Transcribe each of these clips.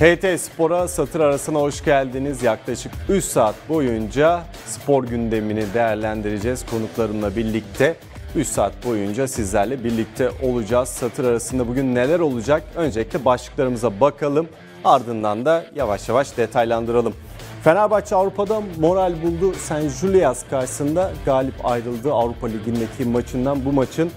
HT Spor'a satır arasına hoş geldiniz. Yaklaşık 3 saat boyunca spor gündemini değerlendireceğiz konuklarımla birlikte. 3 saat boyunca sizlerle birlikte olacağız. Satır arasında bugün neler olacak? Öncelikle başlıklarımıza bakalım. Ardından da yavaş yavaş detaylandıralım. Fenerbahçe Avrupa'da moral buldu. San Julias karşısında galip ayrıldı Avrupa Ligi'ndeki maçından. Bu maçın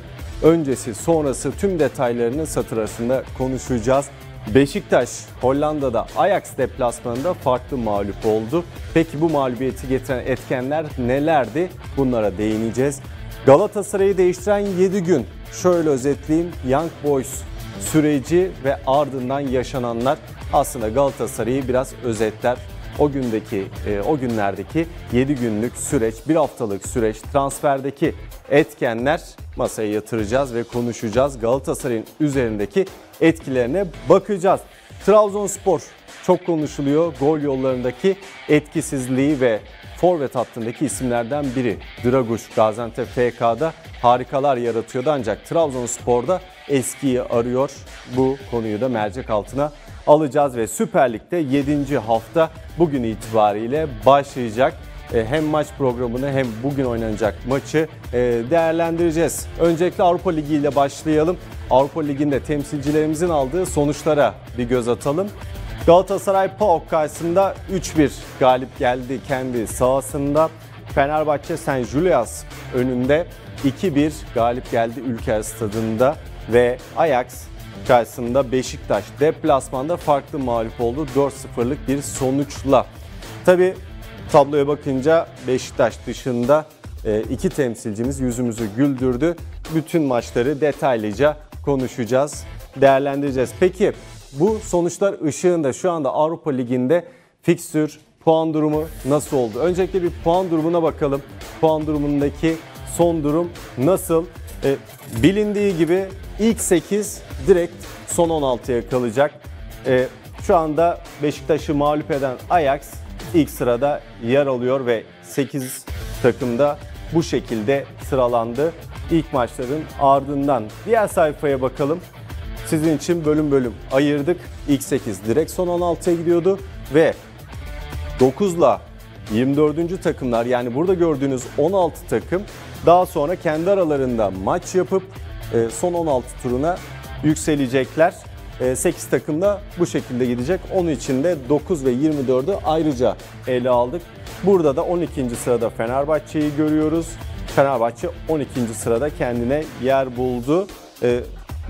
öncesi sonrası tüm detaylarını satır arasında konuşacağız. Beşiktaş Hollanda'da Ajax deplasmanında farklı mağlup oldu. Peki bu mağlubiyeti getiren etkenler nelerdi? Bunlara değineceğiz. Galatasaray'ı değiştiren 7 gün. Şöyle özetleyeyim. Young Boys süreci ve ardından yaşananlar aslında Galatasaray'ı biraz özetler. O gündeki, e, o günlerdeki 7 günlük süreç, 1 haftalık süreç, transferdeki etkenler masaya yatıracağız ve konuşacağız. Galatasaray'ın üzerindeki etkilerine bakacağız. Trabzonspor çok konuşuluyor. Gol yollarındaki etkisizliği ve forvet hattındaki isimlerden biri Draguş Gaziantep FK'da harikalar yaratıyordu ancak Trabzonspor'da eskiyi arıyor. Bu konuyu da mercek altına alacağız ve Süper Lig'de 7. hafta bugün itibariyle başlayacak. E, hem maç programını hem bugün oynanacak maçı e, değerlendireceğiz. Öncelikle Avrupa Ligi ile başlayalım. Avrupa Ligi'nde temsilcilerimizin aldığı sonuçlara bir göz atalım. Galatasaray PAOK karşısında 3-1 galip geldi kendi sahasında. Fenerbahçe St. Julius önünde 2-1 galip geldi ülke Stadında ve Ajax karşısında Beşiktaş deplasmanda farklı mağlup oldu 4-0'lık bir sonuçla. Tabi Tabloya bakınca Beşiktaş dışında e, iki temsilcimiz yüzümüzü güldürdü. Bütün maçları detaylıca konuşacağız, değerlendireceğiz. Peki bu sonuçlar ışığında şu anda Avrupa Ligi'nde fikstür, puan durumu nasıl oldu? Öncelikle bir puan durumuna bakalım. Puan durumundaki son durum nasıl? E, bilindiği gibi ilk 8 direkt son 16'ya kalacak. E, şu anda Beşiktaş'ı mağlup eden Ajax ilk sırada yer alıyor ve 8 takımda bu şekilde sıralandı ilk maçların ardından. Diğer sayfaya bakalım. Sizin için bölüm bölüm ayırdık. İlk 8 direkt son 16'ya gidiyordu ve 9 ile 24. takımlar yani burada gördüğünüz 16 takım daha sonra kendi aralarında maç yapıp e, son 16 turuna yükselecekler. 8 e, takım da bu şekilde gidecek. Onun için de 9 ve 24'ü ayrıca ele aldık. Burada da 12. sırada Fenerbahçe'yi görüyoruz. Fenerbahçe 12. sırada kendine yer buldu. E,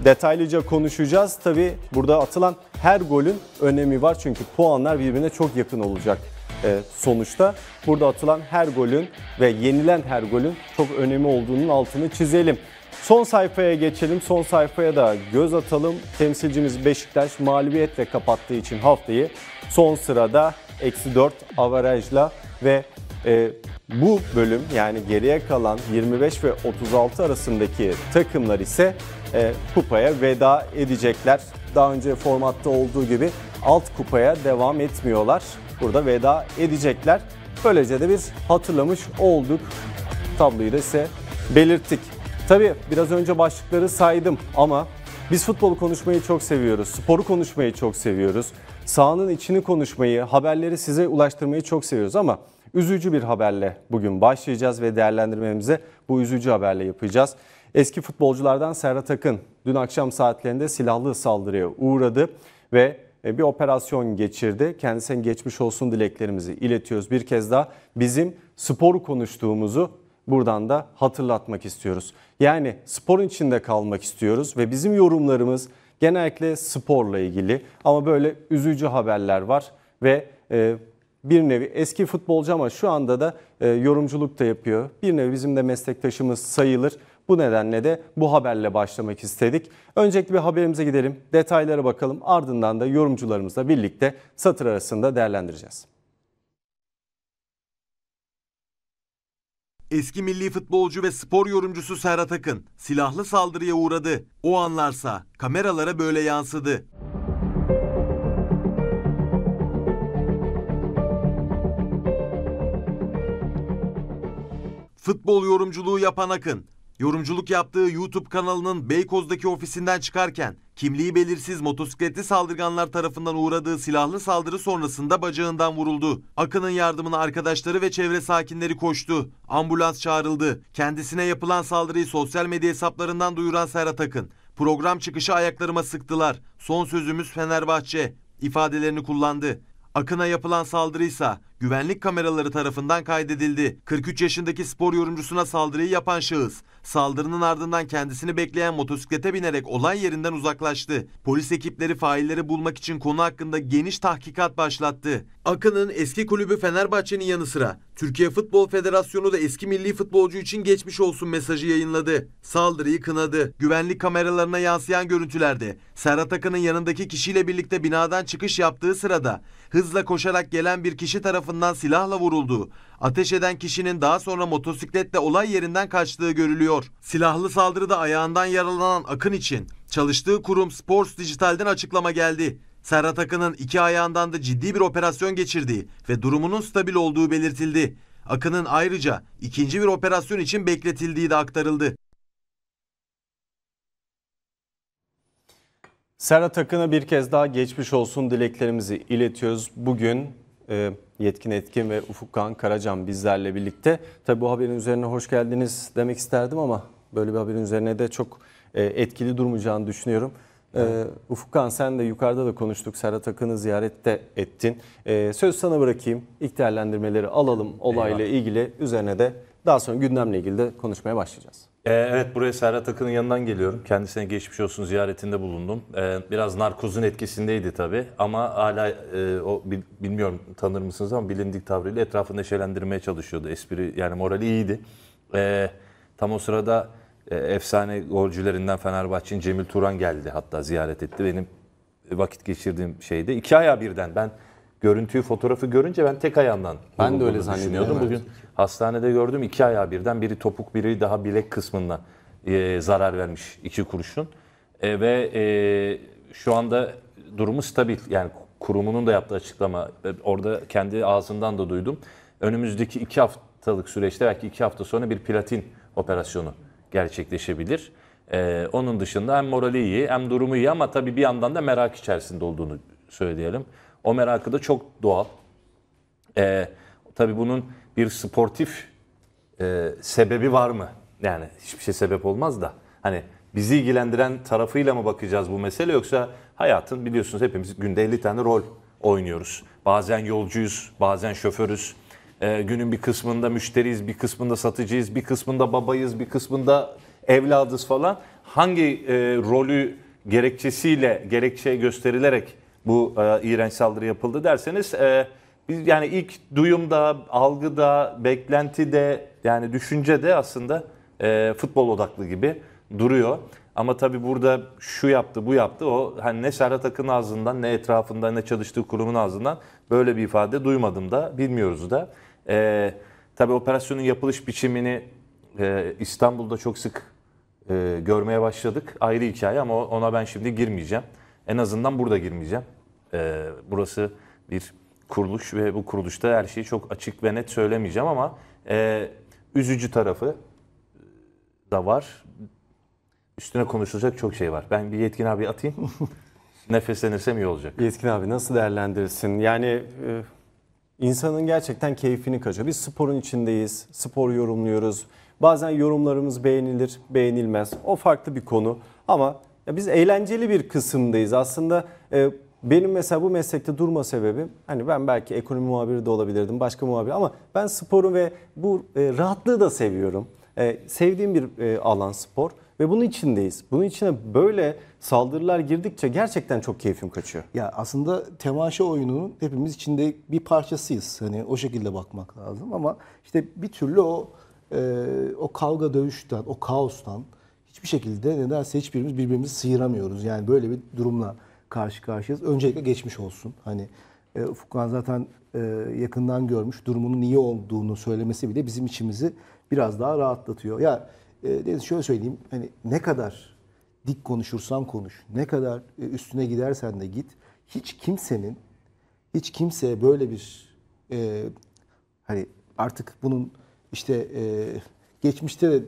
detaylıca konuşacağız. Tabi burada atılan her golün önemi var çünkü puanlar birbirine çok yakın olacak e, sonuçta. Burada atılan her golün ve yenilen her golün çok önemi olduğunun altını çizelim. Son sayfaya geçelim. Son sayfaya da göz atalım. Temsilcimiz Beşiktaş mağlubiyetle kapattığı için haftayı son sırada eksi 4 avarajla ve e, bu bölüm yani geriye kalan 25 ve 36 arasındaki takımlar ise e, kupaya veda edecekler. Daha önce formatta olduğu gibi alt kupaya devam etmiyorlar. Burada veda edecekler. Böylece de bir hatırlamış olduk. Tabloyu da ise belirttik. Tabii biraz önce başlıkları saydım ama biz futbolu konuşmayı çok seviyoruz, sporu konuşmayı çok seviyoruz. Sahanın içini konuşmayı, haberleri size ulaştırmayı çok seviyoruz ama üzücü bir haberle bugün başlayacağız ve değerlendirmemize bu üzücü haberle yapacağız. Eski futbolculardan Serhat Akın dün akşam saatlerinde silahlı saldırıya uğradı ve e, bir operasyon geçirdi. Kendisine geçmiş olsun dileklerimizi iletiyoruz. Bir kez daha bizim sporu konuştuğumuzu buradan da hatırlatmak istiyoruz. Yani sporun içinde kalmak istiyoruz ve bizim yorumlarımız genellikle sporla ilgili ama böyle üzücü haberler var ve e, bir nevi eski futbolcu ama şu anda da e, yorumculuk da yapıyor. Bir nevi bizim de meslektaşımız sayılır. Bu nedenle de bu haberle başlamak istedik. Öncelikle bir haberimize gidelim, detaylara bakalım. Ardından da yorumcularımızla birlikte satır arasında değerlendireceğiz. Eski milli futbolcu ve spor yorumcusu Serhat Akın silahlı saldırıya uğradı. O anlarsa kameralara böyle yansıdı. Futbol yorumculuğu yapan Akın Yorumculuk yaptığı YouTube kanalının Beykoz'daki ofisinden çıkarken kimliği belirsiz motosikletli saldırganlar tarafından uğradığı silahlı saldırı sonrasında bacağından vuruldu. Akın'ın yardımına arkadaşları ve çevre sakinleri koştu. Ambulans çağrıldı. Kendisine yapılan saldırıyı sosyal medya hesaplarından duyuran Serhat Akın, program çıkışı ayaklarıma sıktılar. Son sözümüz Fenerbahçe ifadelerini kullandı. Akın'a yapılan saldırıysa güvenlik kameraları tarafından kaydedildi. 43 yaşındaki spor yorumcusuna saldırıyı yapan şahıs Saldırının ardından kendisini bekleyen motosiklete binerek olay yerinden uzaklaştı. Polis ekipleri failleri bulmak için konu hakkında geniş tahkikat başlattı. Akın'ın eski kulübü Fenerbahçe'nin yanı sıra Türkiye Futbol Federasyonu da eski milli futbolcu için geçmiş olsun mesajı yayınladı. Saldırıyı kınadı. Güvenlik kameralarına yansıyan görüntülerde Serhat Akın'ın yanındaki kişiyle birlikte binadan çıkış yaptığı sırada hızla koşarak gelen bir kişi tarafından silahla vuruldu. Ateş eden kişinin daha sonra motosikletle olay yerinden kaçtığı görülüyor. Silahlı saldırıda ayağından yaralanan Akın için çalıştığı kurum Sports Dijital'den açıklama geldi. Serhat Akın'ın iki ayağından da ciddi bir operasyon geçirdiği ve durumunun stabil olduğu belirtildi. Akın'ın ayrıca ikinci bir operasyon için bekletildiği de aktarıldı. Serhat Akın'a bir kez daha geçmiş olsun dileklerimizi iletiyoruz. Bugün e, Yetkin Etkin ve Ufukkan Karacan bizlerle birlikte. Tabi bu haberin üzerine hoş geldiniz demek isterdim ama böyle bir haberin üzerine de çok e, etkili durmayacağını düşünüyorum. Evet. E, Ufukkan sen de yukarıda da konuştuk. Serhat Akın'ı ziyarette ettin. E, söz sana bırakayım. ilk değerlendirmeleri alalım olayla Eyvallah. ilgili. Üzerine de daha sonra gündemle ilgili de konuşmaya başlayacağız. Ee, evet buraya Serhat Akın'ın yanından geliyorum. Kendisine geçmiş olsun ziyaretinde bulundum. Ee, biraz narkozun etkisindeydi tabii ama hala e, o bilmiyorum tanır mısınız ama bilindik tavrıyla etrafını neşelendirmeye çalışıyordu. Espri yani morali iyiydi. Ee, tam o sırada e, efsane golcülerinden Fenerbahçe'nin Cemil Turan geldi hatta ziyaret etti. Benim vakit geçirdiğim şeyde iki aya birden ben görüntüyü, fotoğrafı görünce ben tek ayağından Ben de öyle zannediyordum. Bugün hastanede gördüm iki ayağı birden biri topuk biri daha bilek kısmında e, zarar vermiş iki kurşun. E, ve e, şu anda durumu stabil. Yani kurumunun da yaptığı açıklama e, orada kendi ağzından da duydum. Önümüzdeki iki haftalık süreçte belki iki hafta sonra bir platin operasyonu gerçekleşebilir. Ee, onun dışında hem morali iyi hem durumu iyi ama tabii bir yandan da merak içerisinde olduğunu söyleyelim. O merakı da çok doğal. Ee, tabii bunun bir sportif e, sebebi var mı? Yani hiçbir şey sebep olmaz da. Hani bizi ilgilendiren tarafıyla mı bakacağız bu mesele yoksa hayatın biliyorsunuz hepimiz günde 50 tane rol oynuyoruz. Bazen yolcuyuz, bazen şoförüz. Ee, günün bir kısmında müşteriyiz, bir kısmında satıcıyız, bir kısmında babayız, bir kısmında evladız falan. Hangi e, rolü gerekçesiyle, gerekçeye gösterilerek bu e, iğrenç saldırı yapıldı derseniz e, biz yani ilk duyumda, algıda, beklentide yani düşünce de aslında e, futbol odaklı gibi duruyor. Ama tabii burada şu yaptı, bu yaptı. O hani ne Serhat Akın ağzından, ne etrafında, ne çalıştığı kurumun ağzından böyle bir ifade duymadım da, bilmiyoruz da. E, tabii operasyonun yapılış biçimini e, İstanbul'da çok sık e, görmeye başladık. Ayrı hikaye ama ona ben şimdi girmeyeceğim. En azından burada girmeyeceğim. E, burası bir kuruluş ve bu kuruluşta her şeyi çok açık ve net söylemeyeceğim ama e, üzücü tarafı e, da var. Üstüne konuşulacak çok şey var. Ben bir Yetkin abi atayım. Nefeslenirse mi iyi olacak? Yetkin abi nasıl değerlendirirsin? Yani e, insanın gerçekten keyfini kaçıyor. Biz sporun içindeyiz. Spor yorumluyoruz. Bazen yorumlarımız beğenilir, beğenilmez. O farklı bir konu. Ama ya biz eğlenceli bir kısımdayız. Aslında e, benim mesela bu meslekte durma sebebim hani ben belki ekonomi muhabiri de olabilirdim başka muhabir ama ben sporu ve bu e, rahatlığı da seviyorum. E, sevdiğim bir e, alan spor ve bunun içindeyiz. Bunun içine böyle saldırılar girdikçe gerçekten çok keyfim kaçıyor. Ya aslında temaşa oyununun hepimiz içinde bir parçasıyız. Hani o şekilde bakmak lazım ama işte bir türlü o e, o kavga dövüşten, o kaostan hiçbir şekilde nedense hiçbirimiz birbirimizi sıyıramıyoruz. Yani böyle bir durumla karşı karşıyayız. Öncelikle geçmiş olsun. Hani e, Furkan zaten e, yakından görmüş durumunun iyi olduğunu söylemesi bile bizim içimizi biraz daha rahatlatıyor. Ya e, Deniz şöyle söyleyeyim. Hani ne kadar dik konuşursan konuş, ne kadar e, üstüne gidersen de git. Hiç kimsenin hiç kimseye böyle bir e, hani artık bunun işte e, geçmişte de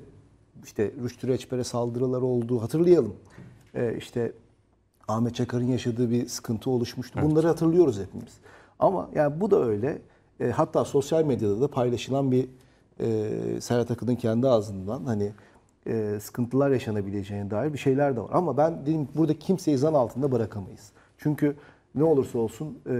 işte Rüştü Reçber'e saldırılar olduğu hatırlayalım. E, işte Ahmet Çakar'ın yaşadığı bir sıkıntı oluşmuştu. Evet. Bunları hatırlıyoruz hepimiz. Ama yani bu da öyle. E, hatta sosyal medyada da paylaşılan bir e, Serhat Akın'ın kendi ağzından hani e, sıkıntılar yaşanabileceğine dair bir şeyler de var. Ama ben dedim burada kimseyi zan altında bırakamayız. Çünkü ne olursa olsun e,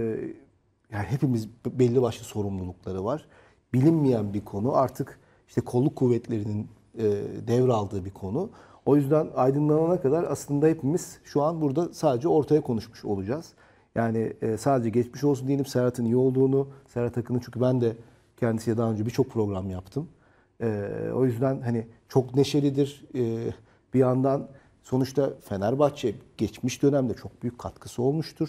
yani hepimiz belli başlı sorumlulukları var. Bilinmeyen bir konu artık işte kolluk kuvvetlerinin e, devraldığı bir konu. O yüzden aydınlanana kadar aslında hepimiz şu an burada sadece ortaya konuşmuş olacağız. Yani e, sadece geçmiş olsun diyelim Serhat'ın iyi olduğunu, Serhat Akın'ı çünkü ben de kendisiyle daha önce birçok program yaptım. E, o yüzden hani çok neşelidir. E, bir yandan sonuçta Fenerbahçe geçmiş dönemde çok büyük katkısı olmuştur.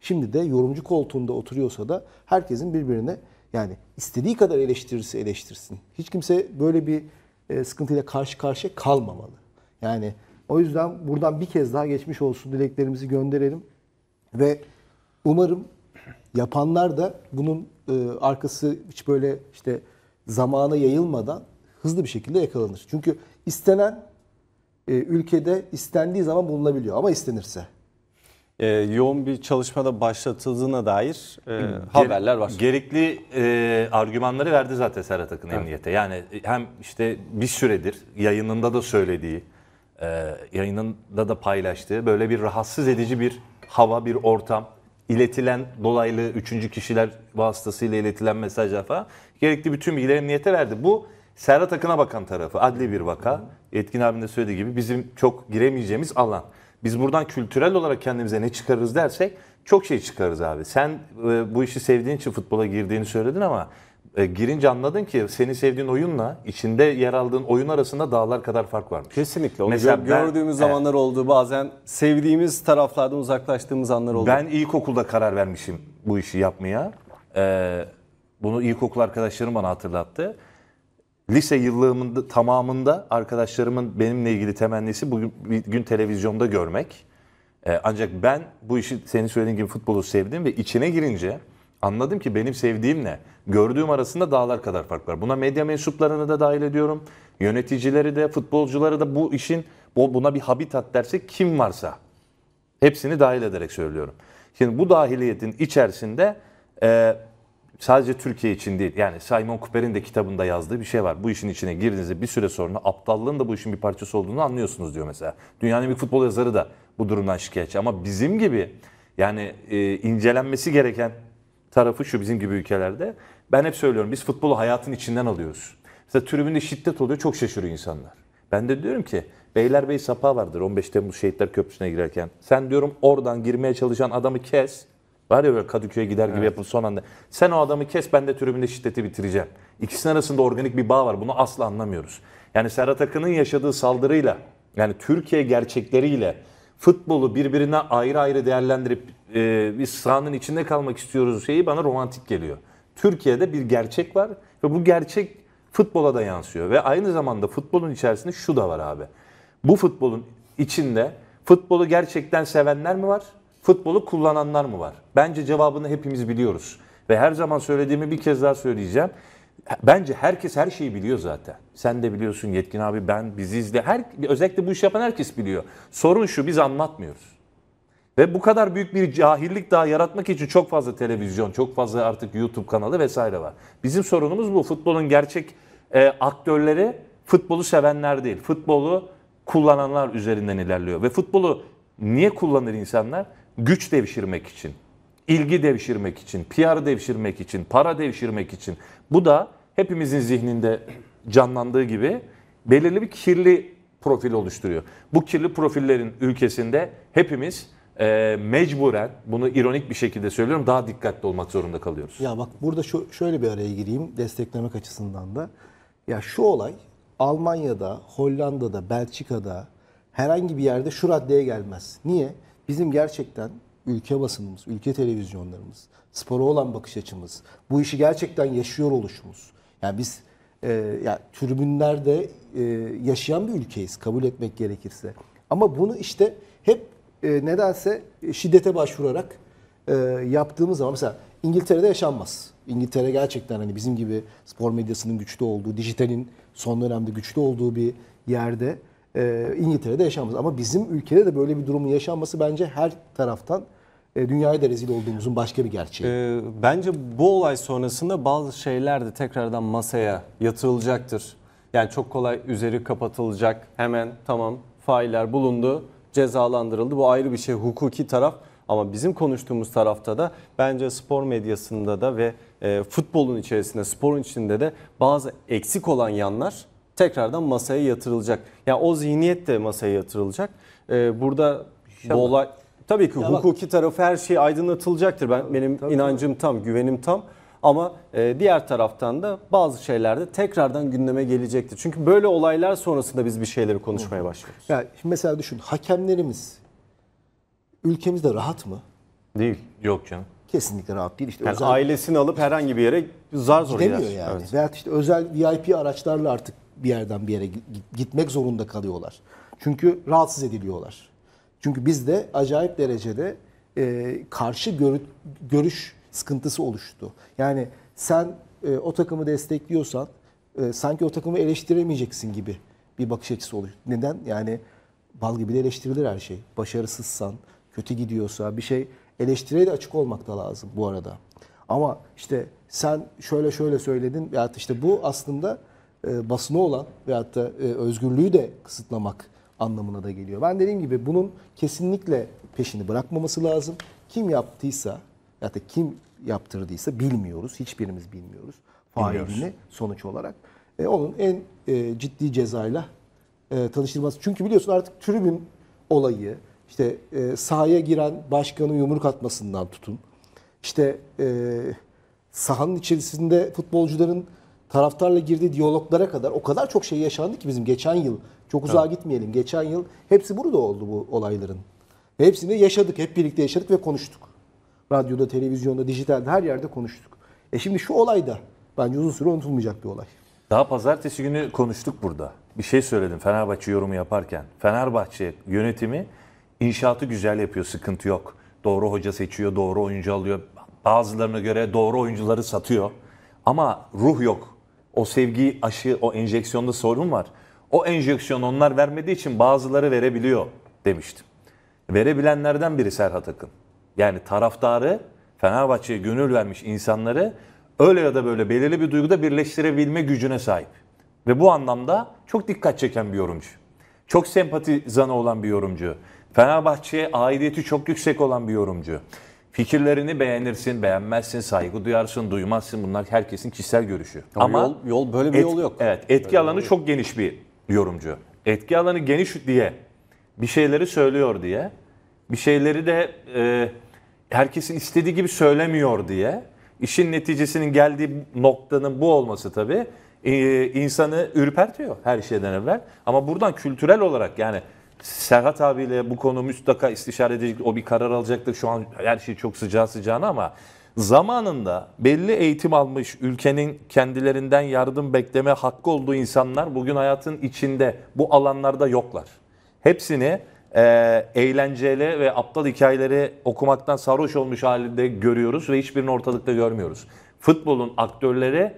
Şimdi de yorumcu koltuğunda oturuyorsa da herkesin birbirine yani istediği kadar eleştirirse eleştirsin. Hiç kimse böyle bir sıkıntıyla karşı karşıya kalmamalı. Yani o yüzden buradan bir kez daha geçmiş olsun dileklerimizi gönderelim ve umarım yapanlar da bunun e, arkası hiç böyle işte zamana yayılmadan hızlı bir şekilde yakalanır. Çünkü istenen e, ülkede istendiği zaman bulunabiliyor ama istenirse. E, yoğun bir çalışmada başlatıldığına dair e, haberler var. Gerekli e, argümanları verdi zaten Serhat Akın evet. emniyete. Yani hem işte bir süredir yayınında da söylediği, e, yayınında da paylaştığı böyle bir rahatsız edici bir hava, bir ortam, iletilen dolaylı üçüncü kişiler vasıtasıyla iletilen mesajlar falan gerekli bütün bilgileri emniyete verdi. Bu Serhat Akın'a bakan tarafı adli bir vaka. Etkin abinin de söylediği gibi bizim çok giremeyeceğimiz alan. Biz buradan kültürel olarak kendimize ne çıkarırız dersek çok şey çıkarız abi. Sen e, bu işi sevdiğin için futbola girdiğini söyledin ama e, girince anladın ki seni sevdiğin oyunla içinde yer aldığın oyun arasında dağlar kadar fark varmış. Kesinlikle. Onu Mesela gör, ben, gördüğümüz e, zamanlar oldu. Bazen sevdiğimiz taraflardan uzaklaştığımız anlar oldu. Ben ilkokulda karar vermişim bu işi yapmaya. E, bunu ilkokul arkadaşlarım bana hatırlattı. Lise yıllığımın tamamında arkadaşlarımın benimle ilgili temennisi bugün bir gün televizyonda görmek. E, ancak ben bu işi senin söylediğin gibi futbolu sevdim ve içine girince Anladım ki benim sevdiğim ne? Gördüğüm arasında dağlar kadar fark var. Buna medya mensuplarını da dahil ediyorum. Yöneticileri de, futbolcuları da bu işin buna bir habitat dersek kim varsa hepsini dahil ederek söylüyorum. Şimdi bu dahiliyetin içerisinde e, sadece Türkiye için değil yani Simon Cooper'in de kitabında yazdığı bir şey var. Bu işin içine girdiğinizde bir süre sonra aptallığın da bu işin bir parçası olduğunu anlıyorsunuz diyor mesela. Dünyanın bir futbol yazarı da bu durumdan şikayetçi ama bizim gibi yani e, incelenmesi gereken tarafı şu bizim gibi ülkelerde. Ben hep söylüyorum biz futbolu hayatın içinden alıyoruz. Mesela tribünde şiddet oluyor çok şaşırıyor insanlar. Ben de diyorum ki beyler bey sapa vardır 15 Temmuz Şehitler Köprüsü'ne girerken. Sen diyorum oradan girmeye çalışan adamı kes. Var ya böyle Kadıköy'e gider gibi evet. yapın son anda. Sen o adamı kes ben de tribünde şiddeti bitireceğim. İkisinin arasında organik bir bağ var. Bunu asla anlamıyoruz. Yani Serhat Akın'ın yaşadığı saldırıyla yani Türkiye gerçekleriyle futbolu birbirine ayrı ayrı değerlendirip e, biz sahanın içinde kalmak istiyoruz şeyi bana romantik geliyor. Türkiye'de bir gerçek var ve bu gerçek futbola da yansıyor. Ve aynı zamanda futbolun içerisinde şu da var abi. Bu futbolun içinde futbolu gerçekten sevenler mi var? Futbolu kullananlar mı var? Bence cevabını hepimiz biliyoruz. Ve her zaman söylediğimi bir kez daha söyleyeceğim. Bence herkes her şeyi biliyor zaten. Sen de biliyorsun Yetkin abi ben bizi izle. Her, özellikle bu iş yapan herkes biliyor. Sorun şu biz anlatmıyoruz. Ve bu kadar büyük bir cahillik daha yaratmak için çok fazla televizyon, çok fazla artık YouTube kanalı vesaire var. Bizim sorunumuz bu. Futbolun gerçek e, aktörleri futbolu sevenler değil. Futbolu kullananlar üzerinden ilerliyor. Ve futbolu niye kullanır insanlar? Güç devşirmek için, ilgi devşirmek için, PR devşirmek için, para devşirmek için. Bu da hepimizin zihninde canlandığı gibi belirli bir kirli profil oluşturuyor. Bu kirli profillerin ülkesinde hepimiz e, mecburen bunu ironik bir şekilde söylüyorum daha dikkatli olmak zorunda kalıyoruz. Ya bak burada şu, şöyle bir araya gireyim desteklemek açısından da. Ya şu olay Almanya'da, Hollanda'da, Belçika'da herhangi bir yerde şu raddeye gelmez. Niye? Bizim gerçekten ülke basınımız, ülke televizyonlarımız, spora olan bakış açımız, bu işi gerçekten yaşıyor oluşumuz. Yani biz e, yani tribünlerde e, yaşayan bir ülkeyiz kabul etmek gerekirse. Ama bunu işte hep e, nedense e, şiddete başvurarak e, yaptığımız zaman mesela İngiltere'de yaşanmaz. İngiltere gerçekten hani bizim gibi spor medyasının güçlü olduğu, dijitalin son dönemde güçlü olduğu bir yerde e, İngiltere'de yaşanmaz. Ama bizim ülkede de böyle bir durumun yaşanması bence her taraftan e, dünyaya da rezil olduğumuzun başka bir gerçeği. Ee, bence bu olay sonrasında bazı şeyler de tekrardan masaya yatırılacaktır. Yani çok kolay üzeri kapatılacak. Hemen tamam failler bulundu cezalandırıldı. Bu ayrı bir şey hukuki taraf ama bizim konuştuğumuz tarafta da bence spor medyasında da ve e, futbolun içerisinde, sporun içinde de bazı eksik olan yanlar tekrardan masaya yatırılacak. Yani o zihniyet de masaya yatırılacak. E, burada bu olay tabii ki ya hukuki bak. tarafı her şey aydınlatılacaktır. Ben benim tabii, inancım tabii. tam, güvenim tam. Ama e, diğer taraftan da bazı şeyler de tekrardan gündeme gelecektir. Çünkü böyle olaylar sonrasında biz bir şeyleri konuşmaya başlıyoruz. Ya mesela düşün hakemlerimiz ülkemizde rahat mı? Değil. Yok canım. Kesinlikle rahat değil. İşte Yani özel ailesini alıp herhangi bir yere zar zor gider. yani. Evet. Veyahut işte özel VIP araçlarla artık bir yerden bir yere gitmek zorunda kalıyorlar. Çünkü rahatsız ediliyorlar. Çünkü biz de acayip derecede e, karşı görü- görüş sıkıntısı oluştu. Yani sen e, o takımı destekliyorsan e, sanki o takımı eleştiremeyeceksin gibi bir bakış açısı oluyor. Neden? Yani bal gibi de eleştirilir her şey. Başarısızsan, kötü gidiyorsa bir şey eleştiriye de açık olmak da lazım bu arada. Ama işte sen şöyle şöyle söyledin veyahut işte bu aslında e, basını olan veyahut da e, özgürlüğü de kısıtlamak anlamına da geliyor. Ben dediğim gibi bunun kesinlikle peşini bırakmaması lazım. Kim yaptıysa ya da kim yaptırdıysa bilmiyoruz. Hiçbirimiz bilmiyoruz. Failini sonuç olarak. E, onun en e, ciddi cezayla e, tanıştırması. Çünkü biliyorsun artık tribün olayı, işte e, sahaya giren başkanın yumruk atmasından tutun. İşte e, sahanın içerisinde futbolcuların taraftarla girdiği diyaloglara kadar o kadar çok şey yaşandı ki bizim geçen yıl. Çok uzağa evet. gitmeyelim. Geçen yıl hepsi burada oldu bu olayların. Hepsini yaşadık, hep birlikte yaşadık ve konuştuk. Radyoda, televizyonda, dijitalde her yerde konuştuk. E şimdi şu olay da bence uzun süre unutulmayacak bir olay. Daha pazartesi günü konuştuk burada. Bir şey söyledim Fenerbahçe yorumu yaparken. Fenerbahçe yönetimi inşaatı güzel yapıyor, sıkıntı yok. Doğru hoca seçiyor, doğru oyuncu alıyor. Bazılarına göre doğru oyuncuları satıyor. Ama ruh yok. O sevgi aşı, o enjeksiyonda sorun var. O enjeksiyon onlar vermediği için bazıları verebiliyor demiştim. Verebilenlerden biri Serhat Akın. Yani taraftarı Fenerbahçe'ye gönül vermiş insanları öyle ya da böyle belirli bir duyguda birleştirebilme gücüne sahip. Ve bu anlamda çok dikkat çeken bir yorumcu. Çok sempatizanı olan bir yorumcu. Fenerbahçe'ye aidiyeti çok yüksek olan bir yorumcu. Fikirlerini beğenirsin, beğenmezsin, saygı duyarsın, duymazsın. Bunlar herkesin kişisel görüşü. Ama, Ama yol, yol böyle bir et, yol yok. Evet, etki böyle alanı çok geniş bir yorumcu. Etki alanı geniş diye bir şeyleri söylüyor diye, bir şeyleri de e, herkesin istediği gibi söylemiyor diye işin neticesinin geldiği noktanın bu olması tabii e, insanı ürpertiyor her şeyden evvel. Ama buradan kültürel olarak yani Serhat abiyle bu konu müstaka istişare edecek, o bir karar alacaktır. Şu an her şey çok sıcağı sıcağına ama zamanında belli eğitim almış, ülkenin kendilerinden yardım bekleme hakkı olduğu insanlar bugün hayatın içinde bu alanlarda yoklar. Hepsini e, eğlenceli ve aptal hikayeleri okumaktan sarhoş olmuş halinde görüyoruz ve hiçbirini ortalıkta görmüyoruz. Futbolun aktörleri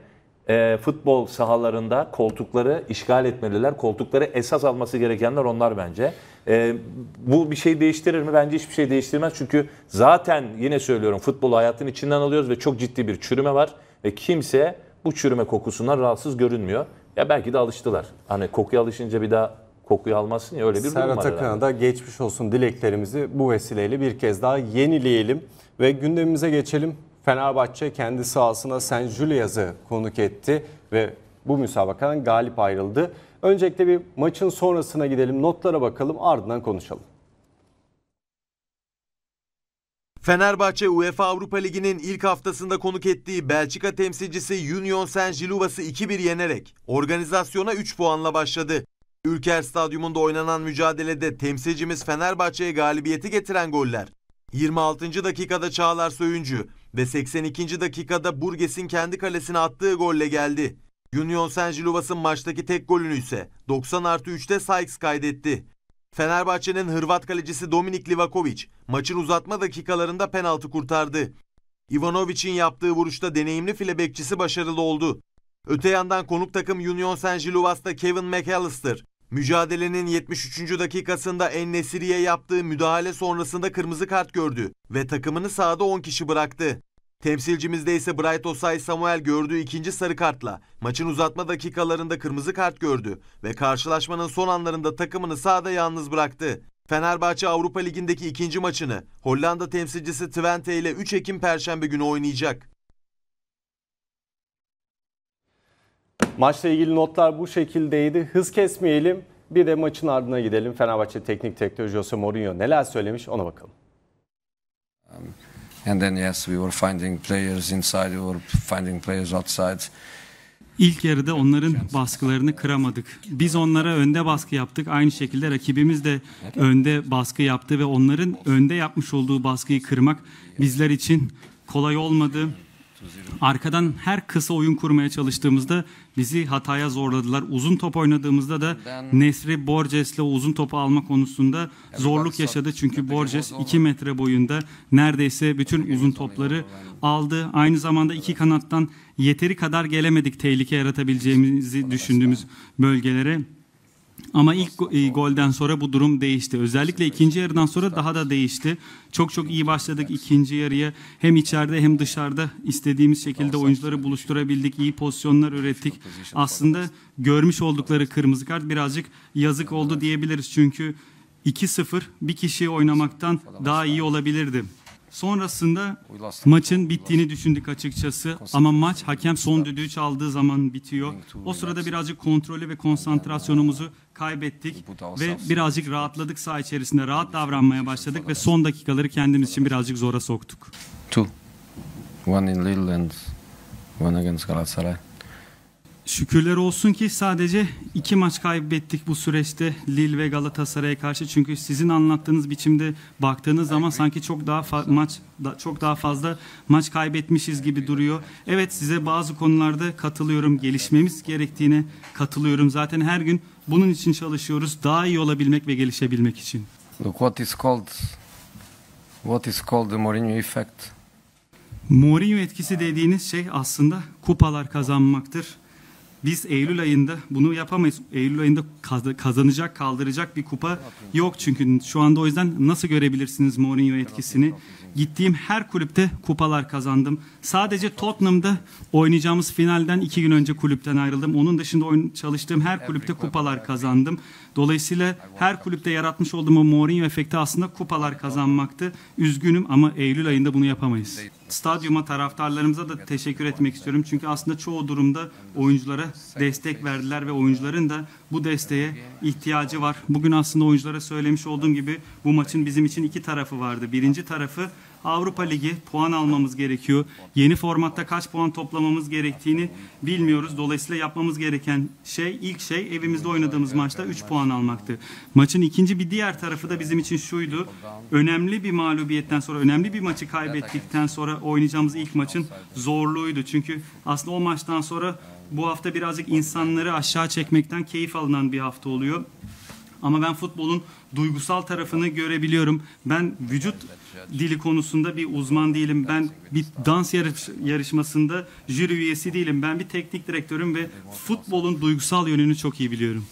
e, futbol sahalarında koltukları işgal etmeliler. Koltukları esas alması gerekenler onlar bence. E, bu bir şey değiştirir mi? Bence hiçbir şey değiştirmez. Çünkü zaten yine söylüyorum futbolu hayatın içinden alıyoruz ve çok ciddi bir çürüme var. Ve kimse bu çürüme kokusundan rahatsız görünmüyor. Ya belki de alıştılar. Hani kokuya alışınca bir daha kokuyu almasın ya öyle bir Serhat durum var. Serhat Akın'a da geçmiş olsun dileklerimizi bu vesileyle bir kez daha yenileyelim ve gündemimize geçelim. Fenerbahçe kendi sahasına San Julius'ı konuk etti ve bu müsabakadan galip ayrıldı. Öncelikle bir maçın sonrasına gidelim, notlara bakalım, ardından konuşalım. Fenerbahçe UEFA Avrupa Ligi'nin ilk haftasında konuk ettiği Belçika temsilcisi Union Saint-Gillois'ı 2-1 yenerek organizasyona 3 puanla başladı. Ülker Stadyumunda oynanan mücadelede temsilcimiz Fenerbahçe'ye galibiyeti getiren goller 26. dakikada Çağlar Söyüncü ve 82. dakikada Burges'in kendi kalesine attığı golle geldi. Union Saint Giluvas'ın maçtaki tek golünü ise 90 artı 3'te Sykes kaydetti. Fenerbahçe'nin Hırvat kalecisi Dominik Livakovic maçın uzatma dakikalarında penaltı kurtardı. Ivanovic'in yaptığı vuruşta deneyimli file bekçisi başarılı oldu. Öte yandan konuk takım Union saint gilloiseda Kevin McAllister mücadelenin 73. dakikasında Ennesiri'ye yaptığı müdahale sonrasında kırmızı kart gördü ve takımını sahada 10 kişi bıraktı. Temsilcimizde ise Bright Osay Samuel gördüğü ikinci sarı kartla maçın uzatma dakikalarında kırmızı kart gördü ve karşılaşmanın son anlarında takımını sahada yalnız bıraktı. Fenerbahçe Avrupa Ligi'ndeki ikinci maçını Hollanda temsilcisi Twente ile 3 Ekim Perşembe günü oynayacak. Maçla ilgili notlar bu şekildeydi. Hız kesmeyelim. Bir de maçın ardına gidelim. Fenerbahçe Teknik Direktörü Jose Mourinho neler söylemiş ona bakalım. Um, and then yes we were finding players inside, we were finding players outside. İlk yarıda onların baskılarını kıramadık. Biz onlara önde baskı yaptık. Aynı şekilde rakibimiz de önde baskı yaptı ve onların önde yapmış olduğu baskıyı kırmak bizler için kolay olmadı. Arkadan her kısa oyun kurmaya çalıştığımızda bizi hataya zorladılar. Uzun top oynadığımızda da Nesri Borges'le uzun topu alma konusunda zorluk yaşadı. Çünkü Borges 2 metre boyunda neredeyse bütün uzun topları aldı. Aynı zamanda iki kanattan yeteri kadar gelemedik tehlike yaratabileceğimizi düşündüğümüz bölgelere. Ama ilk e, golden sonra bu durum değişti. Özellikle ikinci yarıdan sonra daha da değişti. Çok çok iyi başladık ikinci yarıya. Hem içeride hem dışarıda istediğimiz şekilde oyuncuları buluşturabildik. İyi pozisyonlar ürettik. Aslında görmüş oldukları kırmızı kart birazcık yazık oldu diyebiliriz. Çünkü 2-0 bir kişi oynamaktan daha iyi olabilirdi. Sonrasında maçın bittiğini düşündük açıkçası ama maç hakem son düdüğü çaldığı zaman bitiyor. O sırada birazcık kontrolü ve konsantrasyonumuzu kaybettik ve birazcık rahatladık saha içerisinde. Rahat davranmaya başladık ve son dakikaları kendimiz için birazcık zora soktuk. Two. One in Lille and one against Galatasaray. Şükürler olsun ki sadece iki maç kaybettik bu süreçte Lille ve Galatasaray'a karşı. Çünkü sizin anlattığınız biçimde baktığınız zaman sanki çok daha maç da, çok daha fazla maç kaybetmişiz gibi duruyor. Evet size bazı konularda katılıyorum. Gelişmemiz gerektiğine katılıyorum. Zaten her gün bunun için çalışıyoruz. Daha iyi olabilmek ve gelişebilmek için. Look what is called what is called the Mourinho effect. Mourinho etkisi dediğiniz şey aslında kupalar kazanmaktır biz Eylül ayında bunu yapamayız. Eylül ayında kazanacak, kaldıracak bir kupa yok çünkü şu anda o yüzden nasıl görebilirsiniz Mourinho etkisini? Gittiğim her kulüpte kupalar kazandım. Sadece Tottenham'da oynayacağımız finalden iki gün önce kulüpten ayrıldım. Onun dışında çalıştığım her kulüpte kupalar kazandım. Dolayısıyla her kulüpte yaratmış olduğum o Mourinho efekti aslında kupalar kazanmaktı. Üzgünüm ama Eylül ayında bunu yapamayız. Stadyuma taraftarlarımıza da teşekkür etmek istiyorum. Çünkü aslında çoğu durumda oyunculara destek verdiler ve oyuncuların da bu desteğe ihtiyacı var. Bugün aslında oyunculara söylemiş olduğum gibi bu maçın bizim için iki tarafı vardı. Birinci tarafı Avrupa Ligi puan almamız gerekiyor. Yeni formatta kaç puan toplamamız gerektiğini bilmiyoruz. Dolayısıyla yapmamız gereken şey ilk şey evimizde oynadığımız maçta 3 puan almaktı. Maçın ikinci bir diğer tarafı da bizim için şuydu. Önemli bir mağlubiyetten sonra önemli bir maçı kaybettikten sonra oynayacağımız ilk maçın zorluğuydu. Çünkü aslında o maçtan sonra bu hafta birazcık insanları aşağı çekmekten keyif alınan bir hafta oluyor. Ama ben futbolun duygusal tarafını görebiliyorum. Ben vücut dili konusunda bir uzman değilim. Ben bir dans yarış, yarışmasında jüri üyesi değilim. Ben bir teknik direktörüm ve futbolun duygusal yönünü çok iyi biliyorum.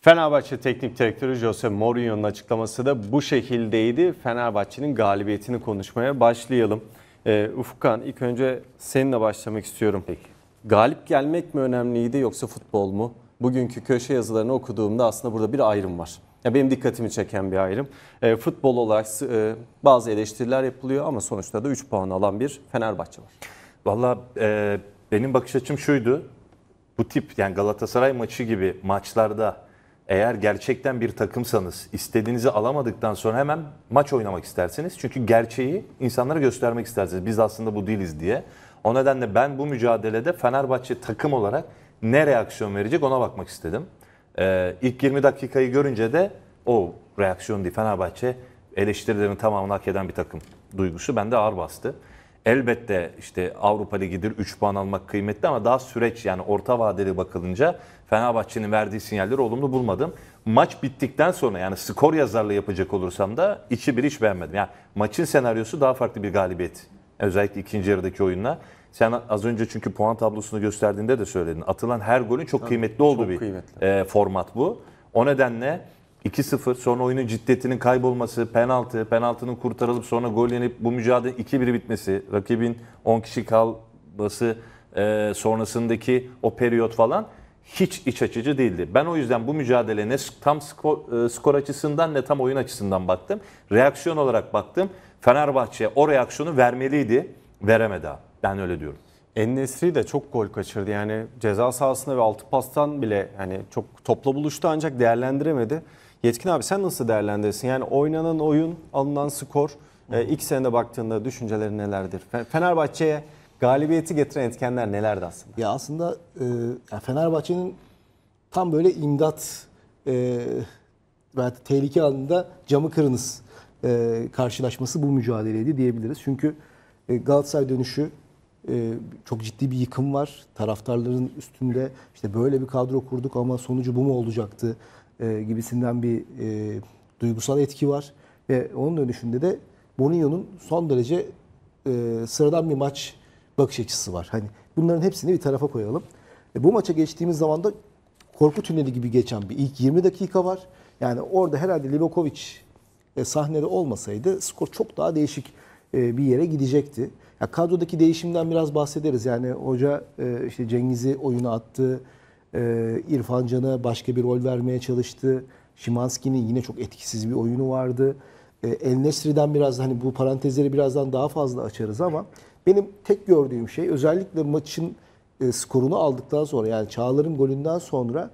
Fenerbahçe Teknik Direktörü Jose Mourinho'nun açıklaması da bu şekildeydi. Fenerbahçe'nin galibiyetini konuşmaya başlayalım. Ee, Ufukhan ilk önce seninle başlamak istiyorum. Peki. Galip gelmek mi önemliydi yoksa futbol mu? Bugünkü köşe yazılarını okuduğumda aslında burada bir ayrım var. Ya benim dikkatimi çeken bir ayrım. E, futbol olarak e, bazı eleştiriler yapılıyor ama sonuçta da 3 puan alan bir Fenerbahçe var. Valla e, benim bakış açım şuydu. Bu tip yani Galatasaray maçı gibi maçlarda eğer gerçekten bir takımsanız istediğinizi alamadıktan sonra hemen maç oynamak istersiniz. Çünkü gerçeği insanlara göstermek istersiniz. Biz aslında bu değiliz diye. O nedenle ben bu mücadelede Fenerbahçe takım olarak ne reaksiyon verecek ona bakmak istedim. Ee, ilk 20 dakikayı görünce de o reaksiyon değil Fenerbahçe eleştirilerin tamamını hak eden bir takım duygusu bende ağır bastı. Elbette işte Avrupa Ligi'dir 3 puan almak kıymetli ama daha süreç yani orta vadeli bakılınca Fenerbahçe'nin verdiği sinyalleri olumlu bulmadım. Maç bittikten sonra yani skor yazarlığı yapacak olursam da içi bir hiç beğenmedim. Yani maçın senaryosu daha farklı bir galibiyet. Özellikle ikinci yarıdaki oyunla. Sen az önce çünkü puan tablosunu gösterdiğinde de söyledin. Atılan her golün çok Tabii, kıymetli olduğu çok bir kıymetli. E, format bu. O nedenle 2-0 sonra oyunun ciddiyetinin kaybolması, penaltı, penaltının kurtarılıp sonra gol yenip bu mücadele 2-1 bitmesi, rakibin 10 kişi kalması e, sonrasındaki o periyot falan hiç iç açıcı değildi. Ben o yüzden bu mücadele ne tam skor, e, skor açısından ne tam oyun açısından baktım. Reaksiyon olarak baktım. Fenerbahçe o reaksiyonu vermeliydi, veremedi abi. Ben öyle diyorum. Ennesri de çok gol kaçırdı. Yani ceza sahasında ve altı pastan bile hani çok topla buluştu ancak değerlendiremedi. Yetkin abi sen nasıl değerlendirsin? Yani oynanan oyun, alınan skor e, ilk senede baktığında düşüncelerin nelerdir? Fenerbahçe'ye galibiyeti getiren etkenler nelerdi aslında? Ya aslında e, Fenerbahçe'nin tam böyle imdat e, veya tehlike anında camı kırınız e, karşılaşması bu mücadeleydi diyebiliriz. Çünkü e, Galatasaray dönüşü ee, çok ciddi bir yıkım var. Taraftarların üstünde işte böyle bir kadro kurduk ama sonucu bu mu olacaktı e, gibisinden bir e, duygusal etki var. Ve onun dönüşünde de Mourinho'nun son derece e, sıradan bir maç bakış açısı var. Hani bunların hepsini bir tarafa koyalım. bu maça geçtiğimiz zaman da korku tüneli gibi geçen bir ilk 20 dakika var. Yani orada herhalde Livakovic sahnede olmasaydı skor çok daha değişik bir yere gidecekti. Ya kadrodaki değişimden biraz bahsederiz. Yani hoca e, işte Cengiz'i oyuna attı. E, İrfan Can'a başka bir rol vermeye çalıştı. Şimanski'nin yine çok etkisiz bir oyunu vardı. E, El Nesri'den biraz hani bu parantezleri birazdan daha fazla açarız ama benim tek gördüğüm şey özellikle maçın e, skorunu aldıktan sonra yani Çağlar'ın golünden sonra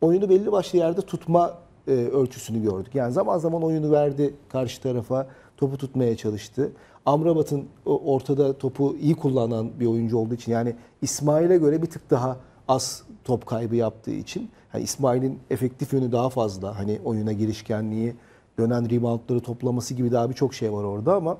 oyunu belli başlı yerde tutma e, ölçüsünü gördük. Yani zaman zaman oyunu verdi karşı tarafa, topu tutmaya çalıştı. Amrabat'ın e, ortada topu iyi kullanan bir oyuncu olduğu için yani İsmail'e göre bir tık daha az top kaybı yaptığı için yani İsmail'in efektif yönü daha fazla hani oyuna girişkenliği, dönen reboundları toplaması gibi daha birçok şey var orada ama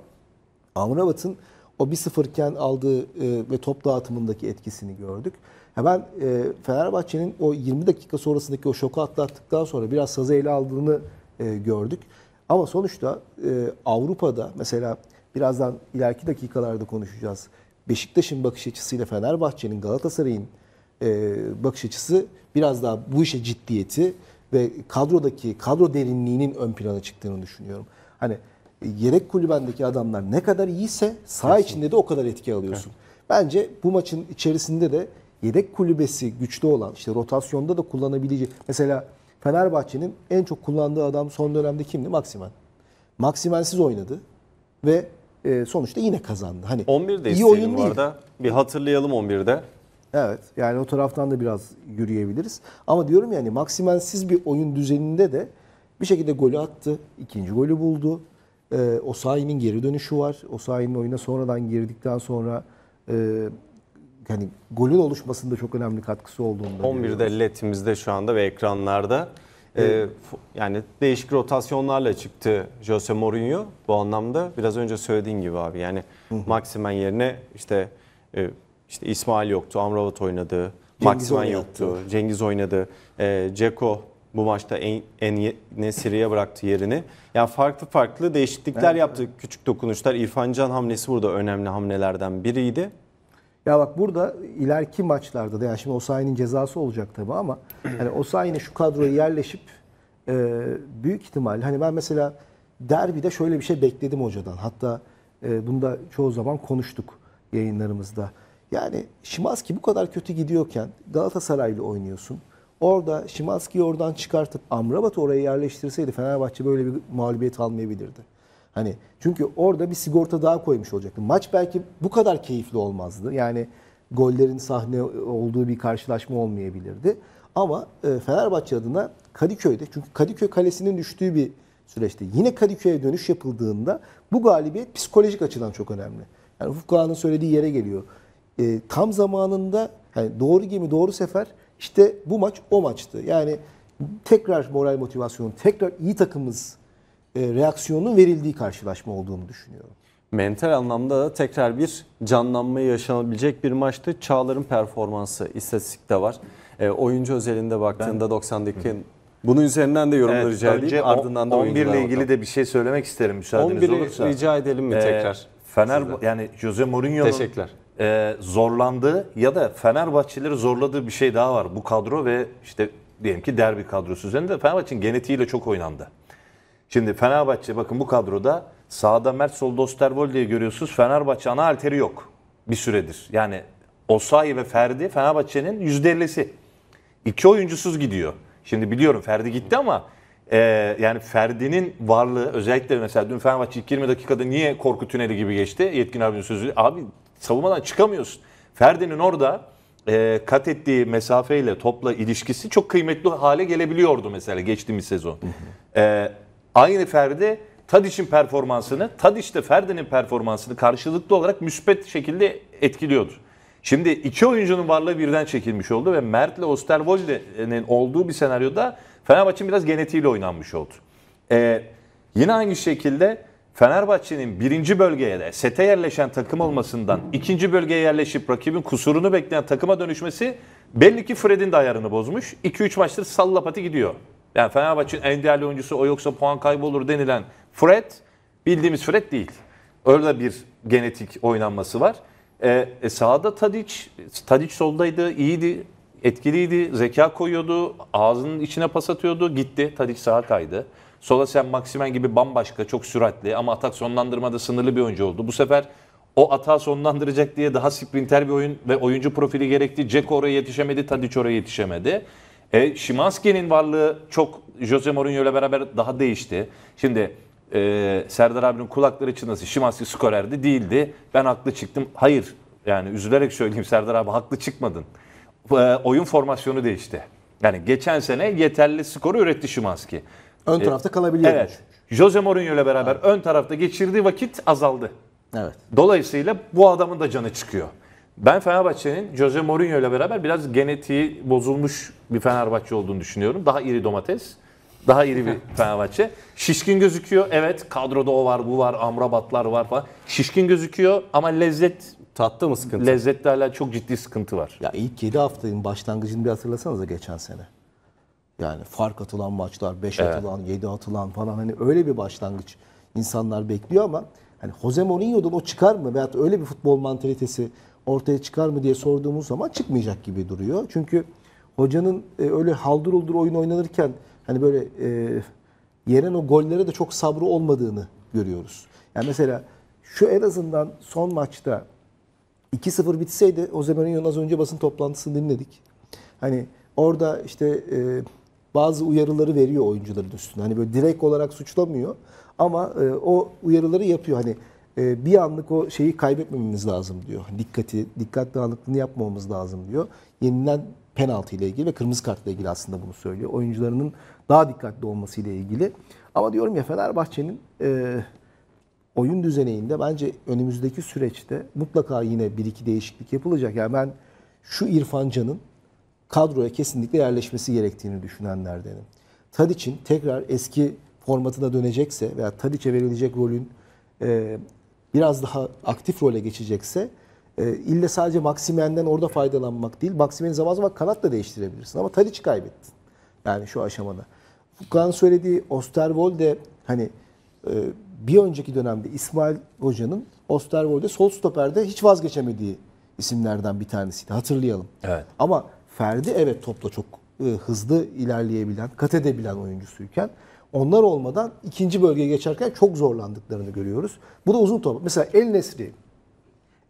Amrabat'ın o 1-0 iken aldığı e, ve top dağıtımındaki etkisini gördük. Hemen e, Fenerbahçe'nin o 20 dakika sonrasındaki o şoku atlattıktan sonra biraz sazı ele aldığını gördük. Ama sonuçta Avrupa'da mesela birazdan ileriki dakikalarda konuşacağız. Beşiktaş'ın bakış açısıyla Fenerbahçe'nin, Galatasaray'ın e, bakış açısı biraz daha bu işe ciddiyeti ve kadrodaki kadro derinliğinin ön plana çıktığını düşünüyorum. Hani e, yedek kulübendeki adamlar ne kadar iyiyse saha Kesin. içinde de o kadar etki alıyorsun. Evet. Bence bu maçın içerisinde de yedek kulübesi güçlü olan işte rotasyonda da kullanabileceği mesela Fenerbahçe'nin en çok kullandığı adam son dönemde kimdi? Maksimen. Maksimensiz oynadı ve e, sonuçta yine kazandı. Hani 11'de iyi oyun değil. Arada. Bir hatırlayalım 11'de. Evet yani o taraftan da biraz yürüyebiliriz. Ama diyorum yani maksimensiz bir oyun düzeninde de bir şekilde golü attı. ikinci golü buldu. E, Osayi'nin geri dönüşü var. Osayi'nin oyuna sonradan girdikten sonra e, yani golün oluşmasında çok önemli katkısı olduğunda. 11'de LED'imizde şu anda ve ekranlarda. Ee, yani değişik rotasyonlarla çıktı Jose Mourinho bu anlamda. Biraz önce söylediğin gibi abi yani Maximen yerine işte e, işte İsmail yoktu, Amrabat oynadı, Maximen yoktu, Cengiz oynadı, e, Ceko bu maçta en, en Nesiri'ye bıraktı yerini. Yani farklı farklı değişiklikler evet. yaptı. Küçük dokunuşlar. İrfan Can hamlesi burada önemli hamlelerden biriydi. Ya bak burada ileriki maçlarda da yani şimdi Osayi'nin cezası olacak tabii ama hani Osayi'nin şu kadroya yerleşip e, büyük ihtimal hani ben mesela derbide şöyle bir şey bekledim hocadan. Hatta e, bunda çoğu zaman konuştuk yayınlarımızda. Yani Şimanski bu kadar kötü gidiyorken Galatasaray'la oynuyorsun. Orada Şimanski'yi oradan çıkartıp Amrabat'ı oraya yerleştirseydi Fenerbahçe böyle bir mağlubiyet almayabilirdi. Hani çünkü orada bir sigorta daha koymuş olacaktı. Maç belki bu kadar keyifli olmazdı. Yani gollerin sahne olduğu bir karşılaşma olmayabilirdi. Ama e, Fenerbahçe adına Kadıköy'de çünkü Kadıköy Kalesi'nin düştüğü bir süreçte yine Kadıköy'e dönüş yapıldığında bu galibiyet psikolojik açıdan çok önemli. Yani Ufuk Ağa'nın söylediği yere geliyor. E, tam zamanında yani doğru gemi doğru sefer işte bu maç o maçtı. Yani tekrar moral motivasyonu, tekrar iyi takımız e, reaksiyonun verildiği karşılaşma olduğunu düşünüyorum. Mental anlamda da tekrar bir canlanma yaşanabilecek bir maçtı. Çağlar'ın performansı istatistikte var. E, oyuncu özelinde baktığında ben, 90 dakikanın bunun üzerinden de yorumlar evet, rica edeyim. Ardından da 11 ile ilgili de bir şey söylemek isterim müsaadeniz olursa. 11'i rica edelim mi ee, tekrar? E, Fener size. yani Jose Mourinho'nun e, zorlandığı ya da Fenerbahçeleri zorladığı bir şey daha var. Bu kadro ve işte diyelim ki derbi kadrosu üzerinde Fenerbahçe'nin genetiğiyle çok oynandı. Şimdi Fenerbahçe bakın bu kadroda sağda Mert solda diye görüyorsunuz. Fenerbahçe ana alteri yok bir süredir. Yani Osayi ve Ferdi Fenerbahçe'nin %50'si. İki oyuncusuz gidiyor. Şimdi biliyorum Ferdi gitti ama e, yani Ferdi'nin varlığı özellikle mesela dün Fenerbahçe ilk 20 dakikada niye korku tüneli gibi geçti? Yetkin abinin sözü abi savunmadan çıkamıyorsun. Ferdi'nin orada e, kat ettiği mesafeyle topla ilişkisi çok kıymetli hale gelebiliyordu mesela geçtiğimiz sezon. e, aynı Ferdi Tadiç'in performansını, Tadiç de Ferdi'nin performansını karşılıklı olarak müspet şekilde etkiliyordu. Şimdi iki oyuncunun varlığı birden çekilmiş oldu ve Mert'le Osterwolde'nin olduğu bir senaryoda Fenerbahçe'nin biraz genetiğiyle oynanmış oldu. Ee, yine aynı şekilde Fenerbahçe'nin birinci bölgeye de sete yerleşen takım olmasından ikinci bölgeye yerleşip rakibin kusurunu bekleyen takıma dönüşmesi belli ki Fred'in de ayarını bozmuş. 2-3 maçtır sallapati gidiyor. Yani Fenerbahçe'nin en değerli oyuncusu o yoksa puan kaybolur denilen Fred bildiğimiz Fred değil. Öyle bir genetik oynanması var. E, e sağda Tadic, Tadic soldaydı, iyiydi, etkiliydi, zeka koyuyordu, ağzının içine pas atıyordu, gitti, Tadic sağa kaydı. Sola sen Maksimen gibi bambaşka, çok süratli ama atak sonlandırmada sınırlı bir oyuncu oldu. Bu sefer o atağı sonlandıracak diye daha sprinter bir oyun ve oyuncu profili gerekti. Ceko oraya yetişemedi, Tadic oraya yetişemedi. E, Şimanski'nin varlığı çok Jose Mourinho ile beraber daha değişti. Şimdi e, Serdar abinin kulakları çınlasın. Şimanski skorerdi değildi. Ben haklı çıktım. Hayır yani üzülerek söyleyeyim Serdar abi haklı çıkmadın. E, oyun formasyonu değişti. Yani geçen sene yeterli skoru üretti Şimanski. Ön e, tarafta kalabiliyor. Evet. Jose Mourinho ile beraber evet. ön tarafta geçirdiği vakit azaldı. Evet. Dolayısıyla bu adamın da canı çıkıyor. Ben Fenerbahçe'nin Jose Mourinho ile beraber biraz genetiği bozulmuş bir Fenerbahçe olduğunu düşünüyorum. Daha iri domates, daha iri bir Fenerbahçe. Şişkin gözüküyor. Evet kadroda o var, bu var, amrabatlar var falan. Şişkin gözüküyor ama lezzet Tatta mı sıkıntı? Lezzetle hala çok ciddi sıkıntı var. Ya ilk 7 haftanın başlangıcını bir da geçen sene. Yani fark atılan maçlar, 5 evet. atılan, 7 atılan falan hani öyle bir başlangıç insanlar bekliyor ama hani Jose Mourinho'dan o çıkar mı veyahut öyle bir futbol mantalitesi ortaya çıkar mı diye sorduğumuz zaman çıkmayacak gibi duruyor. Çünkü hocanın e, öyle haldır uldur oyun oynanırken hani böyle e, yenen o gollere de çok sabrı olmadığını görüyoruz. Yani mesela şu en azından son maçta 2-0 bitseydi Jose Mourinho'nun az önce basın toplantısını dinledik. Hani orada işte e, bazı uyarıları veriyor oyuncuların üstüne. Hani böyle direkt olarak suçlamıyor ama e, o uyarıları yapıyor. Hani e, bir anlık o şeyi kaybetmememiz lazım diyor. Dikkati, dikkat dağınıklığını yapmamamız lazım diyor. Yeniden penaltı ile ilgili ve kırmızı kartla ilgili aslında bunu söylüyor. Oyuncularının daha dikkatli olması ile ilgili. Ama diyorum ya Fenerbahçe'nin e, oyun düzeninde bence önümüzdeki süreçte mutlaka yine bir iki değişiklik yapılacak. Yani ben şu İrfancan'ın kadroya kesinlikle yerleşmesi gerektiğini düşünenlerdenim. Tadiç'in tekrar eski formatına dönecekse veya Tadiç'e verilecek rolün e, biraz daha aktif role geçecekse e, ille sadece Maksimen'den orada faydalanmak değil. Maksimen'i zaman zaman kanat da değiştirebilirsin ama Tadic kaybettin. Yani şu aşamada. Fukan söylediği Osterwolde hani e, bir önceki dönemde İsmail Hoca'nın Osterwolde sol stoperde hiç vazgeçemediği isimlerden bir tanesiydi. Hatırlayalım. Evet. Ama Ferdi evet topla çok e, hızlı ilerleyebilen, kat edebilen oyuncusuyken onlar olmadan ikinci bölgeye geçerken çok zorlandıklarını görüyoruz. Bu da uzun top. Mesela El Nesri.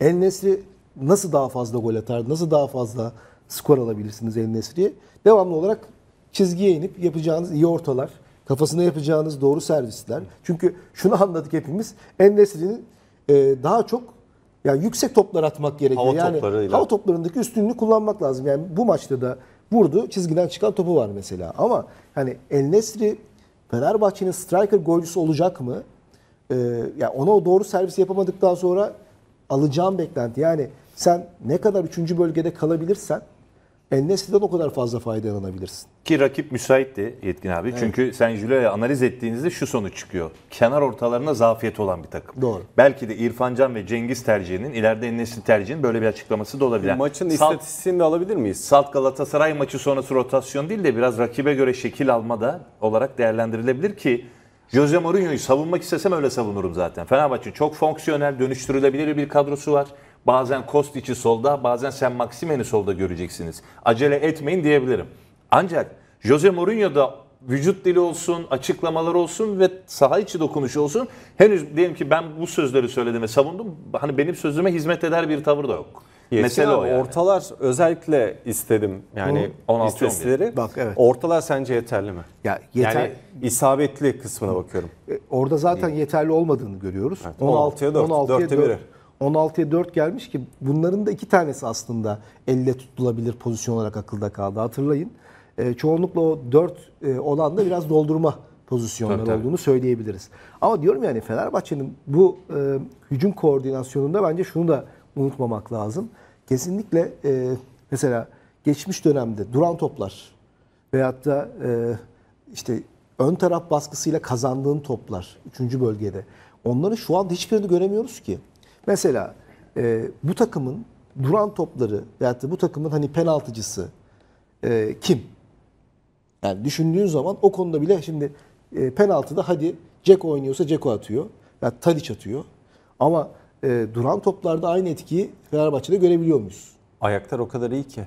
El Nesri nasıl daha fazla gol atar, nasıl daha fazla skor alabilirsiniz El Nesri'ye? Devamlı olarak çizgiye inip yapacağınız iyi ortalar, kafasına yapacağınız doğru servisler. Çünkü şunu anladık hepimiz. El Nesri'nin e, daha çok yani yüksek toplar atmak gerekiyor. Hava yani toplarıyla. hava toplarındaki üstünlüğü kullanmak lazım. Yani bu maçta da vurdu, çizgiden çıkan topu var mesela. Ama hani El Nesri Fenerbahçe'nin striker golcüsü olacak mı? Ee, yani ona o doğru servis yapamadıktan sonra alacağım beklenti. Yani sen ne kadar üçüncü bölgede kalabilirsen Ennesi'den o kadar fazla faydalanabilirsin. Ki rakip müsaitti Yetkin abi. Evet. Çünkü sen Julia'yı analiz ettiğinizde şu sonuç çıkıyor. Kenar ortalarına zafiyet olan bir takım. Doğru. Belki de İrfan Can ve Cengiz tercihinin ileride Ennesi tercihinin böyle bir açıklaması da olabilir. Maçın Salt, istatistiğini de alabilir miyiz? Salt Galatasaray maçı sonrası rotasyon değil de biraz rakibe göre şekil alma da olarak değerlendirilebilir ki Jose Mourinho'yu savunmak istesem öyle savunurum zaten. Fenerbahçe çok fonksiyonel, dönüştürülebilir bir kadrosu var. Bazen Kostic'i solda, bazen Sen Maksimen'i solda göreceksiniz. Acele etmeyin diyebilirim. Ancak Jose Mourinho da vücut dili olsun, açıklamalar olsun ve saha içi dokunuş olsun. Henüz diyelim ki ben bu sözleri söyledim ve savundum. Hani benim sözüme hizmet eder bir tavır da yok. Yes, Mesele yani. Ortalar özellikle istedim yani 16 istatistikleri. Bak evet. Ortalar sence yeterli mi? Ya yeter. Yani isabetli kısmına bakıyorum. E, orada zaten yeterli olmadığını görüyoruz. Evet. 16'ya 4, 16'ya 4'te 4. 4. 16'ya 4 gelmiş ki bunların da iki tanesi aslında elle tutulabilir pozisyon olarak akılda kaldı. Hatırlayın. Ee, çoğunlukla o 4 e, olan da biraz doldurma pozisyonları tabii, olduğunu tabii. söyleyebiliriz. Ama diyorum yani Fenerbahçe'nin bu e, hücum koordinasyonunda bence şunu da unutmamak lazım. Kesinlikle e, mesela geçmiş dönemde duran toplar veyahut da e, işte ön taraf baskısıyla kazandığın toplar 3. bölgede. Onların şu anda hiçbirini göremiyoruz ki. Mesela e, bu takımın duran topları yani bu takımın hani penaltıcısı e, kim? Yani düşündüğün zaman o konuda bile şimdi e, penaltıda hadi Ceko oynuyorsa Ceko atıyor. Ya Tadiç atıyor. Ama e, duran toplarda aynı etkiyi Fenerbahçe'de görebiliyor muyuz? Ayaklar o kadar iyi ki.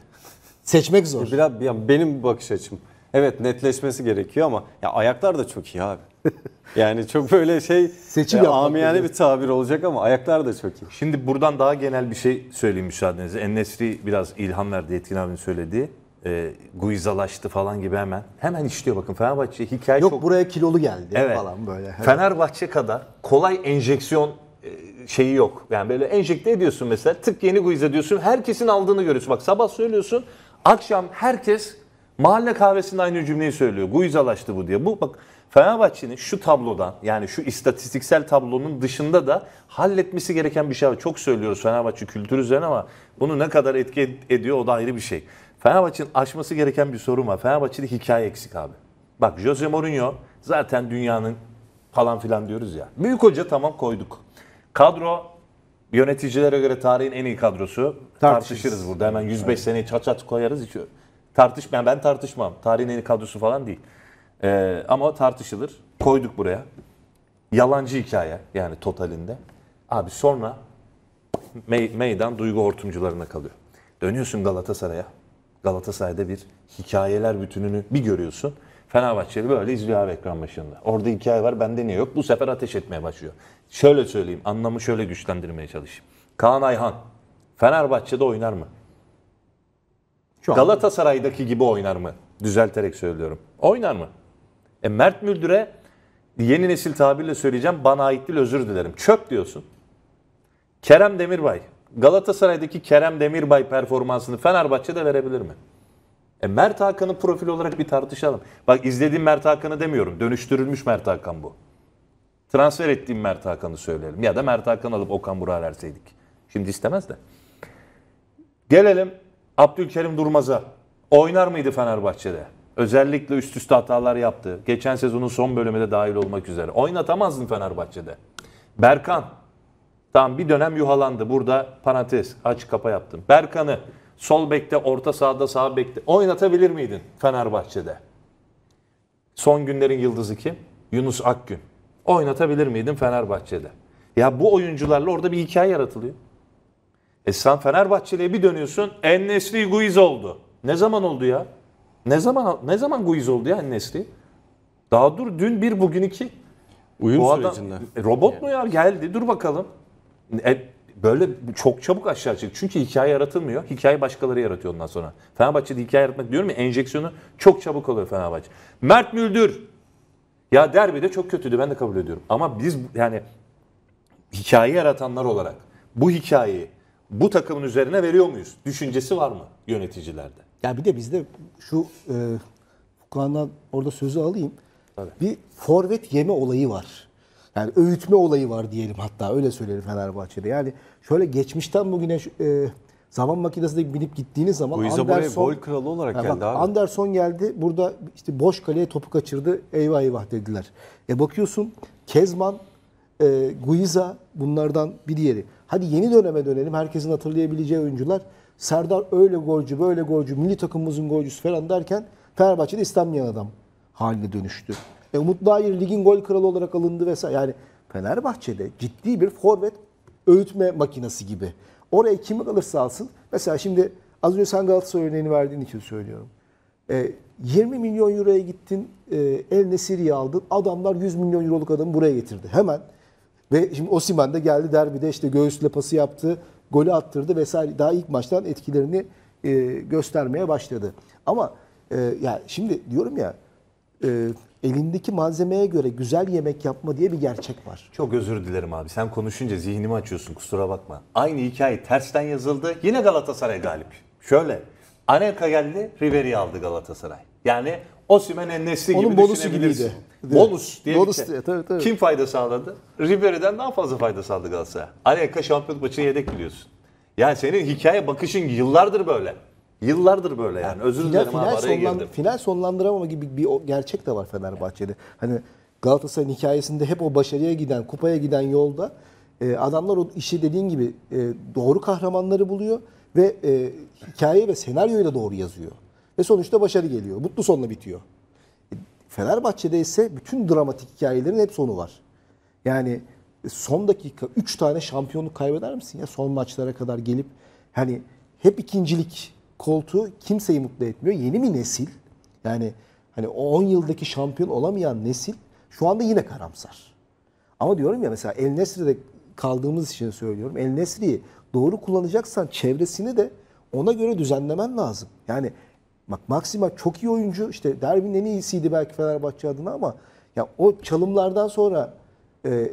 Seçmek zor. E, biraz ya benim bakış açım. Evet netleşmesi gerekiyor ama ya ayaklar da çok iyi abi. yani çok böyle şey Seçim e, amiyane bir tabir olacak ama ayaklar da çok iyi. Şimdi buradan daha genel bir şey söyleyeyim müsaadenizle. Ennesri biraz ilham verdi Etkin abinin söylediği. E, guizalaştı falan gibi hemen. Hemen işliyor bakın Fenerbahçe hikaye Yok, çok... buraya kilolu geldi evet. falan böyle. Fenerbahçe kadar kolay enjeksiyon e, şeyi yok. Yani böyle enjekte ediyorsun mesela tık yeni guiza diyorsun. Herkesin aldığını görüyorsun. Bak sabah söylüyorsun. Akşam herkes mahalle kahvesinde aynı cümleyi söylüyor. Guizalaştı bu diye. Bu bak Fenerbahçe'nin şu tablodan yani şu istatistiksel tablonun dışında da halletmesi gereken bir şey var. Çok söylüyoruz Fenerbahçe kültür üzerine ama bunu ne kadar etki ediyor o da ayrı bir şey. Fenerbahçe'nin aşması gereken bir sorun var. Fenerbahçe'de hikaye eksik abi. Bak Jose Mourinho zaten dünyanın falan filan diyoruz ya. Büyük hoca tamam koyduk. Kadro yöneticilere göre tarihin en iyi kadrosu. Tartışırız, Tartışırız burada. Hemen 105 evet. seneyi çat çat koyarız. Hiç tartışmayan ben tartışmam. Tarihin en iyi kadrosu falan değil. Ee, ama tartışılır. Koyduk buraya. Yalancı hikaye yani totalinde. Abi sonra me- meydan duygu hortumcularına kalıyor. Dönüyorsun Galatasaray'a. Galatasaray'da bir hikayeler bütününü bir görüyorsun. Fenerbahçeli böyle izliyor abi ekran başında. Orada hikaye var bende niye yok? Bu sefer ateş etmeye başlıyor. Şöyle söyleyeyim anlamı şöyle güçlendirmeye çalışayım. Kaan Ayhan Fenerbahçe'de oynar mı? Şu an- Galatasaray'daki gibi oynar mı? Düzelterek söylüyorum. Oynar mı? E Mert Müldür'e yeni nesil tabirle söyleyeceğim bana ait değil özür dilerim. Çöp diyorsun. Kerem Demirbay. Galatasaray'daki Kerem Demirbay performansını Fenerbahçe'de verebilir mi? E Mert Hakan'ı profil olarak bir tartışalım. Bak izlediğim Mert Hakan'ı demiyorum. Dönüştürülmüş Mert Hakan bu. Transfer ettiğim Mert Hakan'ı söyleyelim. Ya da Mert Hakan alıp Okan Burak'a verseydik. Şimdi istemez de. Gelelim Abdülkerim Durmaz'a. Oynar mıydı Fenerbahçe'de? Özellikle üst üste hatalar yaptı. Geçen sezonun son bölümünde dahil olmak üzere. Oynatamazdın Fenerbahçe'de. Berkan. Tamam bir dönem yuhalandı. Burada parantez aç kapa yaptım. Berkan'ı sol bekte, orta sahada, sağ bekte oynatabilir miydin Fenerbahçe'de? Son günlerin yıldızı kim? Yunus Akgün. Oynatabilir miydin Fenerbahçe'de? Ya bu oyuncularla orada bir hikaye yaratılıyor. E sen Fenerbahçeli'ye bir dönüyorsun. Ennesli Guiz oldu. Ne zaman oldu ya? Ne zaman ne zaman Guiz oldu ya Nesli? Daha dur dün bir bugün iki. Uyum Bu sürecinde. E, robot mu ya geldi dur bakalım. E, böyle çok çabuk aşağı çık. Çünkü hikaye yaratılmıyor. Hikaye başkaları yaratıyor ondan sonra. Fenerbahçe'de hikaye yaratmak diyorum ya enjeksiyonu çok çabuk oluyor Fenerbahçe. Mert Müldür. Ya derbi de çok kötüydü ben de kabul ediyorum. Ama biz yani hikaye yaratanlar olarak bu hikayeyi bu takımın üzerine veriyor muyuz? Düşüncesi var mı yöneticilerde? Ya bir de bizde şu e, Furkan'dan orada sözü alayım. Tabii. Bir forvet yeme olayı var. Yani öğütme olayı var diyelim hatta öyle söylerim Fenerbahçe'de. Yani şöyle geçmişten bugüne e, zaman makinesinde binip gittiğiniz zaman Guiza Anderson gol kralı olarak yani geldi bak, abi. Anderson geldi. Burada işte boş kaleye topu kaçırdı. Eyvah eyvah dediler. E bakıyorsun Kezman, e, Guiza bunlardan bir diğeri. Hadi yeni döneme dönelim. Herkesin hatırlayabileceği oyuncular. Serdar öyle golcü, böyle golcü, milli takımımızın golcüsü falan derken Fenerbahçe'de istenmeyen adam haline dönüştü. E, Umut Dair ligin gol kralı olarak alındı vesaire. Yani Fenerbahçe'de ciddi bir forvet öğütme makinesi gibi. Oraya kimi alırsa alsın. Mesela şimdi az önce sen Galatasaray örneğini verdiğin için söylüyorum. E, 20 milyon euroya gittin, e, El Nesiri'yi aldın. Adamlar 100 milyon euroluk adamı buraya getirdi. Hemen ve şimdi Osiman da geldi derbide işte göğüsle pası yaptı, golü attırdı vesaire. Daha ilk maçtan etkilerini e, göstermeye başladı. Ama e, ya yani şimdi diyorum ya e, elindeki malzemeye göre güzel yemek yapma diye bir gerçek var. Çok özür dilerim abi. Sen konuşunca zihnimi açıyorsun kusura bakma. Aynı hikaye tersten yazıldı. Yine Galatasaray galip. Şöyle. Anelka geldi, Riveri aldı Galatasaray. Yani Osimhen Ennesi gibi Onun bonusu gibiydi. Bonus diye Bonus diye, tabii, tabii. Kim fayda sağladı? Ribery'den daha fazla fayda sağladı Galatasaray. Anelka şampiyonluk maçını yedek biliyorsun. Yani senin hikaye bakışın yıllardır böyle. Yıllardır böyle yani. yani Özür dilerim final, abi sonlan, Final sonlandıramama gibi bir gerçek de var Fenerbahçe'de. Hani Galatasaray'ın hikayesinde hep o başarıya giden, kupaya giden yolda e, adamlar o işi dediğin gibi e, doğru kahramanları buluyor ve e, hikayeyi ve senaryoyu da doğru yazıyor. Ve sonuçta başarı geliyor. Mutlu sonla bitiyor. E, Fenerbahçe'de ise bütün dramatik hikayelerin hep sonu var. Yani e, son dakika 3 tane şampiyonluk kaybeder misin ya son maçlara kadar gelip hani hep ikincilik koltuğu kimseyi mutlu etmiyor. Yeni mi nesil yani hani 10 yıldaki şampiyon olamayan nesil şu anda yine karamsar. Ama diyorum ya mesela El Nesri'de kaldığımız için söylüyorum. El Nesri'yi doğru kullanacaksan çevresini de ona göre düzenlemen lazım. Yani Bak Maxima çok iyi oyuncu. İşte Derbin en iyisiydi belki Fenerbahçe adına ama ya o çalımlardan sonra e,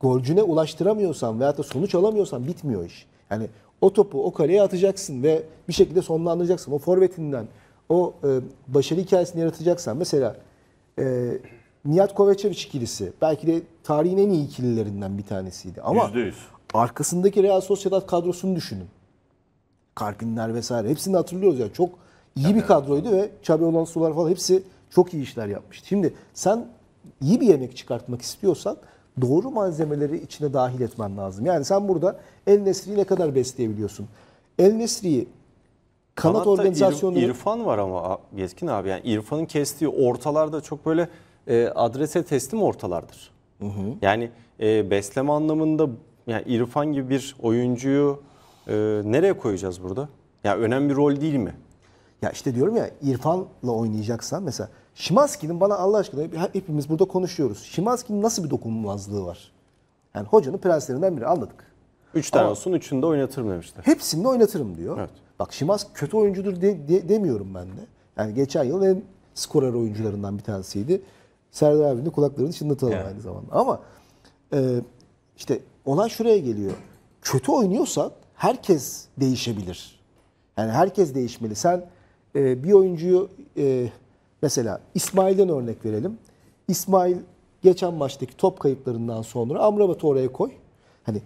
golcüne ulaştıramıyorsan veyahut da sonuç alamıyorsan bitmiyor iş. Yani o topu o kaleye atacaksın ve bir şekilde sonlandıracaksın. O forvetinden o e, başarı hikayesini yaratacaksan mesela e, Nihat Kovacevic ikilisi belki de tarihin en iyi ikililerinden bir tanesiydi. Ama %100. arkasındaki Real Sociedad kadrosunu düşünün. Karkinler vesaire hepsini hatırlıyoruz ya çok iyi Tabii. bir kadroydu ve olan sular falan hepsi çok iyi işler yapmıştı. Şimdi sen iyi bir yemek çıkartmak istiyorsan doğru malzemeleri içine dahil etmen lazım. Yani sen burada El Nesri'yi ne kadar besleyebiliyorsun? El Nesri'yi kanat organizasyonu... İrfan var ama Yeskin abi. Yani İrfan'ın kestiği ortalarda çok böyle e, adrese teslim ortalardır. Hı hı. Yani e, besleme anlamında yani İrfan gibi bir oyuncuyu e, nereye koyacağız burada? Ya yani önemli bir rol değil mi? Ya işte diyorum ya İrfan'la oynayacaksan mesela Şimanski'nin bana Allah aşkına hepimiz burada konuşuyoruz. Şimanski'nin nasıl bir dokunulmazlığı var? Yani hocanın prenslerinden biri anladık. Üç tane Ama olsun üçünü de oynatırım demişler. Hepsini de oynatırım diyor. Evet. Bak Şimanski kötü oyuncudur de, de, demiyorum ben de. Yani geçen yıl en skorer oyuncularından bir tanesiydi. Serdar abinin kulaklarını çınlatalım evet. aynı zamanda. Ama e, işte olay şuraya geliyor. Kötü oynuyorsan herkes değişebilir. Yani herkes değişmeli. Sen e, bir oyuncuyu e, mesela İsmail'den örnek verelim. İsmail geçen maçtaki top kayıplarından sonra Amrabat'ı oraya koy. Hani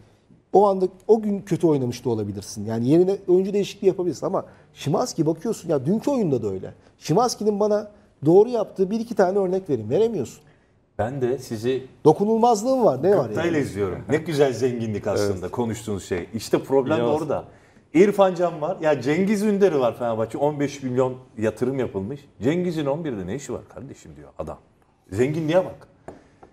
o anda o gün kötü oynamış da olabilirsin. Yani yerine oyuncu değişikliği yapabilirsin ama Şimanski bakıyorsun ya dünkü oyunda da öyle. Şimanski'nin bana doğru yaptığı bir iki tane örnek verin. Veremiyorsun. Ben de sizi... Dokunulmazlığım var. Ne var yani? izliyorum. Ne güzel zenginlik aslında evet. konuştuğunuz şey. İşte problem de orada. İrfan Can var. Ya Cengiz Ünder'i var Fenerbahçe. 15 milyon yatırım yapılmış. Cengiz'in 11'de ne işi var kardeşim diyor adam. Zenginliğe bak.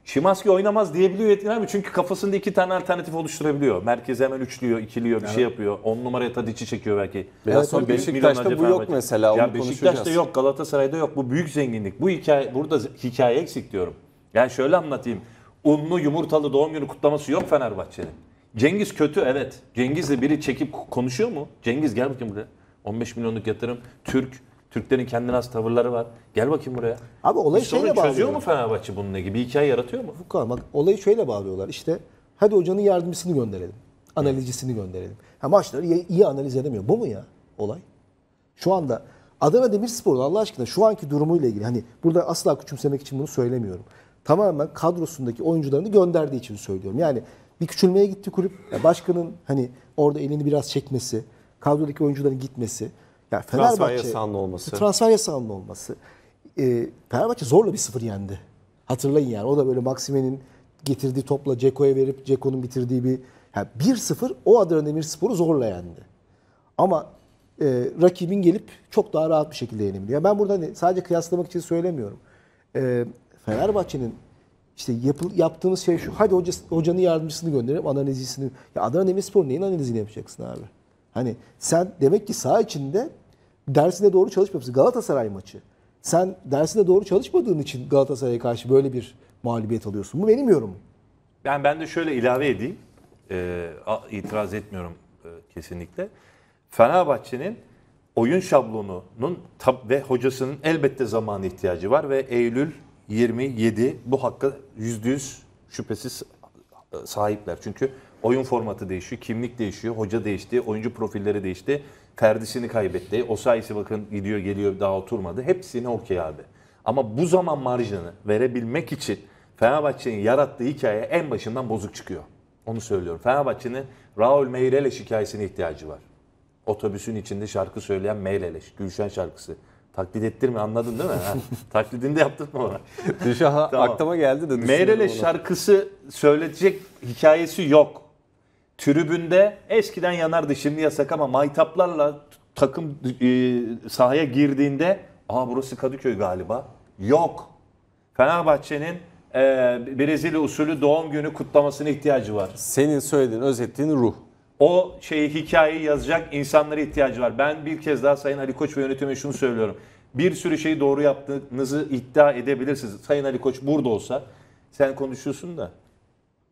Şimaski oynamaz diyebiliyor Yetkin abi. Çünkü kafasında iki tane alternatif oluşturabiliyor. Merkeze hemen üçlüyor, ikiliyor, bir şey evet. şey yapıyor. On numaraya Tadiç'i çekiyor belki. ya evet, sonra Beşiktaş'ta bu yok mesela. Ya Beşiktaş'ta yok, Galatasaray'da yok. Bu büyük zenginlik. Bu hikaye, burada hikaye eksik diyorum. Yani şöyle anlatayım. Unlu yumurtalı doğum günü kutlaması yok Fenerbahçe'nin. Cengiz kötü evet. Cengiz'le biri çekip konuşuyor mu? Cengiz gel bakayım buraya. 15 milyonluk yatırım. Türk. Türklerin kendine has tavırları var. Gel bakayım buraya. Abi olayı işte şöyle çözüyor mu Fenerbahçe bununla gibi? Bir hikaye yaratıyor mu? Furkan bak olayı şöyle bağlıyorlar. İşte hadi hocanın yardımcısını gönderelim. Analizcisini gönderelim. Ha, maçları iyi, iyi analiz edemiyor. Bu mu ya olay? Şu anda Adana Demirspor'un Allah aşkına şu anki durumuyla ilgili hani burada asla küçümsemek için bunu söylemiyorum. Tamamen kadrosundaki oyuncularını gönderdiği için söylüyorum. Yani bir küçülmeye gitti kulüp. başkanın hani orada elini biraz çekmesi, kadrodaki oyuncuların gitmesi. Ya Fenerbahçe, transfer yasağının olması. Transfer yasağının olması. Ee, Fenerbahçe zorla bir sıfır yendi. Hatırlayın yani. O da böyle Maksime'nin getirdiği topla Ceko'ya verip Ceko'nun bitirdiği bir yani 1-0 o Adana Demirspor'u zorla yendi. Ama e, rakibin gelip çok daha rahat bir şekilde yenebiliyor. Ben burada hani sadece kıyaslamak için söylemiyorum. E, Fenerbahçe'nin işte yapıl, yaptığımız şey şu. Hadi hoca, hocanın yardımcısını gönderelim analizisini. Ya Adana Demirspor neyin analizini yapacaksın abi? Hani sen demek ki saha içinde dersine doğru çalışmamışsın. Galatasaray maçı. Sen dersine doğru çalışmadığın için Galatasaray'a karşı böyle bir mağlubiyet alıyorsun. Bu benim yorumum. Ben ben de şöyle ilave edeyim. Ee, itiraz etmiyorum e, kesinlikle. Fenerbahçe'nin oyun şablonunun tab ve hocasının elbette zaman ihtiyacı var ve Eylül 27 bu hakka %100 şüphesiz e, sahipler. Çünkü oyun formatı değişiyor, kimlik değişiyor, hoca değişti, oyuncu profilleri değişti. Ferdisini kaybetti. O sayısı bakın gidiyor geliyor daha oturmadı. Hepsini okey abi. Ama bu zaman marjını verebilmek için Fenerbahçe'nin yarattığı hikaye en başından bozuk çıkıyor. Onu söylüyorum. Fenerbahçe'nin Raul Meireles hikayesine ihtiyacı var. Otobüsün içinde şarkı söyleyen Meireles, Gülşen şarkısı. Taklit ettirme anladın değil mi? Ha? Taklidini de yaptırtma bana. Düşah tamam. aklıma geldi de. Meyrele şarkısı söyletecek hikayesi yok. Tribünde eskiden yanardı şimdi yasak ama maytaplarla takım e, sahaya girdiğinde aa burası Kadıköy galiba. Yok. Fenerbahçe'nin e, Brezilya usulü doğum günü kutlamasına ihtiyacı var. Senin söylediğin, özettiğin ruh o şeyi hikayeyi yazacak insanlara ihtiyacı var. Ben bir kez daha Sayın Ali Koç ve yönetime şunu söylüyorum. Bir sürü şeyi doğru yaptığınızı iddia edebilirsiniz. Sayın Ali Koç burada olsa sen konuşuyorsun da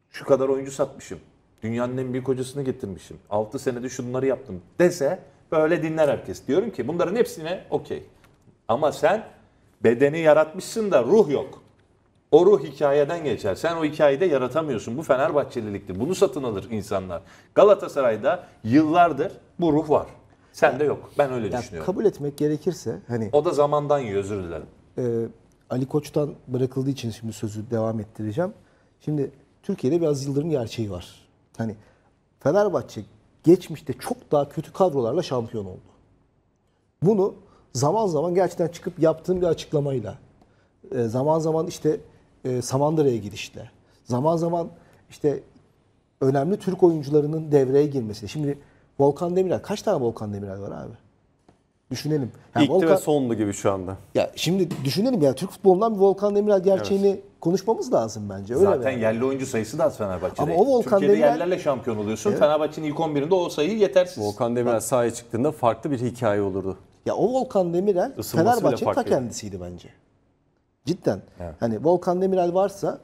şu kadar oyuncu satmışım. Dünyanın en büyük hocasını getirmişim. 6 senede şunları yaptım dese böyle dinler herkes. Diyorum ki bunların hepsine okey. Ama sen bedeni yaratmışsın da ruh yok. O ruh hikayeden geçer. Sen o hikayede yaratamıyorsun. Bu Fenerbahçeliliktir. Bunu satın alır insanlar. Galatasaray'da yıllardır bu ruh var. Sen de yok. Ben öyle yani düşünüyorum. Kabul etmek gerekirse hani O da zamandan yiyor özür dilerim. e, Ali Koç'tan bırakıldığı için şimdi sözü devam ettireceğim. Şimdi Türkiye'de biraz yıldırım gerçeği var. Hani Fenerbahçe geçmişte çok daha kötü kadrolarla şampiyon oldu. Bunu zaman zaman gerçekten çıkıp yaptığım bir açıklamayla e, zaman zaman işte e, Samandıra'ya gidişle, zaman zaman işte önemli Türk oyuncularının devreye girmesi. Şimdi Volkan Demirel, kaç tane Volkan Demirel var abi? Düşünelim. Yani İlkti Volkan, ve sondu gibi şu anda. Ya şimdi düşünelim ya Türk futbolundan bir Volkan Demirel gerçeğini evet. konuşmamız lazım bence. Öyle Zaten mi? yerli oyuncu sayısı da az Fenerbahçe'de. Ama o Volkan Türkiye'de Demirel... yerlerle şampiyon oluyorsun. Evet. Fenerbahçe'nin ilk 11'inde o sayı yetersiz. Volkan Demirel Bak. sahaya çıktığında farklı bir hikaye olurdu. Ya o Volkan Demirel Isınması Fenerbahçe'nin ta kendisiydi bence. Cidden. Evet. Hani Volkan Demirel varsa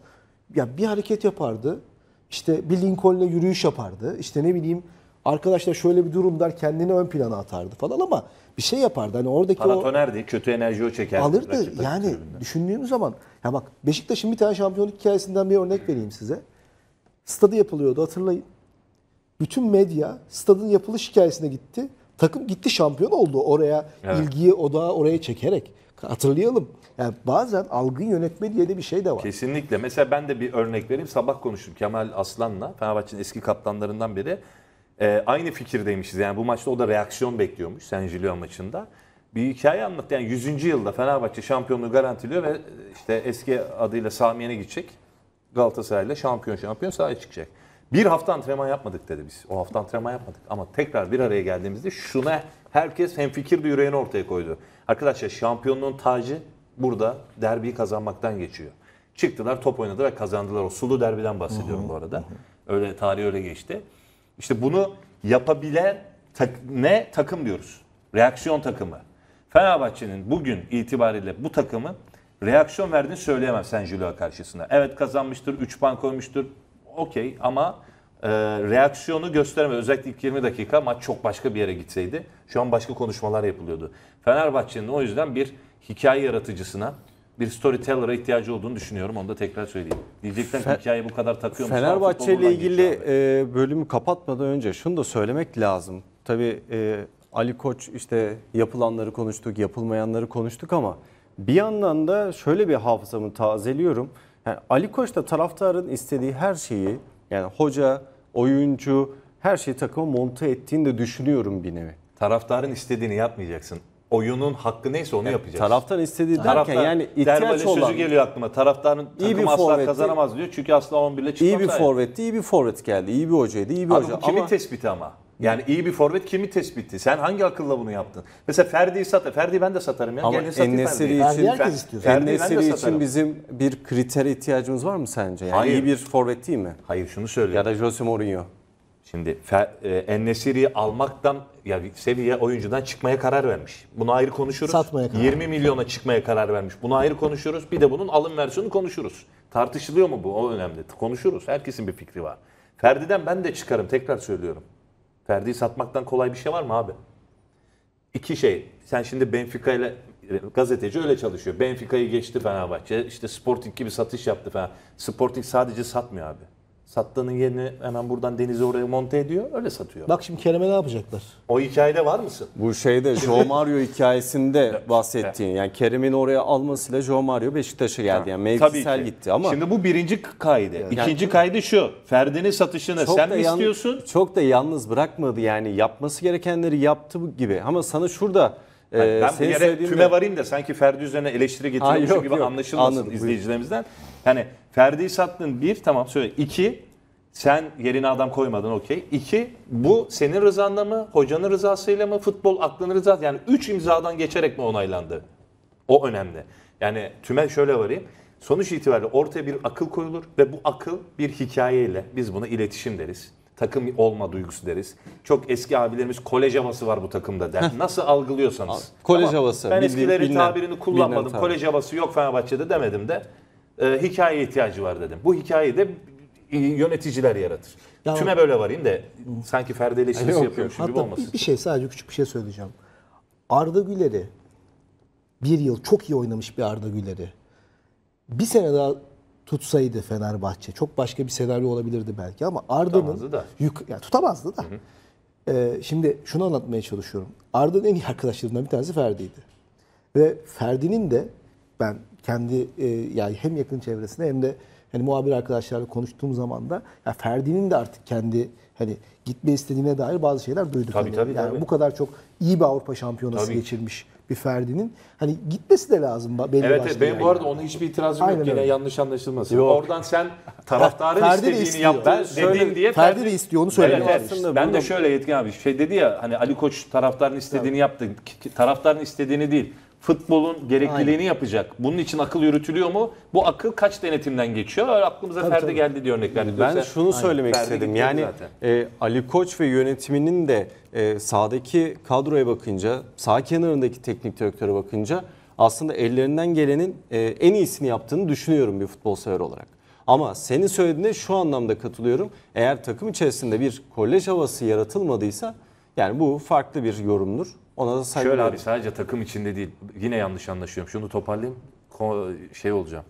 ya bir hareket yapardı. İşte bir Lincoln'le yürüyüş yapardı. İşte ne bileyim arkadaşlar şöyle bir durum kendini ön plana atardı falan ama bir şey yapardı. Hani oradaki Paratonerdi. O, kötü enerji o çekerdi. Alırdı. Yani tribünden. düşündüğüm zaman ya bak Beşiktaş'ın bir tane şampiyonluk hikayesinden bir örnek vereyim size. Stadı yapılıyordu hatırlayın. Bütün medya stadın yapılış hikayesine gitti. Takım gitti şampiyon oldu oraya evet. ilgiyi odağı oraya çekerek. Hatırlayalım. Yani bazen algı yönetme diye de bir şey de var. Kesinlikle. Mesela ben de bir örnek vereyim. Sabah konuştum Kemal Aslan'la. Fenerbahçe'nin eski kaptanlarından biri. Ee, aynı fikirdeymişiz. Yani bu maçta o da reaksiyon bekliyormuş San Gilio maçında. Bir hikaye anlattı. Yani 100. yılda Fenerbahçe şampiyonluğu garantiliyor ve işte eski adıyla Samiye'ne gidecek. Galatasaray'la şampiyon şampiyon sahaya çıkacak. Bir hafta antrenman yapmadık dedi biz. O hafta antrenman yapmadık. Ama tekrar bir araya geldiğimizde şuna herkes hem fikir de yüreğini ortaya koydu. Arkadaşlar şampiyonluğun tacı burada derbiyi kazanmaktan geçiyor. Çıktılar top oynadılar kazandılar. O sulu derbiden bahsediyorum Hı-hı. bu arada. Öyle tarih öyle geçti. İşte bunu yapabilen tak, ne takım diyoruz. Reaksiyon takımı. Fenerbahçe'nin bugün itibariyle bu takımı reaksiyon verdiğini söyleyemem Sen Julio karşısında. Evet kazanmıştır, 3 puan koymuştur. Okey ama e, reaksiyonu gösteremiyor. Özellikle ilk 20 dakika maç çok başka bir yere gitseydi. Şu an başka konuşmalar yapılıyordu. Fenerbahçe'nin o yüzden bir hikaye yaratıcısına bir storyteller'a ihtiyacı olduğunu düşünüyorum. Onu da tekrar söyleyeyim. Diyecekler ki hikayeyi bu kadar takıyor musun? Fenerbahçe ile ilgili e, bölümü kapatmadan önce şunu da söylemek lazım. Tabii e, Ali Koç işte yapılanları konuştuk, yapılmayanları konuştuk ama bir yandan da şöyle bir hafızamı tazeliyorum. Yani Ali Koç da taraftarın istediği her şeyi yani hoca, oyuncu her şeyi takıma monte ettiğini de düşünüyorum bir nevi. Taraftarın istediğini yapmayacaksın. Oyunun hakkı neyse onu yapacağız. Taraftan istediği derken Taraftar, yani ihtiyaç olan. sözü geliyor aklıma. Taraftarın iyi bir asla forvetti, kazanamaz diyor. Çünkü asla 11 ile çıkmaz. İyi bir forvetti, iyi bir forvet geldi. iyi bir hocaydı, iyi bir Abi hoca. Bu kimin ama, tespiti ama? Yani iyi bir forvet kimi tespitti? Sen hangi akılla bunu yaptın? Mesela Ferdi'yi sat. Ferdi'yi ben de satarım ya. Ama Gelin için, Ferdi herkes için bizim bir kriter ihtiyacımız var mı sence? Yani Hayır. İyi bir forvet değil mi? Hayır şunu söylüyorum. Ya da Jose Mourinho. Şimdi Fe- e, almaktan ya bir seviye oyuncudan çıkmaya karar vermiş. Bunu ayrı konuşuruz. Satmaya karar 20 milyona çıkmaya karar vermiş. Bunu ayrı konuşuruz. Bir de bunun alım versiyonu konuşuruz. Tartışılıyor mu bu? O önemli. Konuşuruz. Herkesin bir fikri var. Ferdi'den ben de çıkarım. Tekrar söylüyorum. Ferdi'yi satmaktan kolay bir şey var mı abi? İki şey. Sen şimdi Benfica ile gazeteci öyle çalışıyor. Benfica'yı geçti Fenerbahçe. İşte Sporting gibi satış yaptı falan. Sporting sadece satmıyor abi. Sattığının yerini hemen buradan denize oraya monte ediyor. Öyle satıyor. Bak şimdi Kerem'e ne yapacaklar? O hikayede var mısın? Bu şeyde Joe Mario hikayesinde bahsettiğin yani Kerem'in oraya almasıyla Joe Mario Beşiktaş'a geldi. Yani mevkisel gitti ama Şimdi bu birinci kaide. İkinci kaydı şu. Ferdi'nin satışını çok sen da mi yan- istiyorsun? Çok da yalnız bırakmadı yani yapması gerekenleri yaptı gibi. Ama sana şurada Yani e, ben bir yere söylediğinde- de varayım da sanki Ferdi üzerine eleştiri getiriyormuş gibi yok. anlaşılmasın Anladım, buyurun. izleyicilerimizden. Yani Ferdi'yi sattın bir tamam söyle. İki sen yerine adam koymadın okey. İki bu senin rızanla mı hocanın rızasıyla mı futbol aklının rızası yani üç imzadan geçerek mi onaylandı? O önemli. Yani tüme şöyle varayım. Sonuç itibariyle ortaya bir akıl koyulur ve bu akıl bir hikayeyle biz buna iletişim deriz. Takım olma duygusu deriz. Çok eski abilerimiz kolej havası var bu takımda der. Nasıl algılıyorsanız. kolej tamam. havası. Ben bildiğim, eskileri bilinen, tabirini kullanmadım. Bilinen kolej havası yok Fenerbahçe'de demedim de e, hikaye ihtiyacı var dedim. Bu hikayeyi de yöneticiler yaratır. Ya, Tüme böyle varayım da sanki Ferdi eleştirisi yapıyormuş gibi olmasın. Bir şey sadece küçük bir şey söyleyeceğim. Arda Güler'i bir yıl çok iyi oynamış bir Arda Güler'i bir sene daha tutsaydı Fenerbahçe çok başka bir senaryo olabilirdi belki ama Arda'nın yük yani tutamazdı da. Hı hı. Ee, şimdi şunu anlatmaya çalışıyorum. Arda'nın en iyi arkadaşlarından bir tanesi Ferdi'ydi. Ve Ferdi'nin de ben kendi e, yani hem yakın çevresinde hem de hani muhabir arkadaşlarla konuştuğum zaman da ya Ferdi'nin de artık kendi hani gitme istediğine dair bazı şeyler duyduk. Tabii, hani. tabii, yani tabii. bu kadar çok iyi bir Avrupa şampiyonası tabii. geçirmiş bir Ferdi'nin hani gitmesi de lazım belli Evet, evet ben yani. bu arada onu hiçbir itirazım Aynen yok. Öyle. Yine yanlış anlaşılmasın. Yok. Oradan sen taraftarın Ferdi istediğini istiyor. yap ben dedin diye Ferdi, Ferdi de istiyor onu söylüyor. Evet, Aslında ben de şöyle Yetkin abi şey dedi ya hani Ali Koç taraftarın istediğini yani. yaptı. Taraftarın istediğini değil futbolun gerekliliğini Aynen. yapacak. Bunun için akıl yürütülüyor mu? Bu akıl kaç denetimden geçiyor? Öyle aklımıza tabii, Ferdi tabii. geldi diye örnek verdim. Ben Yoksa, şunu söylemek Ferdi istedim. Yani e, Ali Koç ve yönetiminin de e, sahadaki kadroya bakınca, sağ kenarındaki teknik direktöre bakınca aslında ellerinden gelenin e, en iyisini yaptığını düşünüyorum bir futbol sever olarak. Ama senin söylediğine şu anlamda katılıyorum. Eğer takım içerisinde bir kolej havası yaratılmadıysa yani bu farklı bir yorumdur. Ona da saygı Şöyle abi sadece takım içinde değil. Yine yanlış anlaşıyorum. Şunu toparlayayım. Şey olacağım.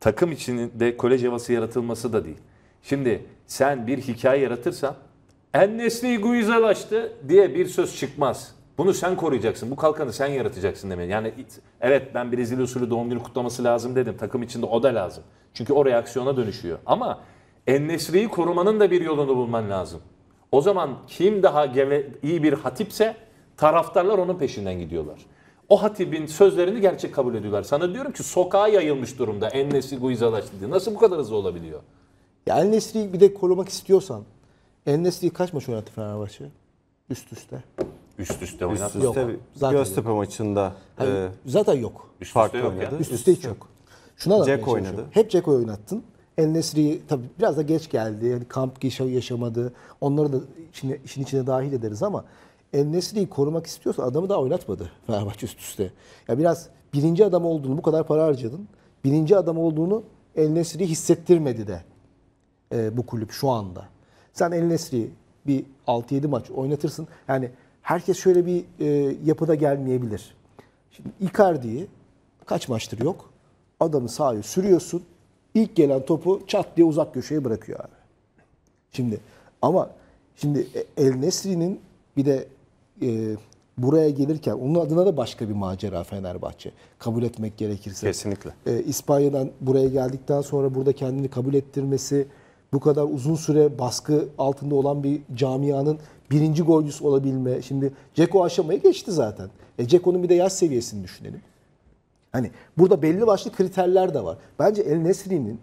Takım içinde kolej havası yaratılması da değil. Şimdi sen bir hikaye yaratırsan en nesneyi guizalaştı diye bir söz çıkmaz. Bunu sen koruyacaksın. Bu kalkanı sen yaratacaksın demeyin. Yani evet ben Brezilya usulü doğum günü kutlaması lazım dedim. Takım içinde o da lazım. Çünkü o reaksiyona dönüşüyor. Ama Ennesri'yi korumanın da bir yolunu bulman lazım. O zaman kim daha iyi bir hatipse Taraftarlar onun peşinden gidiyorlar. O hatibin sözlerini gerçek kabul ediyorlar. Sana diyorum ki sokağa yayılmış durumda en nesil Guizalaş Nasıl bu kadar hızlı olabiliyor? Ya El bir de korumak istiyorsan El kaç maç oynattı Fenerbahçe? Üst üste. Üst üste oynattı. Üst üste yok, zaten Göztepe yok. maçında. Hani, e, zaten yok. Üst üste Farklı yok oynadı. Ya. Üst üste hiç yok. Şuna da Jack oynadı. Hep Jack oynattın. El Nesri tabii biraz da geç geldi. Yani kamp yaşamadı. Onları da içine, işin içine dahil ederiz ama Ennesli'yi korumak istiyorsa adamı daha oynatmadı Fenerbahçe üst üste. Ya biraz birinci adam olduğunu bu kadar para harcadın. Birinci adam olduğunu Ennesli hissettirmedi de e, bu kulüp şu anda. Sen Ennesli'yi bir 6-7 maç oynatırsın. Yani herkes şöyle bir e, yapıda gelmeyebilir. Şimdi Icardi'yi kaç maçtır yok. Adamı sahaya sürüyorsun. İlk gelen topu çat diye uzak köşeye bırakıyor abi. Şimdi ama şimdi e, El Nesri'nin bir de e, buraya gelirken onun adına da başka bir macera Fenerbahçe. Kabul etmek gerekirse. Kesinlikle. E, İspanya'dan buraya geldikten sonra burada kendini kabul ettirmesi, bu kadar uzun süre baskı altında olan bir camianın birinci golcüsü olabilme. Şimdi Ceko aşamaya geçti zaten. E Ceko'nun bir de yaş seviyesini düşünelim. Hani burada belli başlı kriterler de var. Bence El Nesri'nin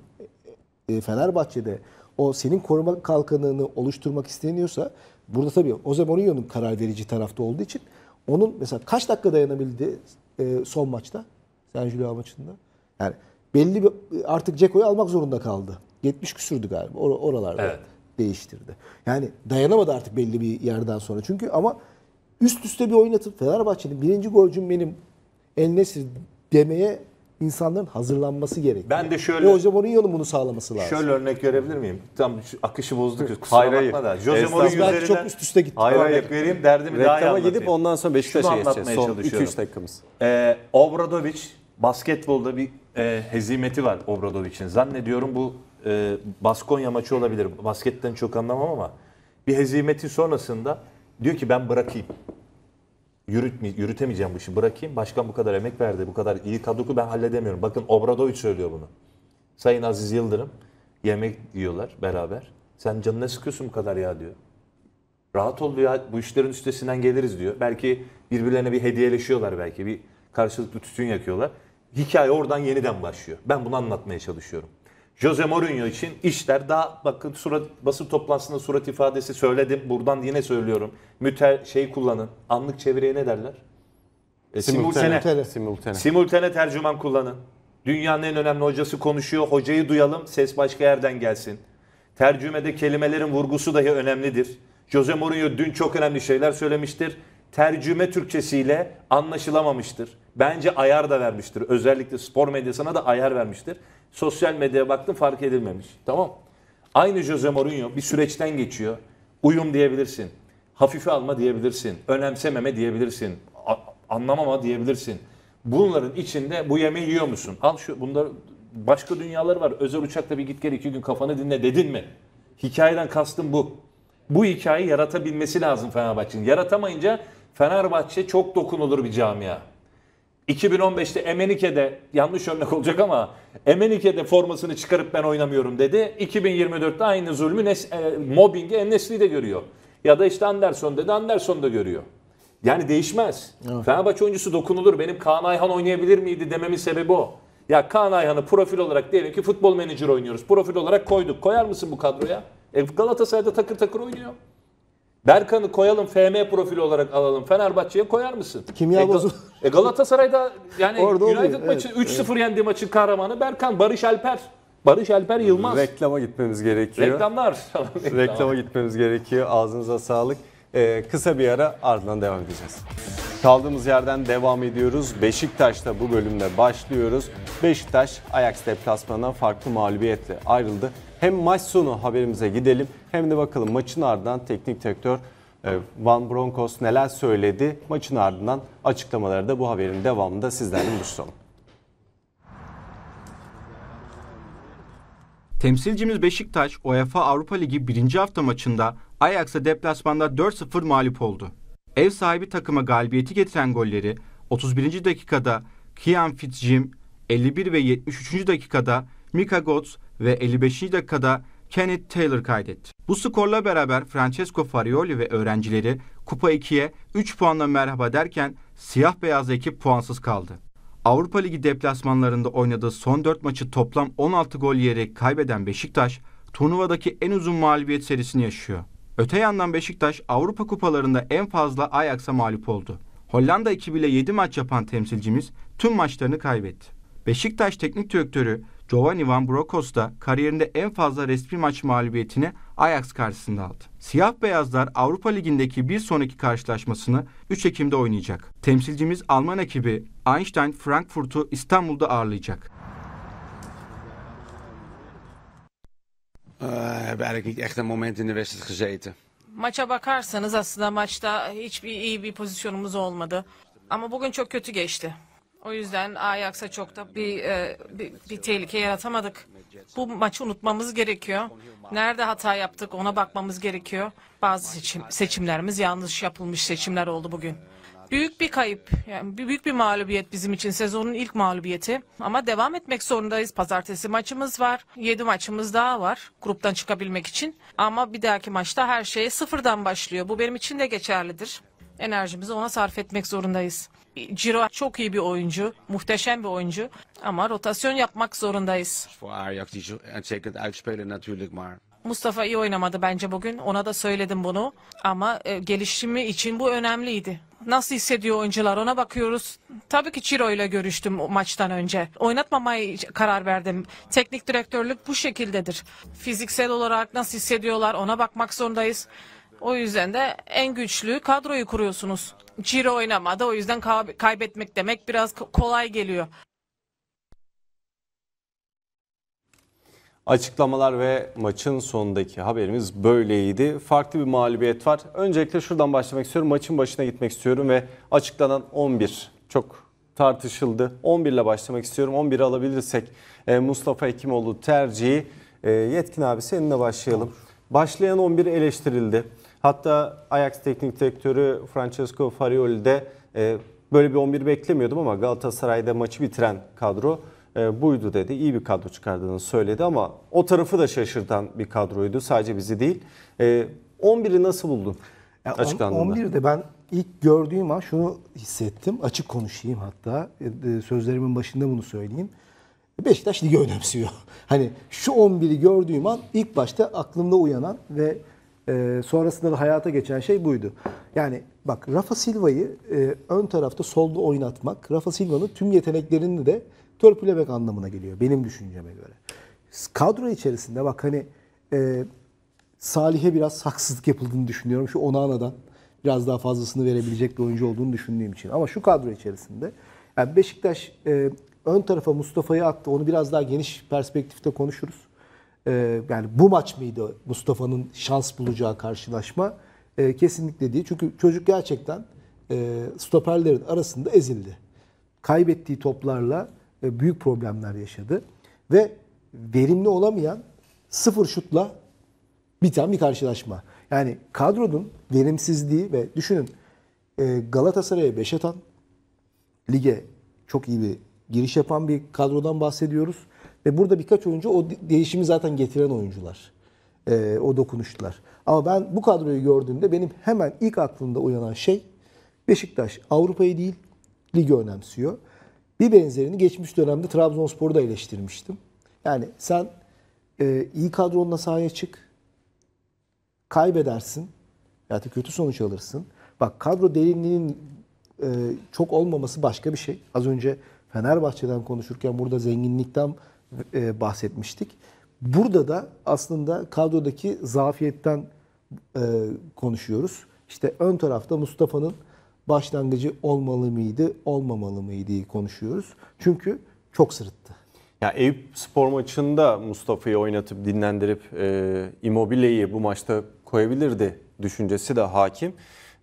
e, Fenerbahçe'de o senin koruma kalkanını oluşturmak isteniyorsa Burada tabii Jose Mourinho'nun karar verici tarafta olduğu için onun mesela kaç dakika dayanabildi e, son maçta? Sergio maçında. Yani belli bir artık Ceko'yu almak zorunda kaldı. 70 küsürdü galiba. Or oralarda evet. değiştirdi. Yani dayanamadı artık belli bir yerden sonra. Çünkü ama üst üste bir oynatıp Fenerbahçe'nin birinci golcüm benim El Nesir demeye insanların hazırlanması gerekiyor. Ben de şöyle... Ve Jose Mourinho'nun bunu sağlaması lazım. Şöyle örnek görebilir miyim? Tam akışı bozduk. Kusura hayır, bakma da. Jose Mourinho üzerinden... çok üst üste gittim. Hayır, örnek vereyim. Derdimi Reklama daha iyi anlatayım. gidip ondan sonra Beşiktaş'a geçeceğiz. Son 2-3 dakikamız. Ee, Obradovic basketbolda bir e, hezimeti var Obradovic'in. Zannediyorum bu e, Baskonya maçı olabilir. Basketten çok anlamam ama bir hezimeti sonrasında diyor ki ben bırakayım yürütme, yürütemeyeceğim bu işi bırakayım. Başkan bu kadar emek verdi, bu kadar iyi kadroku ben halledemiyorum. Bakın Obradoviç söylüyor bunu. Sayın Aziz Yıldırım yemek yiyorlar beraber. Sen canına sıkıyorsun bu kadar ya diyor. Rahat ol ya bu işlerin üstesinden geliriz diyor. Belki birbirlerine bir hediyeleşiyorlar belki bir karşılıklı tütün yakıyorlar. Hikaye oradan yeniden başlıyor. Ben bunu anlatmaya çalışıyorum. Jose Mourinho için işler daha bakın surat, basın toplantısında surat ifadesi söyledim. Buradan yine söylüyorum. Müter şey kullanın. Anlık çeviriye ne derler? E, simultane. simultane. Simultane. Simultane tercüman kullanın. Dünyanın en önemli hocası konuşuyor. Hocayı duyalım. Ses başka yerden gelsin. Tercümede kelimelerin vurgusu dahi önemlidir. Jose Mourinho dün çok önemli şeyler söylemiştir. Tercüme Türkçesiyle anlaşılamamıştır. Bence ayar da vermiştir. Özellikle spor medyasına da ayar vermiştir. Sosyal medyaya baktım fark edilmemiş. Tamam. Aynı Jose Mourinho bir süreçten geçiyor. Uyum diyebilirsin. Hafife alma diyebilirsin. Önemsememe diyebilirsin. A- anlamama diyebilirsin. Bunların içinde bu yemeği yiyor musun? Al şu bunlar başka dünyalar var. Özel uçakta bir git gel iki gün kafanı dinle dedin mi? Hikayeden kastım bu. Bu hikayeyi yaratabilmesi lazım Fenerbahçe'nin. Yaratamayınca Fenerbahçe çok dokunulur bir camia. 2015'te Emenike'de yanlış örnek olacak ama Emenike'de formasını çıkarıp ben oynamıyorum dedi. 2024'te aynı zulmü nes- e, mobbingi Enesli de görüyor. Ya da işte Anderson dedi Anderson da görüyor. Yani değişmez. Evet. Fenerbahçe oyuncusu dokunulur. Benim Kaan Ayhan oynayabilir miydi dememin sebebi o. Ya Kaan Ayhan'ı profil olarak diyelim ki futbol menajer oynuyoruz. Profil olarak koyduk. Koyar mısın bu kadroya? E Galatasaray'da takır takır oynuyor. Berkan'ı koyalım FM profili olarak alalım. Fenerbahçe'ye koyar mısın? Kimya e, bozulur. E Galatasaray'da yani Orada United oluyor. maçı evet, 3-0 evet. yendiği maçın kahramanı Berkan, Barış Alper. Barış Alper Yılmaz. Reklama gitmemiz gerekiyor. Reklamlar. Reklama gitmemiz gerekiyor. Ağzınıza sağlık. Ee, kısa bir ara ardından devam edeceğiz. Kaldığımız yerden devam ediyoruz. Beşiktaş'ta bu bölümle başlıyoruz. Beşiktaş Ajax deplasmanından farklı mağlubiyetle ayrıldı. Hem maç sonu haberimize gidelim hem de bakalım maçın ardından teknik direktör e, Van Broncos neler söyledi? Maçın ardından açıklamaları da bu haberin devamında sizlerle buluşalım. Temsilcimiz Beşiktaş UEFA Avrupa Ligi 1. hafta maçında Ajax'a deplasmanda 4-0 mağlup oldu. Ev sahibi takıma galibiyeti getiren golleri 31. dakikada Kian Fitzjim, 51 ve 73. dakikada Mika Götz ve 55. dakikada Kenneth Taylor kaydetti. Bu skorla beraber Francesco Farioli ve öğrencileri Kupa 2'ye 3 puanla merhaba derken siyah beyaz ekip puansız kaldı. Avrupa Ligi deplasmanlarında oynadığı son 4 maçı toplam 16 gol yiyerek kaybeden Beşiktaş, turnuvadaki en uzun mağlubiyet serisini yaşıyor. Öte yandan Beşiktaş Avrupa kupalarında en fazla Ajax'a mağlup oldu. Hollanda ekibiyle 7 maç yapan temsilcimiz tüm maçlarını kaybetti. Beşiktaş Teknik Direktörü Giovanni Van Brokos da kariyerinde en fazla resmi maç mağlubiyetini Ajax karşısında aldı. Siyah beyazlar Avrupa Ligi'ndeki bir sonraki karşılaşmasını 3 Ekim'de oynayacak. Temsilcimiz Alman ekibi Einstein Frankfurt'u İstanbul'da ağırlayacak. Eh, hebben eigenlijk niet echt een de wedstrijd gezeten. Maça bakarsanız aslında maçta hiçbir iyi bir pozisyonumuz olmadı. Ama bugün çok kötü geçti. O yüzden Ajax'a çok da bir, e, bir, bir tehlike yaratamadık. Bu maçı unutmamız gerekiyor. Nerede hata yaptık ona bakmamız gerekiyor. Bazı seçim, seçimlerimiz yanlış yapılmış seçimler oldu bugün. Büyük bir kayıp, yani büyük bir mağlubiyet bizim için sezonun ilk mağlubiyeti. Ama devam etmek zorundayız. Pazartesi maçımız var, 7 maçımız daha var gruptan çıkabilmek için. Ama bir dahaki maçta her şey sıfırdan başlıyor. Bu benim için de geçerlidir. Enerjimizi ona sarf etmek zorundayız. Ciro çok iyi bir oyuncu, muhteşem bir oyuncu ama rotasyon yapmak zorundayız. Mustafa iyi oynamadı bence bugün. Ona da söyledim bunu ama e, gelişimi için bu önemliydi. Nasıl hissediyor oyuncular ona bakıyoruz. Tabii ki Ciro ile görüştüm maçtan önce. Oynatmamayı karar verdim. Teknik direktörlük bu şekildedir. Fiziksel olarak nasıl hissediyorlar ona bakmak zorundayız. O yüzden de en güçlü kadroyu kuruyorsunuz. Ciro oynamadı o yüzden kaybetmek demek biraz kolay geliyor. Açıklamalar ve maçın sonundaki haberimiz böyleydi. Farklı bir mağlubiyet var. Öncelikle şuradan başlamak istiyorum. Maçın başına gitmek istiyorum ve açıklanan 11 çok tartışıldı. 11 ile başlamak istiyorum. 11'i alabilirsek e, Mustafa Ekimoğlu tercihi. E, yetkin abi seninle başlayalım. Başlayan 11 eleştirildi. Hatta Ajax teknik direktörü Francesco Farioli de e, böyle bir 11 beklemiyordum ama Galatasaray'da maçı bitiren kadro e, buydu dedi. İyi bir kadro çıkardığını söyledi ama o tarafı da şaşırtan bir kadroydu. Sadece bizi değil. E, 11'i nasıl buldun? Yani açıklandığında. 11'de ben ilk gördüğüm an şunu hissettim. Açık konuşayım hatta. E, e, sözlerimin başında bunu söyleyeyim. Beşiktaş ligi önemsiyor. Hani şu 11'i gördüğüm an ilk başta aklımda uyanan ve e, sonrasında da hayata geçen şey buydu. Yani bak Rafa Silva'yı e, ön tarafta solda oynatmak, Rafa Silva'nın tüm yeteneklerini de törpülemek anlamına geliyor benim düşünceme göre. Kadro içerisinde bak hani e, Salih'e biraz haksızlık yapıldığını düşünüyorum. Şu Onana'dan biraz daha fazlasını verebilecek bir oyuncu olduğunu düşündüğüm için. Ama şu kadro içerisinde yani Beşiktaş e, ön tarafa Mustafa'yı attı. Onu biraz daha geniş perspektifte konuşuruz. Ee, yani bu maç mıydı Mustafa'nın şans bulacağı karşılaşma? Ee, kesinlikle değil. Çünkü çocuk gerçekten e, stoperlerin arasında ezildi. Kaybettiği toplarla e, büyük problemler yaşadı. Ve verimli olamayan sıfır şutla biten bir karşılaşma. Yani kadronun verimsizliği ve düşünün e, Galatasaray'a 5 atan lige çok iyi bir giriş yapan bir kadrodan bahsediyoruz. Ve burada birkaç oyuncu o değişimi zaten getiren oyuncular. E, o dokunuşlar. Ama ben bu kadroyu gördüğümde benim hemen ilk aklımda uyanan şey Beşiktaş Avrupa'yı değil ligi önemsiyor. Bir benzerini geçmiş dönemde Trabzonspor'u da eleştirmiştim. Yani sen e, iyi kadronla sahaya çık. Kaybedersin. Ya da kötü sonuç alırsın. Bak kadro derinliğinin e, çok olmaması başka bir şey. Az önce Fenerbahçe'den konuşurken burada zenginlikten e, bahsetmiştik. Burada da aslında kadrodaki zafiyetten e, konuşuyoruz. İşte ön tarafta Mustafa'nın başlangıcı olmalı mıydı, olmamalı mıydı konuşuyoruz. Çünkü çok sırıttı. Ya Eyüp spor maçında Mustafa'yı oynatıp dinlendirip e, Immobile'yi bu maçta koyabilirdi düşüncesi de hakim.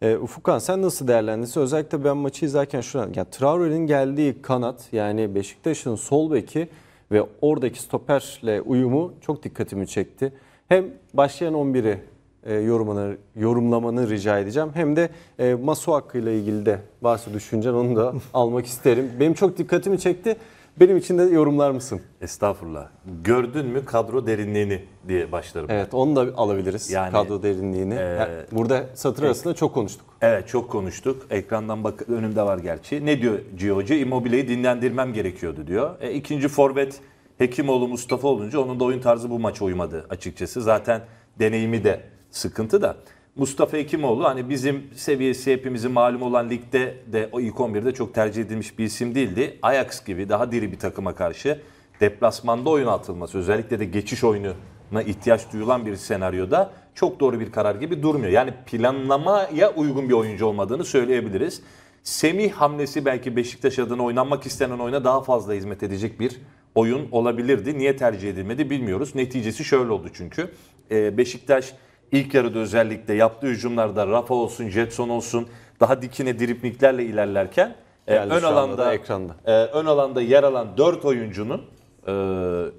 E, Ufukkan sen nasıl değerlendirsin? Özellikle ben maçı izlerken şuradan, ya Traore'nin geldiği kanat yani Beşiktaş'ın sol beki ve oradaki stoperle uyumu çok dikkatimi çekti. Hem başlayan 11'i e, yorumunu, yorumlamanı rica edeceğim. Hem de e, Masuaku ile ilgili de varsa düşüncen onu da almak isterim. Benim çok dikkatimi çekti. Benim için de yorumlar mısın? Estağfurullah. Gördün mü kadro derinliğini diye başlarım. Evet onu da alabiliriz yani, kadro derinliğini. E, Burada satır ek, arasında çok konuştuk. Evet çok konuştuk. Ekrandan bak önümde var gerçi. Ne diyor Gioca? Immobile'yi dinlendirmem gerekiyordu diyor. E, ikinci forvet Hekimoğlu Mustafa olunca onun da oyun tarzı bu maça uymadı açıkçası. Zaten deneyimi de sıkıntı da. Mustafa Hekimoğlu hani bizim seviyesi hepimizin malum olan ligde de o ilk 11'de çok tercih edilmiş bir isim değildi. Ajax gibi daha diri bir takıma karşı deplasmanda oyun atılması özellikle de geçiş oyununa ihtiyaç duyulan bir senaryoda çok doğru bir karar gibi durmuyor. Yani planlamaya uygun bir oyuncu olmadığını söyleyebiliriz. Semih hamlesi belki Beşiktaş adına oynanmak istenen oyuna daha fazla hizmet edecek bir oyun olabilirdi. Niye tercih edilmedi bilmiyoruz. Neticesi şöyle oldu çünkü. Ee, Beşiktaş İlk yarıda özellikle yaptığı hücumlarda Rafa olsun, Jetson olsun daha dikine dripliklerle ilerlerken e, ön alanda ekranda. E, ön alanda yer alan 4 oyuncunun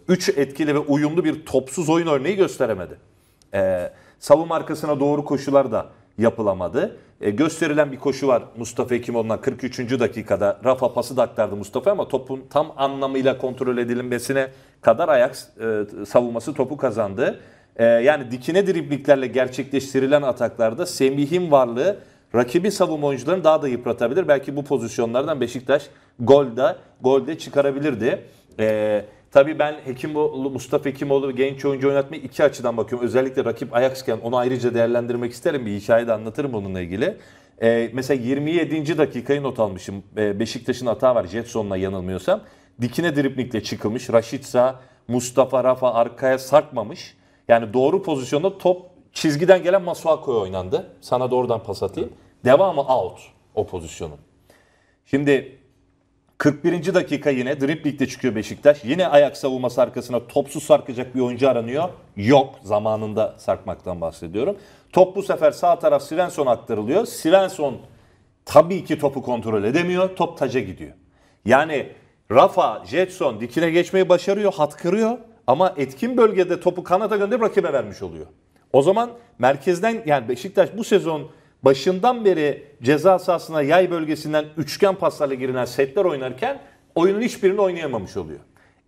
3 e, etkili ve uyumlu bir topsuz oyun örneği gösteremedi. E, savunma arkasına doğru koşular da yapılamadı. E, gösterilen bir koşu var Mustafa Ekimoğlu'na 43. dakikada. Rafa pası da aktardı Mustafa ama topun tam anlamıyla kontrol edilmesine kadar Ajax e, savunması topu kazandı. Ee, yani dikine dribliklerle gerçekleştirilen ataklarda Semih'in varlığı rakibi savunma oyuncularını daha da yıpratabilir. Belki bu pozisyonlardan Beşiktaş golde, golde çıkarabilirdi. Ee, tabii ben Hekimoğlu, Mustafa Hekimoğlu ve genç oyuncu oynatmayı iki açıdan bakıyorum. Özellikle rakip Ajax'ken onu ayrıca değerlendirmek isterim. Bir hikaye de anlatırım onunla ilgili. Ee, mesela 27. dakikayı not almışım. Ee, Beşiktaş'ın hata var Jetson'la yanılmıyorsam. Dikine driplikle çıkılmış. Raşitsa, Mustafa Rafa arkaya sarkmamış. Yani doğru pozisyonda top çizgiden gelen Masuako'ya oynandı. Sana doğrudan pas atayım. Devamı out o pozisyonun. Şimdi 41. dakika yine driplikte çıkıyor Beşiktaş. Yine ayak savunması arkasına topsuz sarkacak bir oyuncu aranıyor. Yok zamanında sarkmaktan bahsediyorum. Top bu sefer sağ taraf Sirenson aktarılıyor. Sirenson tabii ki topu kontrol edemiyor. Top taca gidiyor. Yani Rafa, Jetson dikine geçmeyi başarıyor, hat kırıyor. Ama etkin bölgede topu kanata gönderip rakibe vermiş oluyor. O zaman merkezden yani Beşiktaş bu sezon başından beri ceza sahasına yay bölgesinden üçgen paslarla girilen setler oynarken oyunun hiçbirini oynayamamış oluyor.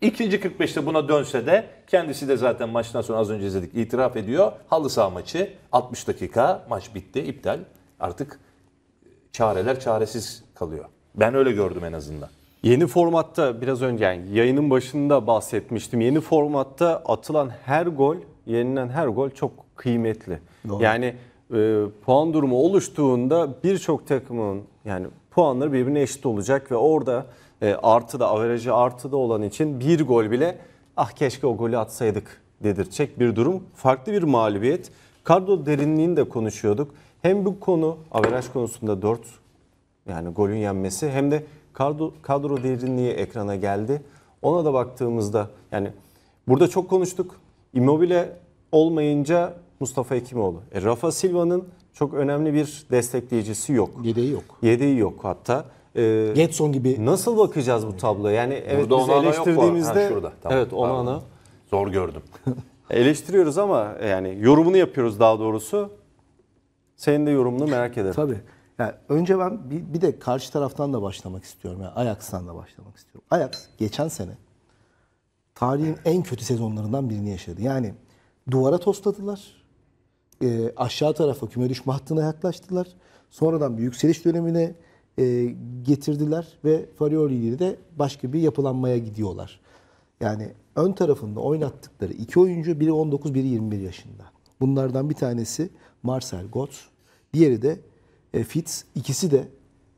İkinci 45'te buna dönse de kendisi de zaten maçtan sonra az önce izledik itiraf ediyor. Halı saha maçı 60 dakika maç bitti iptal artık çareler çaresiz kalıyor. Ben öyle gördüm en azından. Yeni formatta biraz önce yani yayının başında bahsetmiştim. Yeni formatta atılan her gol, yenilen her gol çok kıymetli. Doğru. Yani e, puan durumu oluştuğunda birçok takımın yani puanları birbirine eşit olacak ve orada e, artıda, averajı artıda olan için bir gol bile ah keşke o golü atsaydık dedirtecek bir durum. Farklı bir mağlubiyet. Kadro derinliğini de konuşuyorduk. Hem bu konu averaj konusunda 4 yani golün yenmesi hem de kadro, kadro derinliği ekrana geldi. Ona da baktığımızda yani burada çok konuştuk. Immobile olmayınca Mustafa Ekimoğlu. E, Rafa Silva'nın çok önemli bir destekleyicisi yok. Yedeği yok. Yedeği yok hatta. E, Getson gibi. Nasıl bakacağız bu tabloya? Yani evet Burada biz Onana eleştirdiğimizde. Ha, Tamam, evet Onana. Pardon. Zor gördüm. Eleştiriyoruz ama yani yorumunu yapıyoruz daha doğrusu. Senin de yorumunu merak ederim. Tabii. Yani önce ben bir, bir de karşı taraftan da başlamak istiyorum. Yani Ajax'tan da başlamak istiyorum. Ajax geçen sene tarihin en kötü sezonlarından birini yaşadı. Yani duvara tosladılar. E, aşağı tarafa küme düşme hattına yaklaştılar. Sonradan bir yükseliş dönemine e, getirdiler ve Farioli ile de başka bir yapılanmaya gidiyorlar. Yani ön tarafında oynattıkları iki oyuncu biri 19 biri 21 yaşında. Bunlardan bir tanesi Marcel Gotz, diğeri de e, Fitz ikisi de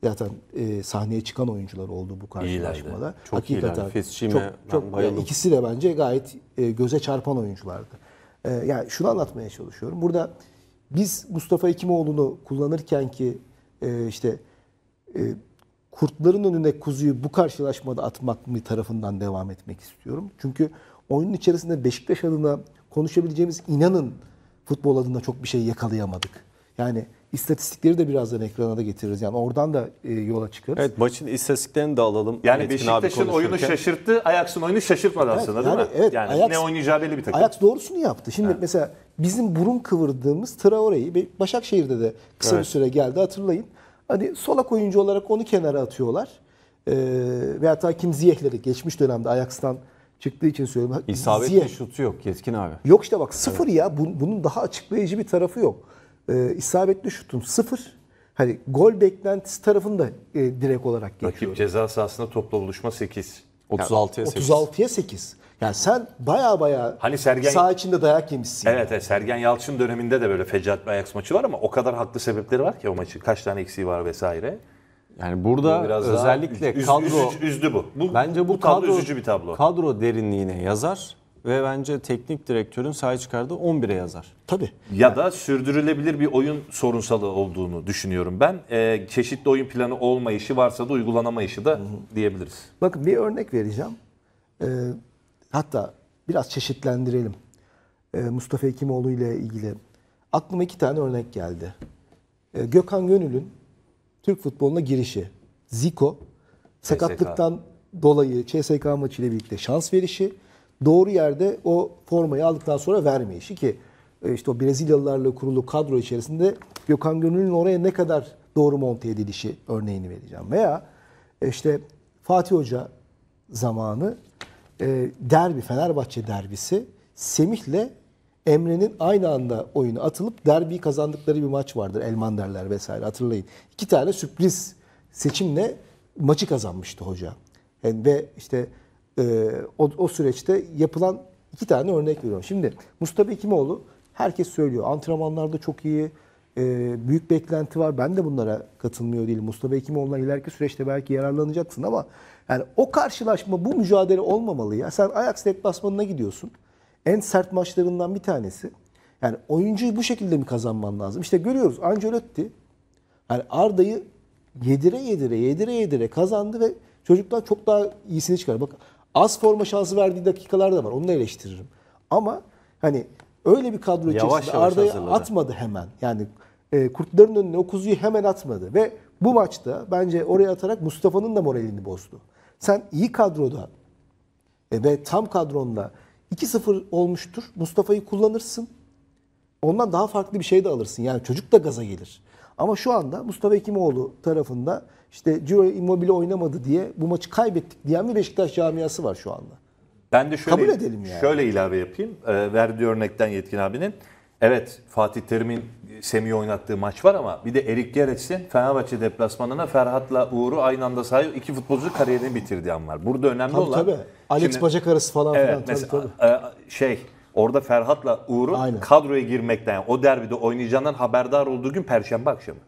zaten e, sahneye çıkan oyuncular oldu bu karşılaşmada. İyilerdi. Çok Hakikaten iyilerdi. Fizçime, çok, çok e, bayıldım. ikisi de bence gayet e, göze çarpan oyunculardı. E, yani şunu anlatmaya çalışıyorum Burada biz Mustafa Ekimoğlu'nu kullanırken ki e, işte e, kurtların önüne kuzuyu bu karşılaşmada atmak mı tarafından devam etmek istiyorum. Çünkü oyunun içerisinde Beşiktaş adına konuşabileceğimiz inanın futbol adına çok bir şey yakalayamadık. Yani istatistikleri de birazdan ekrana da getiririz. Yani oradan da e, yola çıkarız. Evet maçın istatistiklerini de alalım. Yani Metin Beşiktaş'ın oyunu şaşırttı, Ajax'ın oyunu şaşırtmadı evet, aslında yani, değil mi? Evet, yani Ajax, ne oynayacağı belli bir takım. Ajax doğrusunu yaptı. Şimdi evet. mesela bizim burun kıvırdığımız Traore'yi Başakşehir'de de kısa evet. bir süre geldi hatırlayın. Hani solak oyuncu olarak onu kenara atıyorlar. E, ee, ve hatta Kim Ziyeh'leri geçmiş dönemde Ajax'tan çıktığı için söylüyorum. İsabetli Ziyeh. şutu yok Keskin abi. Yok işte bak sıfır evet. ya. Bunun daha açıklayıcı bir tarafı yok e, isabetli şutun sıfır. Hani gol beklentisi tarafında e, direkt olarak geçiyor. Rakip ceza sahasında topla buluşma 8. 36'ya 8. 36'ya 8. Yani sen baya baya hani Sergen, sağ içinde dayak yemişsin. Evet, evet Sergen Yalçın döneminde de böyle fecat bir Ajax maçı var ama o kadar haklı sebepleri var ki o maçı. Kaç tane eksiği var vesaire. Yani burada biraz özellikle üz, kadro üz, üzdü bu. bu. Bence bu, bu tablo kadro üzücü bir tablo. Kadro derinliğine yazar ve bence teknik direktörün sahaya çıkardığı 11'e yazar. Tabii. Ya da sürdürülebilir bir oyun sorunsalı olduğunu düşünüyorum ben. Ee, çeşitli oyun planı olmayışı varsa da uygulanamayışı da diyebiliriz. Bakın bir örnek vereceğim. Ee, hatta biraz çeşitlendirelim. Ee, Mustafa Hekimoğlu ile ilgili aklıma iki tane örnek geldi. Ee, Gökhan Gönül'ün Türk futboluna girişi. Zico sakatlıktan CSK. dolayı CSK maçıyla birlikte şans verişi doğru yerde o formayı aldıktan sonra vermeyişi ki e, işte o Brezilyalılarla kurulu kadro içerisinde Gökhan Gönül'ün oraya ne kadar doğru monte edilişi örneğini vereceğim. Veya e, işte Fatih Hoca zamanı e, derbi, Fenerbahçe derbisi Semih'le Emre'nin aynı anda oyunu atılıp derbi kazandıkları bir maç vardır. Elman derler vesaire hatırlayın. İki tane sürpriz seçimle maçı kazanmıştı hoca. Yani ve işte e, o, o süreçte yapılan iki tane örnek veriyorum. Şimdi Mustafa Ekimoğlu herkes söylüyor antrenmanlarda çok iyi, e, büyük beklenti var. Ben de bunlara katılmıyor değilim. Mustafa Ekimoğlu'na ileriki süreçte belki yararlanacaksın ama yani o karşılaşma bu mücadele olmamalı ya. Sen Ajax deplasmanına gidiyorsun. En sert maçlarından bir tanesi. Yani oyuncuyu bu şekilde mi kazanman lazım? İşte görüyoruz Ancelotti yani Arda'yı yedire yedire yedire yedire kazandı ve çocuklar çok daha iyisini çıkar. Bak Az forma şansı verdiği dakikalar da var. Onu da eleştiririm. Ama hani öyle bir kadro yavaş içerisinde Arda'yı atmadı hemen. Yani e, kurtların önüne o kuzuyu hemen atmadı. Ve bu maçta bence oraya atarak Mustafa'nın da moralini bozdu. Sen iyi kadroda e, ve tam kadronda 2-0 olmuştur. Mustafa'yı kullanırsın. Ondan daha farklı bir şey de alırsın. Yani çocuk da gaza gelir. Ama şu anda Mustafa Ekimoğlu tarafında işte Ciro Immobile oynamadı diye bu maçı kaybettik diyen bir Beşiktaş camiası var şu anda. Ben de şöyle, Kabul edelim yani. şöyle ilave yapayım. E, verdiği örnekten Yetkin abinin. Evet Fatih Terim'in Semih oynattığı maç var ama bir de Erik Gerets'in Fenerbahçe deplasmanına Ferhat'la Uğur'u aynı anda sayıyor iki futbolcu kariyerini bitirdiği an var. Burada önemli tabii, olan... Tabii Alex şimdi, Bacak arası falan evet, filan. Mesela, tabii, tabii. E, şey orada Ferhat'la Uğur'un Aynen. kadroya girmekten yani o derbide oynayacağından haberdar olduğu gün Perşembe akşamı.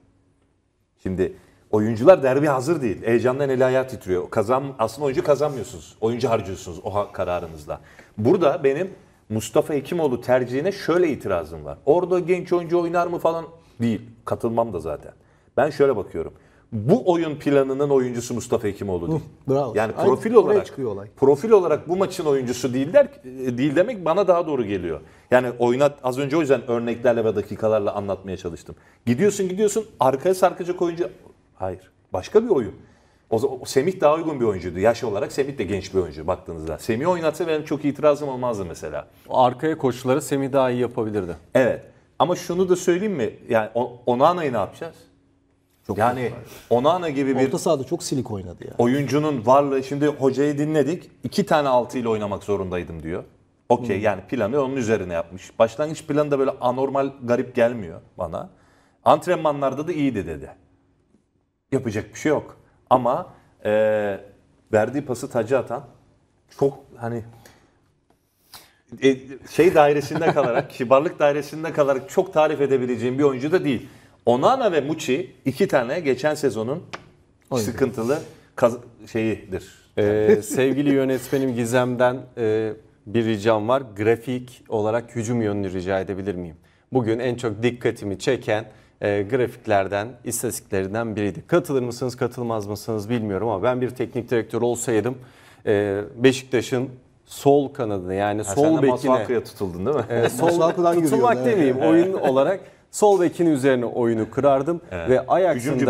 Şimdi Oyuncular derbi hazır değil. Heyecandan el ayağı titriyor. Kazan, aslında oyuncu kazanmıyorsunuz. Oyuncu harcıyorsunuz o kararınızla. Burada benim Mustafa Hekimoğlu tercihine şöyle itirazım var. Orada genç oyuncu oynar mı falan değil. Katılmam da zaten. Ben şöyle bakıyorum. Bu oyun planının oyuncusu Mustafa Hekimoğlu değil. bravo. Yani profil Aynen, olarak çıkıyor olay. profil olarak bu maçın oyuncusu değiller değil demek bana daha doğru geliyor. Yani oynat az önce o yüzden örneklerle ve dakikalarla anlatmaya çalıştım. Gidiyorsun gidiyorsun arkaya sarkacak oyuncu Hayır. Başka bir oyun. O zaman Semih daha uygun bir oyuncuydu. Yaş olarak Semih de genç bir oyuncu baktığınızda. Semih oynatsa benim çok itirazım olmazdı mesela. Arkaya koşuları Semih daha iyi yapabilirdi. Evet. Ama şunu da söyleyeyim mi? Yani Onana'yı ne yapacağız? Çok yani Onana gibi bir Orta sahada çok silik oynadı ya. Yani. oyuncunun varlığı şimdi hocayı dinledik. İki tane altı ile oynamak zorundaydım diyor. Okey hmm. yani planı onun üzerine yapmış. Başlangıç planı da böyle anormal garip gelmiyor bana. Antrenmanlarda da iyiydi dedi. Yapacak bir şey yok. Ama e, verdiği pası tacı atan çok hani e, şey dairesinde kalarak, kibarlık dairesinde kalarak çok tarif edebileceğim bir oyuncu da değil. Onana ve Muçi iki tane geçen sezonun Oyuncu. sıkıntılı kaz- şeyidir. Ee, sevgili yönetmenim Gizem'den e, bir ricam var. Grafik olarak hücum yönünü rica edebilir miyim? Bugün en çok dikkatimi çeken e, grafiklerden, istatistiklerinden biriydi. Katılır mısınız, katılmaz mısınız bilmiyorum ama ben bir teknik direktör olsaydım e, Beşiktaş'ın sol kanadını yani ha, sol bekine tutuldun değil mi? E, sol tutulmak demeyeyim oyun olarak sol bekini üzerine oyunu kırardım evet. ve Ajax'ın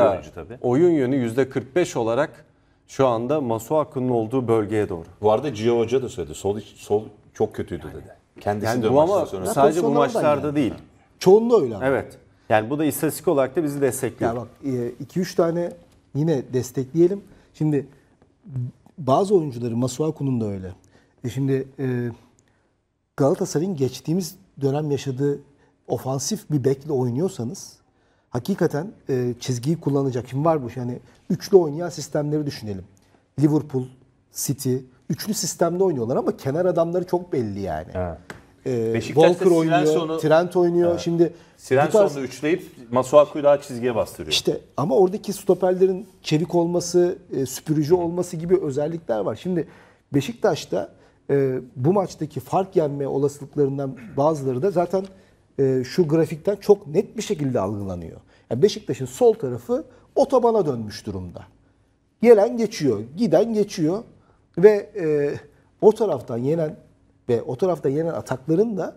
oyun yönü %45 olarak şu anda Masuaku'nun olduğu bölgeye doğru. Bu arada Gio Hoca da söyledi. Sol sol çok kötüydü yani. dedi. Kendisi yani de bu ama sadece bu maçlarda yani. değil. Çoğunda öyle. Evet. Yani bu da istatistik olarak da bizi destekliyor. Ya bak 2-3 e, tane yine destekleyelim. Şimdi bazı oyuncuları Masuaku'nun da öyle. E şimdi e, Galatasaray'ın geçtiğimiz dönem yaşadığı ofansif bir bekle oynuyorsanız hakikaten e, çizgiyi kullanacak. kim var bu yani üçlü oynayan sistemleri düşünelim. Liverpool, City üçlü sistemde oynuyorlar ama kenar adamları çok belli yani. Evet. E, Walker oynuyor, onu... Trent oynuyor. Evet. Şimdi Siren tarz... sonunu üçleyip Masuaku'yu daha çizgiye bastırıyor. İşte ama oradaki stoperlerin çevik olması, e, süpürücü olması gibi özellikler var. Şimdi Beşiktaş'ta e, bu maçtaki fark yenme olasılıklarından bazıları da zaten e, şu grafikten çok net bir şekilde algılanıyor. Yani Beşiktaş'ın sol tarafı otobana dönmüş durumda. Gelen geçiyor, giden geçiyor ve e, o taraftan yenen ve o tarafta yenen atakların da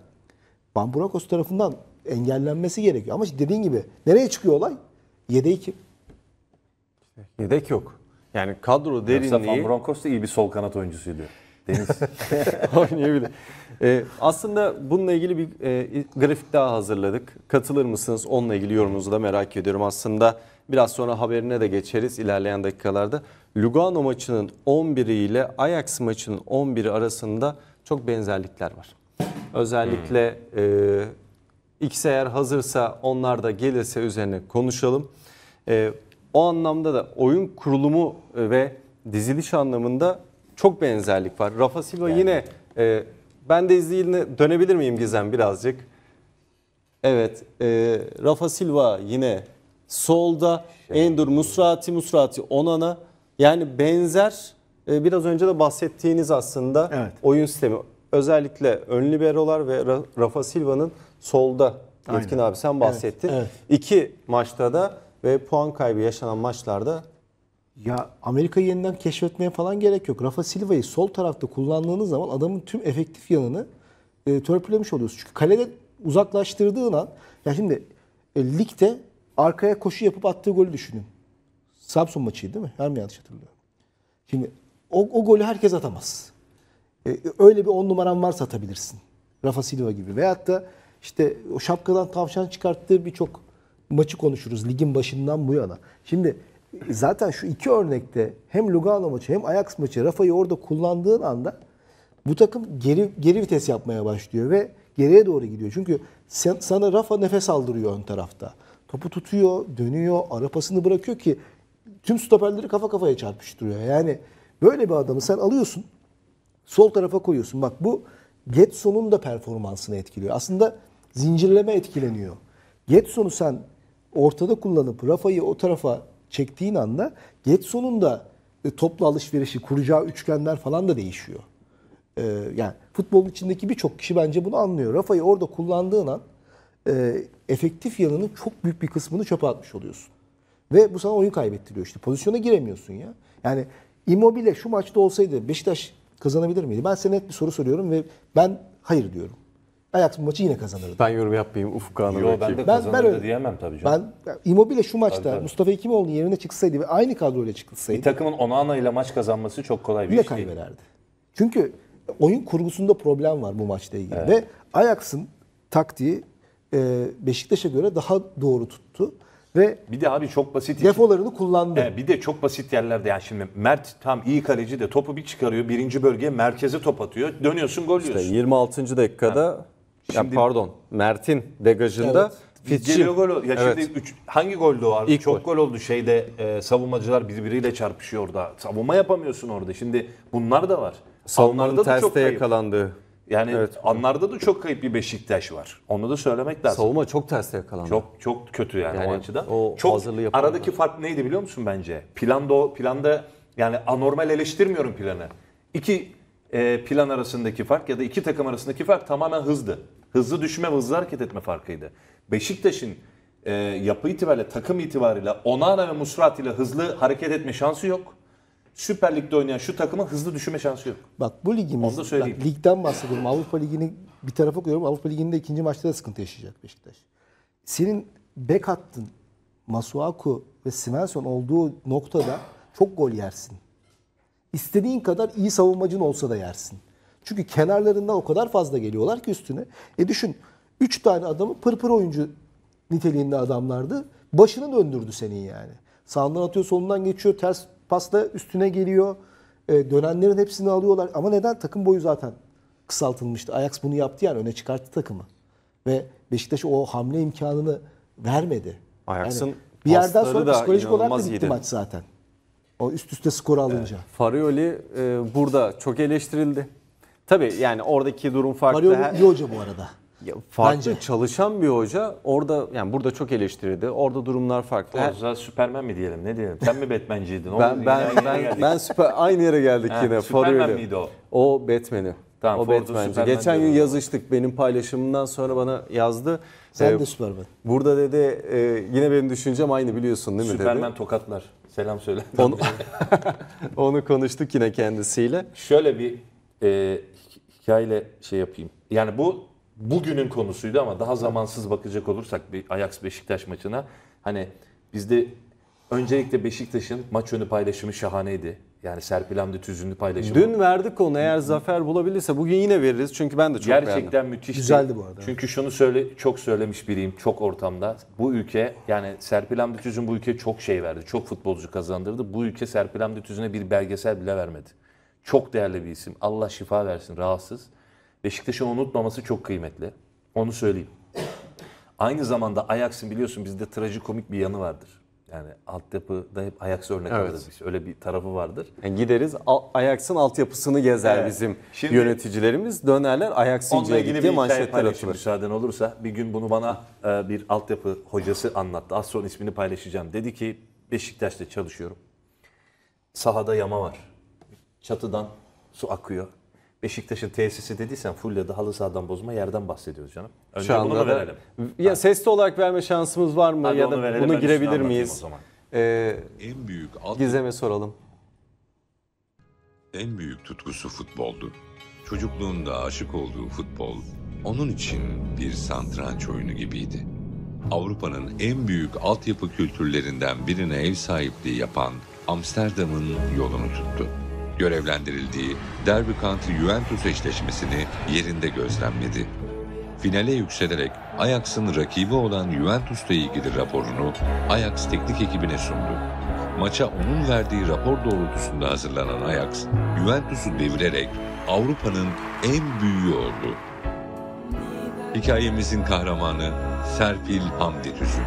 Bamburakos tarafından engellenmesi gerekiyor. Ama dediğin gibi nereye çıkıyor olay? Yedeği kim? Yedek yok. Yani kadro derinliği Van Bronckhorst da iyi bir sol kanat oyuncusuydu. Deniz. oynayabilir. Ee, aslında bununla ilgili bir e, grafik daha hazırladık. Katılır mısınız? Onunla ilgili yorumunuzu da merak ediyorum. Aslında biraz sonra haberine de geçeriz ilerleyen dakikalarda. Lugano maçının 11'i ile Ajax maçının 11'i arasında çok benzerlikler var. Özellikle hmm. e, İkisi eğer hazırsa onlar da gelirse üzerine konuşalım. E, o anlamda da oyun kurulumu e, ve diziliş anlamında çok benzerlik var. Rafa Silva yani. yine e, ben de izleyine dönebilir miyim Gizem birazcık? Evet, e, Rafa Silva yine solda, şey, Endur Musrati, Musrati Onana. Yani benzer e, biraz önce de bahsettiğiniz aslında evet. oyun sistemi. Özellikle ön liberolar ve Rafa Silva'nın solda Yetkin abi sen bahsettin. Evet, evet. İki maçta da ve puan kaybı yaşanan maçlarda ya Amerika'yı yeniden keşfetmeye falan gerek yok. Rafa Silva'yı sol tarafta kullandığınız zaman adamın tüm efektif yanını e, törpülemiş oluyorsun. Çünkü kalede uzaklaştırdığın an ya şimdi e, ligde arkaya koşu yapıp attığı golü düşünün. Samsun maçıydı değil mi? Her mi yanlış hatırlıyorum? Şimdi o, o golü herkes atamaz. E, e, öyle bir on numaran varsa atabilirsin. Rafa Silva gibi. Veyahut da işte o şapkadan tavşan çıkarttığı birçok maçı konuşuruz ligin başından bu yana. Şimdi e, zaten şu iki örnekte hem Lugano maçı hem Ajax maçı Rafa'yı orada kullandığın anda bu takım geri geri vites yapmaya başlıyor ve geriye doğru gidiyor. Çünkü sen, sana Rafa nefes aldırıyor ön tarafta. Topu tutuyor, dönüyor, arapasını bırakıyor ki tüm stoperleri kafa kafaya çarpıştırıyor. Yani böyle bir adamı sen alıyorsun, sol tarafa koyuyorsun. Bak bu Getson'un da performansını etkiliyor. Aslında zincirleme etkileniyor. Getson'u sen ortada kullanıp Rafa'yı o tarafa çektiğin anda Getson'un da e, toplu alışverişi kuracağı üçgenler falan da değişiyor. Ee, yani futbolun içindeki birçok kişi bence bunu anlıyor. Rafa'yı orada kullandığın an e, efektif yanının çok büyük bir kısmını çöpe atmış oluyorsun. Ve bu sana oyun kaybettiriyor işte. Pozisyona giremiyorsun ya. Yani Immobile şu maçta olsaydı Beşiktaş kazanabilir miydi? Ben size net bir soru soruyorum ve ben hayır diyorum. Ajax bu maçı yine kazanırdı. Ben yorum yapmayayım Ufuk Anadolu. Yo, ben de ben, ben öyle, diyemem tabii canım. Ben Immobile şu maçta tabii, tabii. Mustafa Ekimoğlu'nun yerine çıksaydı ve aynı kadroyla çıksaydı. Bir takımın Onana ile maç kazanması çok kolay bir iş kaybederdi. Çünkü oyun kurgusunda problem var bu maçla ilgili. Evet. Ve Ajax'ın taktiği e, Beşiktaş'a göre daha doğru tuttu. Ve bir de abi çok basit defolarını kullandı. E, bir de çok basit yerlerde yani şimdi Mert tam iyi kaleci de topu bir çıkarıyor birinci bölgeye merkeze top atıyor. Dönüyorsun gol yiyorsun. İşte 26. dakikada ha. Şimdi, ya pardon Mert'in degajında evet. Fitch'in. Gol, ya evet. şimdi üç, hangi golde o? İlk Çok gol. gol oldu şeyde e, savunmacılar birbiriyle çarpışıyor orada. Savunma yapamıyorsun orada. Şimdi bunlar da var. Savunmanın terste yakalandığı. Yani evet. anlarda da çok kayıp bir Beşiktaş var. Onu da söylemek lazım. Savunma çok terste yakalandı. Çok çok kötü yani, yani o açıdan. O çok aradaki fark neydi biliyor musun bence? Planda o planda yani anormal eleştirmiyorum planı. İki e, plan arasındaki fark ya da iki takım arasındaki fark tamamen hızdı. Hızlı düşme ve hızlı hareket etme farkıydı. Beşiktaş'ın e, yapı itibariyle, takım itibariyle Onana ve Musrat ile hızlı hareket etme şansı yok. Süper Lig'de oynayan şu takımın hızlı düşme şansı yok. Bak bu ligimiz, da bak, ligden bahsediyorum. Avrupa Ligi'ni bir tarafa koyuyorum. Avrupa Ligi'nde ikinci maçta da sıkıntı yaşayacak Beşiktaş. Senin bek hattın Masuaku ve Svensson olduğu noktada çok gol yersin. İstediğin kadar iyi savunmacın olsa da yersin. Çünkü kenarlarından o kadar fazla geliyorlar ki üstüne. E düşün 3 tane adamı pırpır oyuncu niteliğinde adamlardı. Başını döndürdü senin yani. Sağından atıyor solundan geçiyor ters pasla üstüne geliyor. E, dönenlerin hepsini alıyorlar. Ama neden? Takım boyu zaten kısaltılmıştı. Ajax bunu yaptı yani öne çıkarttı takımı. Ve Beşiktaş o hamle imkanını vermedi. Ajax'ın yani bir yerden sonra psikolojik olarak da bitti yedi. maç zaten. O üst üste skor alınca. E, Farioli e, burada çok eleştirildi. Tabii yani oradaki durum farklı. Mario iyi hoca bu arada. Ya farklı Bence. çalışan bir hoca orada yani burada çok eleştirildi. Orada durumlar farklı. O zaman Süpermen mi diyelim ne diyelim? Sen mi Batman'ciydin? ben Olur, ben ben, geldik. ben süper aynı yere geldik ha, yine. Süpermen miydi o? O Batman'i. Tamam, o Batman'ci. Geçen gün yazıştık. Benim paylaşımından sonra bana yazdı. Sen ee, de Süpermen. Burada dedi e, yine benim düşüncem aynı biliyorsun değil mi Süpermen dedi. Süpermen tokatlar. Selam söyle. Onu, onu konuştuk yine kendisiyle. Şöyle bir e, hikayeyle şey yapayım. Yani bu bugünün konusuydu ama daha zamansız bakacak olursak bir Ajax Beşiktaş maçına hani bizde öncelikle Beşiktaş'ın maç önü paylaşımı şahaneydi. Yani Serpil Hamdi Tüzün'lü paylaşımı. Dün verdik onu eğer zafer bulabilirse bugün yine veririz çünkü ben de çok Gerçekten beğendim. Gerçekten Güzeldi bu arada. Çünkü şunu söyle çok söylemiş biriyim çok ortamda. Bu ülke yani Serpil Hamdi Tüzün bu ülke çok şey verdi. Çok futbolcu kazandırdı. Bu ülke Serpil Hamdi Tüzün'e bir belgesel bile vermedi. Çok değerli bir isim. Allah şifa versin rahatsız. Beşiktaş'ı unutmaması çok kıymetli. Onu söyleyeyim. Aynı zamanda Ajax'ın biliyorsun bizde trajikomik bir yanı vardır. Yani altyapıda hep Ajax örnek evet. alırız. Biz. Öyle bir tarafı vardır. Yani gideriz Ajax'ın altyapısını gezer evet. bizim Şimdi, yöneticilerimiz. Dönerler Ajax'ın ilgili şey manşetler atılır. Müsaaden olursa bir gün bunu bana e, bir altyapı hocası anlattı. Az sonra ismini paylaşacağım. Dedi ki Beşiktaş'ta çalışıyorum. Sahada yama var. Çatıdan su akıyor. Beşiktaş'ın tesisi dediysen fulle de halı sahadan bozma yerden bahsediyoruz canım. Önce Şu anda bunu da verelim. Ya sesli olarak verme şansımız var mı Hadi ya da verelim, bunu girebilir anlatayım o miyiz? zaman. Ee, En büyük ad, Gizem'e soralım. en büyük tutkusu futboldu. Çocukluğunda aşık olduğu futbol onun için bir santranç oyunu gibiydi. Avrupa'nın en büyük altyapı kültürlerinden birine ev sahipliği yapan Amsterdam'ın yolunu tuttu görevlendirildiği Derby County Juventus eşleşmesini yerinde gözlemledi. Finale yükselerek Ajax'ın rakibi olan Juventus'la ilgili raporunu Ajax teknik ekibine sundu. Maça onun verdiği rapor doğrultusunda hazırlanan Ajax, Juventus'u devirerek Avrupa'nın en büyüğü oldu. Hikayemizin kahramanı Serpil Hamdi Tüzün.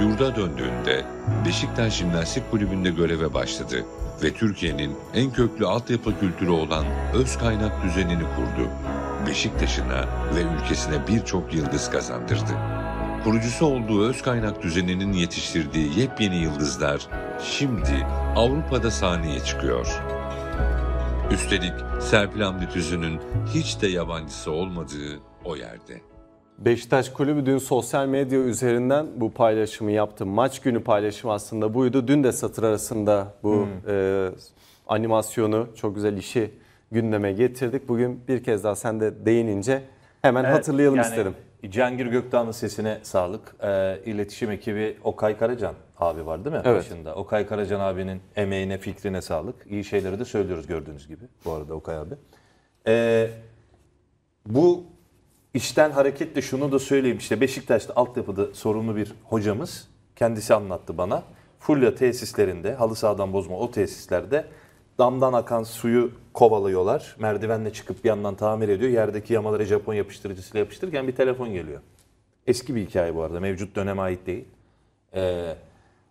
Yurda döndüğünde Beşiktaş Jimnastik Kulübü'nde göreve başladı ve Türkiye'nin en köklü altyapı kültürü olan öz kaynak düzenini kurdu. Beşiktaş'ına ve ülkesine birçok yıldız kazandırdı. Kurucusu olduğu öz kaynak düzeninin yetiştirdiği yepyeni yıldızlar şimdi Avrupa'da sahneye çıkıyor. Üstelik Serpil Hamdi Tüzü'nün hiç de yabancısı olmadığı o yerde. Beşiktaş Kulübü dün sosyal medya üzerinden bu paylaşımı yaptı. Maç günü paylaşımı aslında buydu. Dün de satır arasında bu hmm. e, animasyonu, çok güzel işi gündeme getirdik. Bugün bir kez daha sen de değinince hemen evet, hatırlayalım yani, isterim. Cengir Gökdağ'ın sesine sağlık. E, iletişim ekibi Okay Karacan abi var değil mi? Evet. Başında. Okay Karacan abinin emeğine, fikrine sağlık. İyi şeyleri de söylüyoruz gördüğünüz gibi. Bu arada Okay abi. E, bu İşten hareketle şunu da söyleyeyim. İşte Beşiktaş'ta altyapıda sorumlu bir hocamız kendisi anlattı bana. Fulya tesislerinde, halı sahadan bozma o tesislerde damdan akan suyu kovalıyorlar. Merdivenle çıkıp bir yandan tamir ediyor. Yerdeki yamaları Japon yapıştırıcısıyla yapıştırırken bir telefon geliyor. Eski bir hikaye bu arada. Mevcut döneme ait değil. Ee,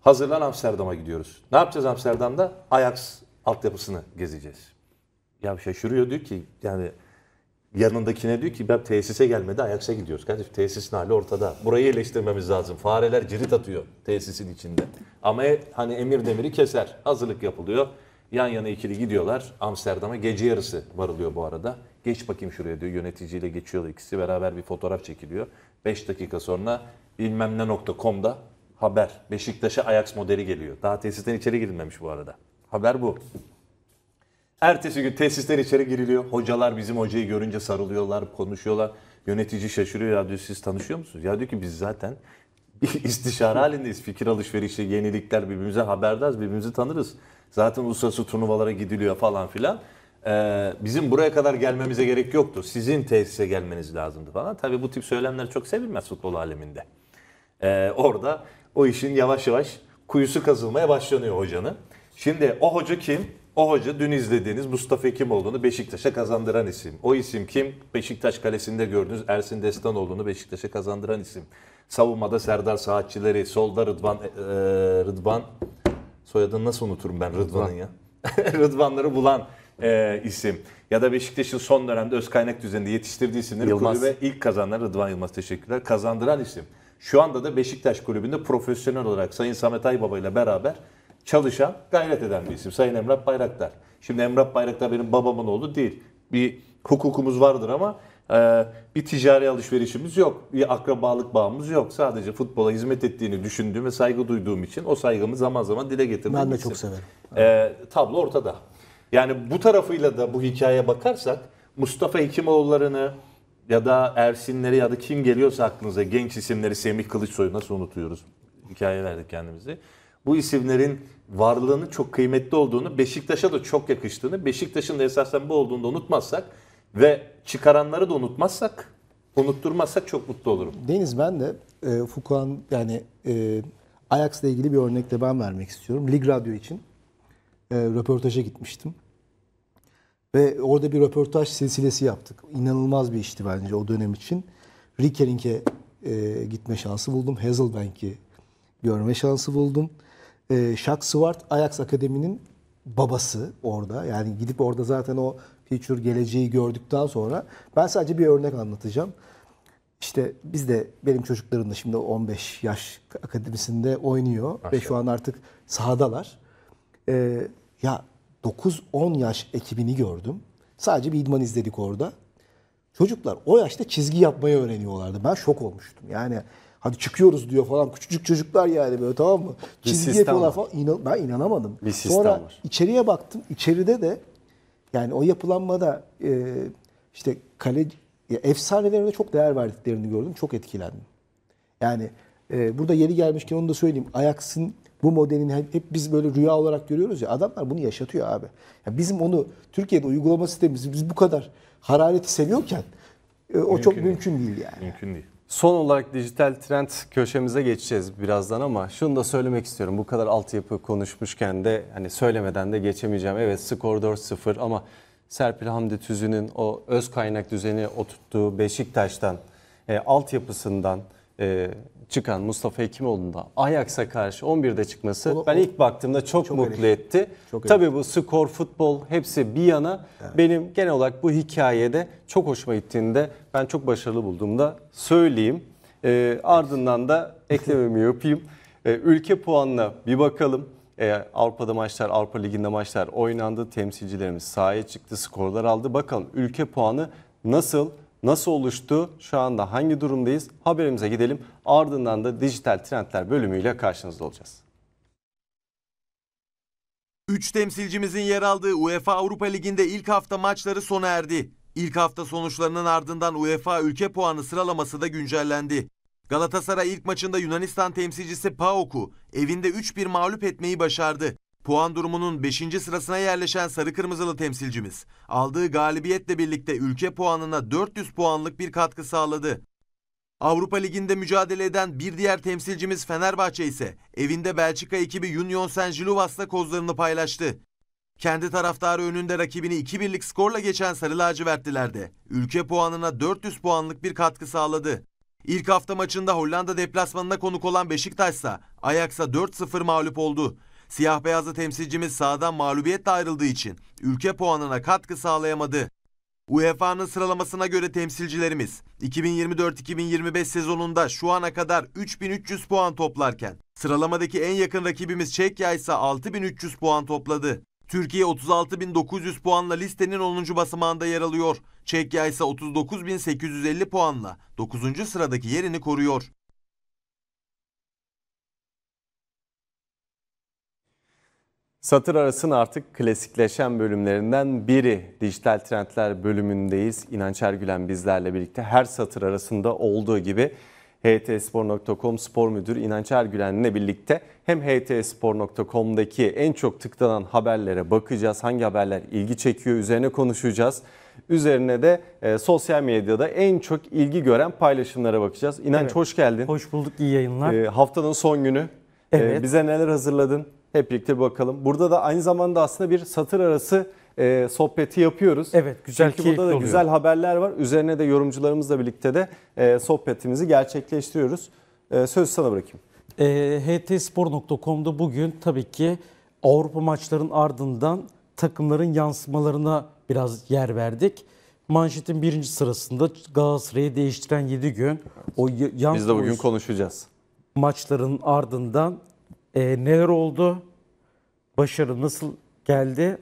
hazırlan Amsterdam'a gidiyoruz. Ne yapacağız Amsterdam'da? Ajax altyapısını gezeceğiz. Ya şaşırıyor diyor ki yani yanındakine diyor ki ben tesise gelmedi ayaksa gidiyoruz. Kardeşim tesisin hali ortada. Burayı eleştirmemiz lazım. Fareler cirit atıyor tesisin içinde. Ama e, hani emir demiri keser. Hazırlık yapılıyor. Yan yana ikili gidiyorlar. Amsterdam'a gece yarısı varılıyor bu arada. Geç bakayım şuraya diyor. Yöneticiyle geçiyor ikisi. Beraber bir fotoğraf çekiliyor. 5 dakika sonra bilmem ne nokta komda haber. Beşiktaş'a Ajax modeli geliyor. Daha tesisten içeri girilmemiş bu arada. Haber bu. Ertesi gün tesisler içeri giriliyor. Hocalar bizim hocayı görünce sarılıyorlar, konuşuyorlar. Yönetici şaşırıyor ya diyor siz tanışıyor musunuz? Ya diyor ki biz zaten istişare halindeyiz. Fikir alışverişi, yenilikler birbirimize haberdarız, birbirimizi tanırız. Zaten uluslararası turnuvalara gidiliyor falan filan. Ee, bizim buraya kadar gelmemize gerek yoktu. Sizin tesise gelmeniz lazımdı falan. Tabii bu tip söylemler çok sevilmez futbol aleminde. Ee, orada o işin yavaş yavaş kuyusu kazılmaya başlanıyor hocanın. Şimdi o hoca kim? O hoca dün izlediğiniz Mustafa Hekimoğlu'nu Beşiktaş'a kazandıran isim. O isim kim? Beşiktaş Kalesi'nde gördüğünüz Ersin Destanoğlu'nu Beşiktaş'a kazandıran isim. Savunmada Serdar Saatçileri, solda Rıdvan, e, e Rıdvan soyadını nasıl unuturum ben Rıdvan'ın ya? Rıdvanları bulan e, isim. Ya da Beşiktaş'ın son dönemde öz kaynak düzeninde yetiştirdiği isimleri Yılmaz. kulübe ilk kazanan Rıdvan Yılmaz teşekkürler. Kazandıran isim. Şu anda da Beşiktaş kulübünde profesyonel olarak Sayın Samet Aybaba ile beraber çalışan, gayret eden bir isim. Sayın Emrah Bayraktar. Şimdi Emrah Bayraktar benim babamın oğlu değil. Bir hukukumuz vardır ama e, bir ticari alışverişimiz yok. Bir akrabalık bağımız yok. Sadece futbola hizmet ettiğini düşündüğüm ve saygı duyduğum için o saygımı zaman zaman dile getirdim. Ben de isim. çok severim. E, tablo ortada. Yani bu tarafıyla da bu hikayeye bakarsak Mustafa Hekimoğulları'nı ya da Ersinleri ya da kim geliyorsa aklınıza genç isimleri Semih Kılıçsoy'u nasıl unutuyoruz? Hikayelerde kendimizi bu isimlerin varlığını çok kıymetli olduğunu, Beşiktaş'a da çok yakıştığını, Beşiktaş'ın da esasen bu olduğunu da unutmazsak ve çıkaranları da unutmazsak, unutturmazsak çok mutlu olurum. Deniz ben de e, Fukuan yani e, Ajax'la ilgili bir örnek de ben vermek istiyorum. Lig Radyo için e, röportaja gitmiştim. Ve orada bir röportaj silsilesi yaptık. İnanılmaz bir işti bence o dönem için. Rikerink'e e, gitme şansı buldum. Hazelbank'i görme şansı buldum e, ee, Jacques Swart Ajax Akademi'nin babası orada. Yani gidip orada zaten o future geleceği gördükten sonra ben sadece bir örnek anlatacağım. İşte biz de benim çocuklarım da şimdi 15 yaş akademisinde oynuyor Maşallah. ve şu an artık sahadalar. Ee, ya 9-10 yaş ekibini gördüm. Sadece bir idman izledik orada. Çocuklar o yaşta çizgi yapmayı öğreniyorlardı. Ben şok olmuştum. Yani Hadi çıkıyoruz diyor falan. Küçücük çocuklar yani böyle tamam mı? Bir Çizgi yapıyorlar falan. İnan, ben inanamadım. Bir Sonra var. içeriye baktım. İçeride de yani o yapılanmada e, işte kale ya efsanelerine çok değer verdiklerini gördüm. Çok etkilendim. Yani e, burada yeri gelmişken onu da söyleyeyim. Ayaksın bu modelini hep, hep biz böyle rüya olarak görüyoruz ya. Adamlar bunu yaşatıyor abi. Ya bizim onu Türkiye'de uygulama sistemimiz biz bu kadar harareti seviyorken e, o mümkün çok değil. mümkün değil yani. Mümkün değil. Son olarak dijital trend köşemize geçeceğiz birazdan ama şunu da söylemek istiyorum. Bu kadar altyapı konuşmuşken de hani söylemeden de geçemeyeceğim. Evet skor 4-0 ama Serpil Hamdi Tüzü'nün o öz kaynak düzeni oturttuğu Beşiktaş'tan, e, altyapısından, e, çıkan Mustafa Hekimoğlu'nun da Ajax'a karşı 11'de çıkması o, o, ben ilk baktığımda çok, çok mutlu önemli. etti. Çok Tabii önemli. bu skor, futbol hepsi bir yana evet. benim genel olarak bu hikayede çok hoşuma gittiğinde ben çok başarılı bulduğumda söyleyeyim. E, ardından da eklememi yapayım. E, ülke puanına bir bakalım. E, Avrupa'da maçlar, Avrupa Ligi'nde maçlar oynandı. Temsilcilerimiz sahaya çıktı, skorlar aldı. Bakalım ülke puanı nasıl, nasıl oluştu? Şu anda hangi durumdayız? Haberimize gidelim. Ardından da dijital trendler bölümüyle karşınızda olacağız. Üç temsilcimizin yer aldığı UEFA Avrupa Ligi'nde ilk hafta maçları sona erdi. İlk hafta sonuçlarının ardından UEFA ülke puanı sıralaması da güncellendi. Galatasaray ilk maçında Yunanistan temsilcisi PAOK'u evinde 3-1 mağlup etmeyi başardı. Puan durumunun 5. sırasına yerleşen sarı kırmızılı temsilcimiz aldığı galibiyetle birlikte ülke puanına 400 puanlık bir katkı sağladı. Avrupa Ligi'nde mücadele eden bir diğer temsilcimiz Fenerbahçe ise evinde Belçika ekibi Union Saint-Gilloise'la kozlarını paylaştı. Kendi taraftarı önünde rakibini 2-1'lik skorla geçen Sarı Lacivertliler de ülke puanına 400 puanlık bir katkı sağladı. İlk hafta maçında Hollanda deplasmanına konuk olan Beşiktaş ise Ajax'a 4-0 mağlup oldu. Siyah beyazlı temsilcimiz sahadan mağlubiyetle ayrıldığı için ülke puanına katkı sağlayamadı. UEFA'nın sıralamasına göre temsilcilerimiz 2024-2025 sezonunda şu ana kadar 3300 puan toplarken sıralamadaki en yakın rakibimiz Çekya ise 6300 puan topladı. Türkiye 36.900 puanla listenin 10. basamağında yer alıyor. Çekya ise 39.850 puanla 9. sıradaki yerini koruyor. Satır arasın artık klasikleşen bölümlerinden biri. Dijital Trendler bölümündeyiz. İnanç Ergülen bizlerle birlikte her satır arasında olduğu gibi htspor.com spor müdür İnanç Ergülen'le birlikte hem htspor.com'daki en çok tıklanan haberlere bakacağız. Hangi haberler ilgi çekiyor üzerine konuşacağız. Üzerine de e, sosyal medyada en çok ilgi gören paylaşımlara bakacağız. İnanç evet. hoş geldin. Hoş bulduk iyi yayınlar. E, haftanın son günü. E, evet. E, bize neler hazırladın? Hep birlikte bakalım. Burada da aynı zamanda aslında bir satır arası e, sohbeti yapıyoruz. Evet güzel Çünkü burada da oluyor. güzel haberler var. Üzerine de yorumcularımızla birlikte de e, sohbetimizi gerçekleştiriyoruz. E, sözü sana bırakayım. E, htspor.com'da bugün tabii ki Avrupa maçlarının ardından takımların yansımalarına biraz yer verdik. Manşetin birinci sırasında Galatasaray'ı değiştiren 7 gün. O Biz de bugün konuşacağız. Maçların ardından e, neler oldu, başarı nasıl geldi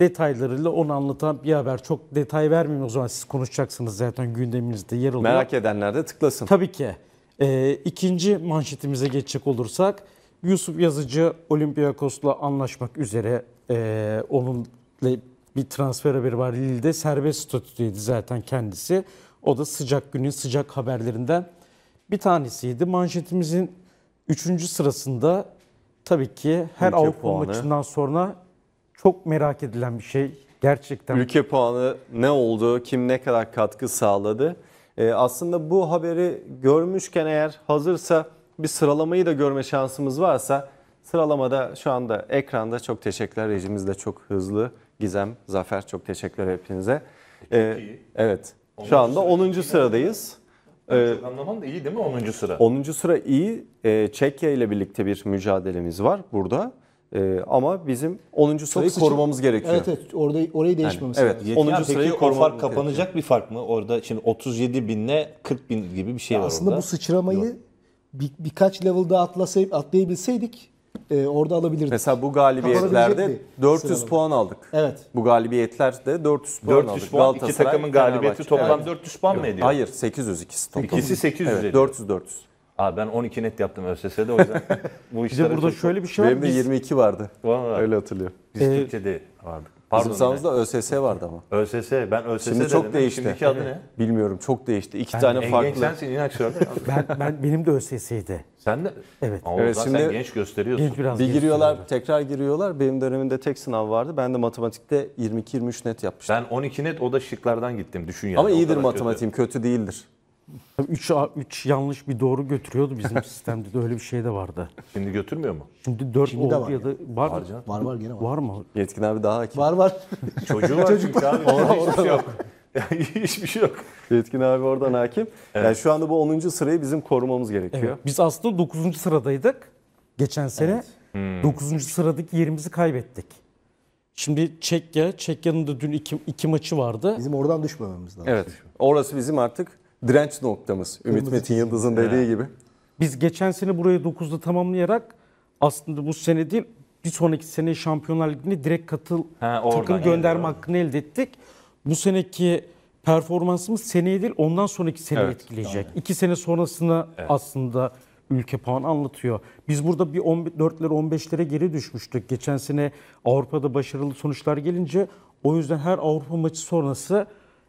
detaylarıyla onu anlatan bir haber. Çok detay vermeyeyim o zaman siz konuşacaksınız zaten gündeminizde yer alıyor. Merak edenler de tıklasın. Tabii ki. E, ikinci manşetimize geçecek olursak Yusuf Yazıcı Olympiakos'la anlaşmak üzere e, onunla bir transfer haberi var. Lille'de serbest statüdeydi zaten kendisi. O da sıcak günün sıcak haberlerinden bir tanesiydi. Manşetimizin üçüncü sırasında tabii ki her Ülke Avrupa puanı. maçından sonra çok merak edilen bir şey gerçekten. Ülke puanı ne oldu? Kim ne kadar katkı sağladı? Ee, aslında bu haberi görmüşken eğer hazırsa bir sıralamayı da görme şansımız varsa sıralamada şu anda ekranda çok teşekkürler. Rejimiz de çok hızlı. Gizem, Zafer çok teşekkürler hepinize. Ee, evet. Şu anda 10. sıradayız. Ee, anlamam da iyi değil mi 10. sıra? 10. sıra iyi. Ee, Çekya ile birlikte bir mücadelemiz var burada. Ee, ama bizim 10. sırayı korumamız gerekiyor. Evet evet orada orayı değişmemiz yani, lazım. Evet 10. sırayı peki o fark kapanacak gerekiyor. bir fark mı? Orada şimdi 37 binle 40 bin gibi bir şey ya var aslında orada. Aslında bu sıçramayı bir, birkaç level daha atlasayıp atlayabilseydik e, orada alabilirdik. Mesela bu galibiyetlerde 400 sıralama. puan aldık. Evet. Bu galibiyetlerde 400 puan 400 aldık. Puan, iki takımın galibiyeti toplam evet. 400 puan mı ediyor? Hayır 800 ikisi toplam. İkisi 800 evet, 400 400. Abi ben 12 net yaptım ÖSS'de o yüzden bu işlere Bize burada çok... şöyle bir şey var. Benim de 22 vardı. Vallahi. Öyle hatırlıyorum. Biz ee, Türkçe'de vardık. Pardon Bizim sahamızda ÖSS vardı ama. ÖSS, ben ÖSS Şimdi dedim. çok değişti. Şimdiki adı ne? Bilmiyorum çok değişti. İki Ben tane en farklı. genç sensin İnaç ben, ben benim de ÖSS'ydi. sen de Evet. Ama Evet, Ozan sen şimdi- genç gösteriyorsun. Genç biraz Bir giriyorlar, tekrar giriyorlar. Benim dönemimde tek sınav vardı. Ben de matematikte 22-23 net yapmıştım. Ben 12 net o da şıklardan gittim düşün yani. Ama iyidir kadar kötü. kötü değildir. Tabii üç, yanlış bir doğru götürüyordu bizim sistemde de öyle bir şey de vardı. Şimdi götürmüyor mu? Şimdi 4 Şimdi oldu var ya da var, Var canım. Var var gene var. Var mı? Yetkin abi daha hakim. Var var. Çocuğu var Çocuk çünkü abi. Şey Orada hiçbir şey yok. hiçbir şey yok. Yetkin abi oradan hakim. Yani şu anda bu 10. sırayı bizim korumamız gerekiyor. Evet. Biz aslında 9. sıradaydık. Geçen sene 9. Hmm. sıradaki yerimizi kaybettik. Şimdi Çekya, Çekya'nın da dün iki, iki maçı vardı. Bizim oradan düşmememiz lazım. Evet. Orası bizim artık direnç noktamız. Ümit Metin Yıldız'ın dediği gibi. Biz geçen sene burayı 9'da tamamlayarak aslında bu sene değil bir sonraki sene Şampiyonlar Ligi'ne direkt katıl ha, oradan, takım gönderme evet, hakkını elde ettik. Bu seneki performansımız seneye değil ondan sonraki sene evet, etkileyecek. Aynen. İki sene sonrasını evet. aslında ülke puanı anlatıyor. Biz burada bir 14'lere 15'lere geri düşmüştük. Geçen sene Avrupa'da başarılı sonuçlar gelince o yüzden her Avrupa maçı sonrası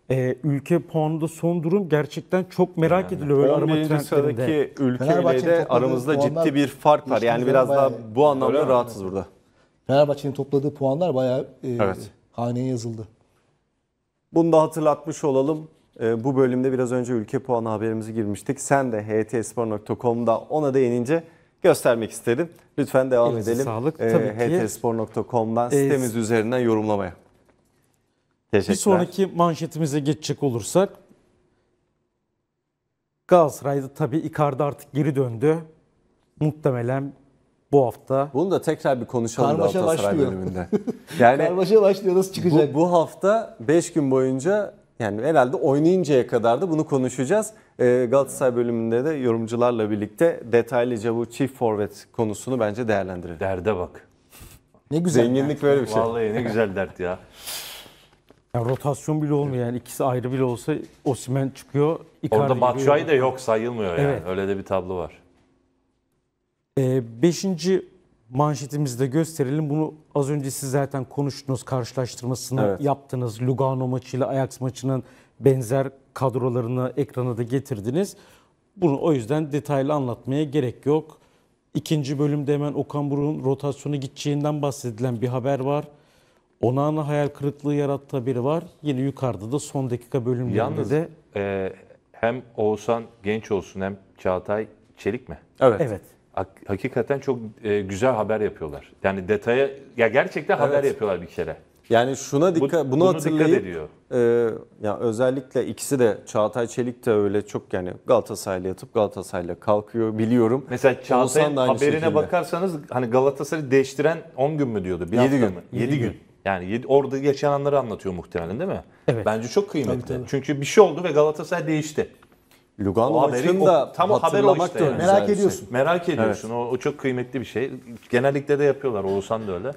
e, ülke puanında son durum gerçekten çok merak yani, ediliyor. Öyle arama trendlerinde. ülkeyle de aramızda ciddi bir fark var. Yani biraz daha bu anlamda öyle rahatsız öyle. burada. Fenerbahçe'nin topladığı puanlar bayağı e, evet. haneye yazıldı. Bunu da hatırlatmış olalım. E, bu bölümde biraz önce ülke puanı haberimizi girmiştik. Sen de htspor.com'da ona değinince göstermek istedim. Lütfen devam Elinize edelim. Sağlık. E, Tabii ki. htspor.com'dan sitemiz üzerinden yorumlamaya. Bir sonraki manşetimize geçecek olursak Galatasaray'da tabii Icardi artık geri döndü. Muhtemelen bu hafta. Bunu da tekrar bir konuşalım Karmaşa Galatasaray başlıyor. bölümünde. Yani Karmaşa başlıyor nasıl çıkacak? Bu, bu hafta 5 gün boyunca yani herhalde oynayıncaya kadar da bunu konuşacağız. Ee, Galatasaray bölümünde de yorumcularla birlikte detaylıca bu çift forvet konusunu bence değerlendirelim. Derde bak. Ne güzel. Zenginlik böyle bir şey. Vallahi ne güzel dert ya. Yani rotasyon bile olmuyor yani ikisi ayrı bile olsa Osimen çıkıyor. Icardi Orada gibi Batshuayi de yok sayılmıyor yani. Evet. Öyle de bir tablo var. Ee, beşinci manşetimizde gösterelim. Bunu az önce siz zaten konuştunuz, karşılaştırmasını Evet. yaptınız. Lugano maçıyla Ajax maçının benzer kadrolarını ekrana da getirdiniz. Bunu o yüzden detaylı anlatmaya gerek yok. İkinci bölümde hemen Okan Buruk'un rotasyonu gideceğinden bahsedilen bir haber var. Onağına hayal kırıklığı yarattı biri var. Yine yukarıda da son dakika bölümlerinde Yalnız, de... E, hem Oğuzhan Genç olsun hem Çağatay Çelik mi? Evet. evet. Hakikaten çok e, güzel haber yapıyorlar. Yani detaya ya gerçekten evet. haber yapıyorlar bir kere. Yani şuna dikkat bunu, bunu hatırlayıp dikkat e, ya özellikle ikisi de Çağatay Çelik de öyle çok yani Galatasaray'la yatıp Galatasaray'la kalkıyor biliyorum. Mesela Çağatay'ın haberine şekilde. bakarsanız hani Galatasaray'ı değiştiren 10 gün mü diyordu? Bir 7 gün. Mı? 7, 7 gün. gün. Yani orada yaşananları anlatıyor muhtemelen değil mi? Evet. Bence çok kıymetli. Tabii, tabii. Çünkü bir şey oldu ve Galatasaray değişti. Lugano o haberi, tam haber o işte. Yani. Merak ediyorsun. Merak ediyorsun. Evet. O, o çok kıymetli bir şey. Genellikle de yapıyorlar. Oğuzhan da öyle.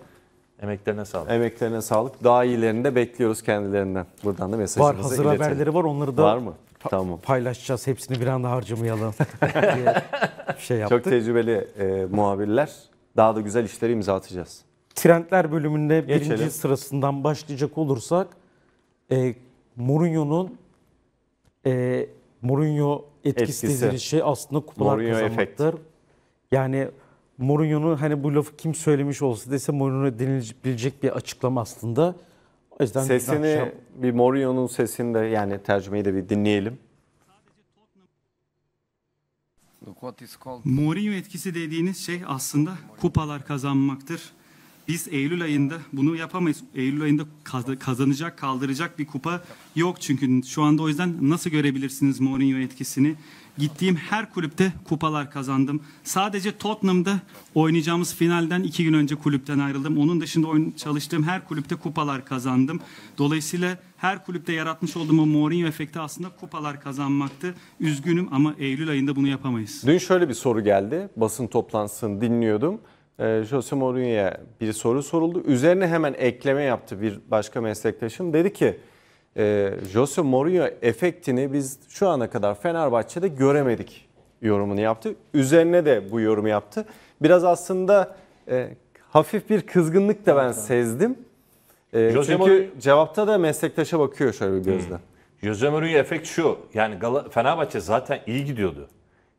Emeklerine sağlık. Emeklerine sağlık. Daha iyilerini de bekliyoruz kendilerinden. Buradan da mesajımızı iletelim. Var hazır iletelim. haberleri var. Onları da var mı? Pa- tamam. paylaşacağız. Hepsini bir anda harcamayalım diye şey yaptık. Çok tecrübeli e, muhabirler. Daha da güzel işleri imza atacağız trendler bölümünde Geçelim. birinci sırasından başlayacak olursak e, Mourinho'nun e, Mourinho etkisi, etkisi. dediği şey aslında kupalar Mourinho kazanmaktır. Efekt. Yani Mourinho'nun hani bu lafı kim söylemiş olsa dese Mourinho denilebilecek bir açıklama aslında. O yüzden Sesini akşam... bir Mourinho'nun sesini de yani tercümeyi de bir dinleyelim. Mourinho etkisi dediğiniz şey aslında kupalar kazanmaktır. Biz Eylül ayında bunu yapamayız. Eylül ayında kazanacak, kaldıracak bir kupa yok çünkü şu anda o yüzden nasıl görebilirsiniz Mourinho etkisini? Gittiğim her kulüpte kupalar kazandım. Sadece Tottenham'da oynayacağımız finalden iki gün önce kulüpten ayrıldım. Onun dışında çalıştığım her kulüpte kupalar kazandım. Dolayısıyla her kulüpte yaratmış olduğum o Mourinho efekti aslında kupalar kazanmaktı. Üzgünüm ama Eylül ayında bunu yapamayız. Dün şöyle bir soru geldi. Basın toplantısını dinliyordum e, Jose Mourinho'ya bir soru soruldu. Üzerine hemen ekleme yaptı bir başka meslektaşım. Dedi ki e, Jose Mourinho efektini biz şu ana kadar Fenerbahçe'de göremedik yorumunu yaptı. Üzerine de bu yorumu yaptı. Biraz aslında e, hafif bir kızgınlık da ben evet. sezdim. E, Jose çünkü Mourinho... cevapta da meslektaşa bakıyor şöyle bir hmm. gözle. Hmm. Jose Mourinho efekt şu. Yani Gal- Fenerbahçe zaten iyi gidiyordu.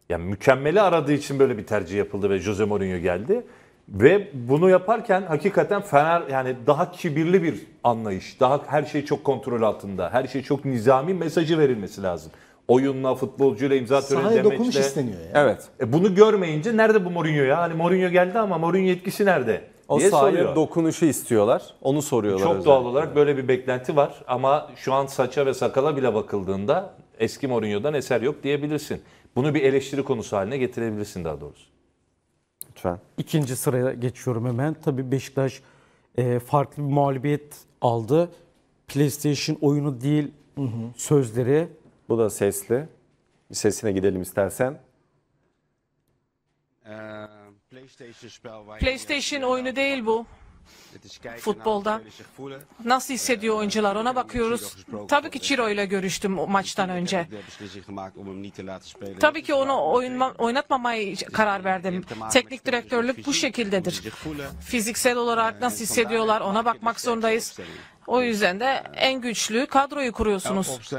Yani mükemmeli aradığı için böyle bir tercih yapıldı ve Jose Mourinho geldi. Ve bunu yaparken hakikaten Fener yani daha kibirli bir anlayış. Daha her şey çok kontrol altında. Her şey çok nizami mesajı verilmesi lazım. Oyunla, futbolcuyla, imza töreni Sahaya demeçle. dokunuş isteniyor ya. Evet. E bunu görmeyince nerede bu Mourinho ya? Hani Mourinho geldi ama Mourinho yetkisi nerede? O diye sahaya dokunuşu istiyorlar. Onu soruyorlar. Çok özellikle. doğal olarak böyle bir beklenti var. Ama şu an saça ve sakala bile bakıldığında eski Mourinho'dan eser yok diyebilirsin. Bunu bir eleştiri konusu haline getirebilirsin daha doğrusu. Lütfen. İkinci sıraya geçiyorum hemen. Tabii Beşiktaş e, farklı bir mağlubiyet aldı. PlayStation oyunu değil hı hı. sözleri. Bu da sesli. Bir sesine gidelim istersen. Ee, PlayStation oyunu değil bu futbolda nasıl hissediyor oyuncular ona bakıyoruz. Tabii ki Ciro ile görüştüm maçtan önce. Tabii ki onu oyunma, oynatmamaya karar verdim. Teknik direktörlük bu şekildedir. Fiziksel olarak nasıl hissediyorlar ona bakmak zorundayız. O yüzden de en güçlü kadroyu kuruyorsunuz.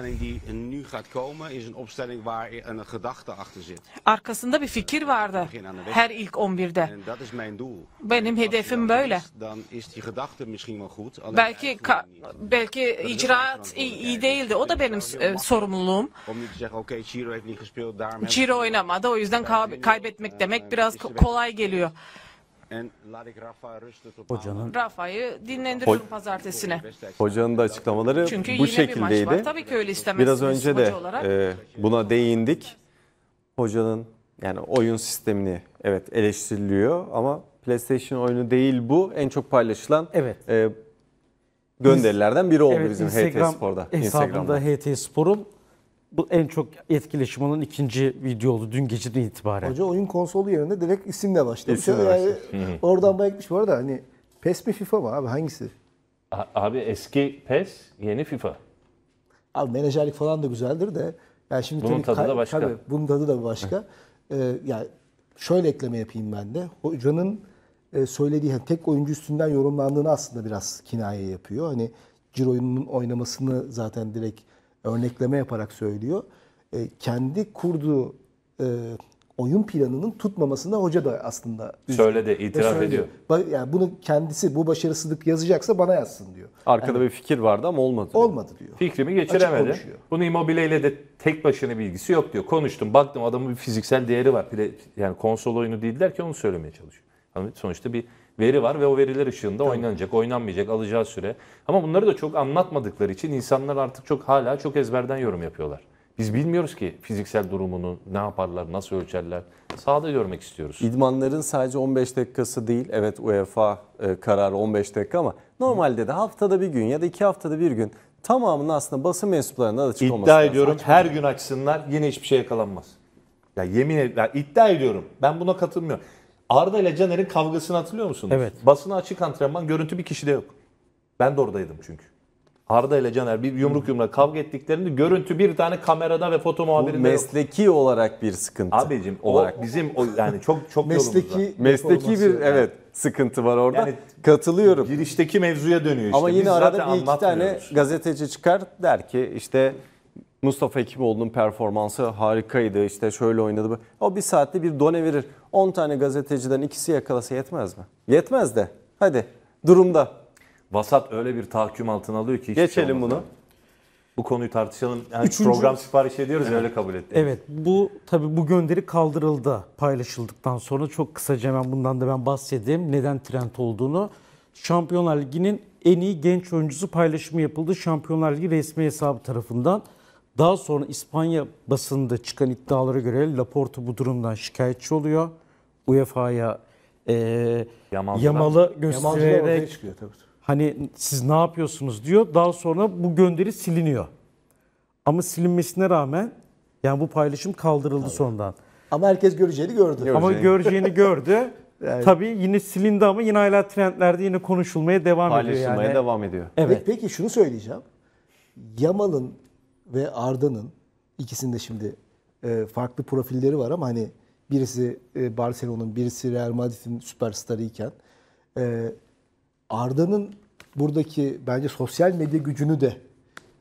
Arkasında bir fikir eh, vardı her ilk 11'de. Benim hedefim böyle. Belki eh, belki icraat iyi, iyi değildi. O da benim e, sorumluluğum. Ciro oynamadı. O yüzden kaybetmek demek biraz kolay geliyor. Hocanın Rafa'yı dinlendiririm Ho- pazartesine. hocanın da açıklamaları Çünkü bu yine bir maç var. şekildeydi. Tabii ki öyle istemezsiniz Biraz önce de e, buna değindik. Hocanın yani oyun sistemini evet eleştiriliyor ama PlayStation oyunu değil bu en çok paylaşılan Evet. e, gönderilerden biri oldu bizim HT Spor'da. Instagram'da Instagram'da. HT Spor'un bu en çok etkileşim olan ikinci video oldu dün geceden itibaren. Hoca oyun konsolu yerinde direkt isimle başladı. İsimle yani oradan bayıkmış bu arada hani PES mi FIFA mı abi hangisi? Abi eski PES yeni FIFA. Abi menajerlik falan da güzeldir de. Yani şimdi bunun tabii, tadı da başka. Tabii, bunun tadı da başka. ee, yani şöyle ekleme yapayım ben de. Hocanın e, söylediği hani tek oyuncu üstünden yorumlandığını aslında biraz kinaye yapıyor. Hani Ciro'nun oynamasını zaten direkt örnekleme yaparak söylüyor. E, kendi kurduğu e, oyun planının tutmamasında hoca da aslında söyledi, itiraf söyledi. ediyor. Yani bunu kendisi bu başarısızlık yazacaksa bana yazsın diyor. Arkada yani, bir fikir vardı ama olmadı. Olmadı diyor. Fikrimi geçiremedi. Bunu immobileyle de tek başına bilgisi yok diyor. Konuştum, baktım adamın bir fiziksel değeri var. Yani konsol oyunu değil derken onu söylemeye çalışıyor. Yani sonuçta bir veri var ve o veriler ışığında Tabii. oynanacak, oynanmayacak, alacağı süre. Ama bunları da çok anlatmadıkları için insanlar artık çok hala çok ezberden yorum yapıyorlar. Biz bilmiyoruz ki fiziksel durumunu, ne yaparlar, nasıl ölçerler. Sahada görmek istiyoruz. İdmanların sadece 15 dakikası değil. Evet UEFA e, kararı 15 dakika ama normalde de haftada bir gün ya da iki haftada bir gün tamamının aslında basın mensuplarına da çıkılması İddia ediyorum Açmıyor. her gün açsınlar yine hiçbir şey yakalanmaz. Ya yemin ederim iddia ediyorum. Ben buna katılmıyorum. Arda ile Caner'in kavgasını hatırlıyor musunuz? Evet. Basına açık antrenman görüntü bir kişide yok. Ben de oradaydım çünkü. Arda ile Caner bir yumruk yumruk kavga ettiklerinde görüntü bir tane kamerada ve foto muhabirinde Bu mesleki yok. olarak bir sıkıntı. Abicim olarak o, bizim o yani çok çok mesleki yolumuzda. mesleki bir yani. evet sıkıntı var orada. Yani katılıyorum. Girişteki mevzuya dönüyor işte. Ama yine Biz arada bir iki tane gazeteci çıkar der ki işte Mustafa Hekimoğlu'nun performansı harikaydı. işte şöyle oynadı. O bir saatte bir done verir. 10 tane gazeteciden ikisi yakalasa yetmez mi? Yetmez de. Hadi durumda. Vasat öyle bir tahkim altına alıyor ki. Şey Geçelim şey bunu. Bu konuyu tartışalım. Yani Üçüncü... Program sipariş ediyoruz evet. öyle kabul etti. Evet bu tabii bu gönderi kaldırıldı paylaşıldıktan sonra çok kısaca hemen bundan da ben bahsedeyim. Neden trend olduğunu. Şampiyonlar Ligi'nin en iyi genç oyuncusu paylaşımı yapıldı Şampiyonlar Ligi resmi hesabı tarafından. Daha sonra İspanya basında çıkan iddialara göre Laporte bu durumdan şikayetçi oluyor. UEFA'ya e, e Yamal'ı göstererek çıkıyor tabii. hani siz ne yapıyorsunuz diyor. Daha sonra bu gönderi siliniyor. Ama silinmesine rağmen yani bu paylaşım kaldırıldı sondan. Ama herkes göreceğini gördü. Ama Göreceğini. göreceğini gördü. Tabii yine silindi ama yine hala trendlerde yine konuşulmaya devam ediyor Paylaşılmaya devam ediyor. Evet. Peki, şunu söyleyeceğim. Yamal'ın ve Arda'nın ikisinde şimdi e, farklı profilleri var ama hani Birisi e, Barcelona'nın, birisi Real Madrid'in süperstarı iken e, Arda'nın buradaki bence sosyal medya gücünü de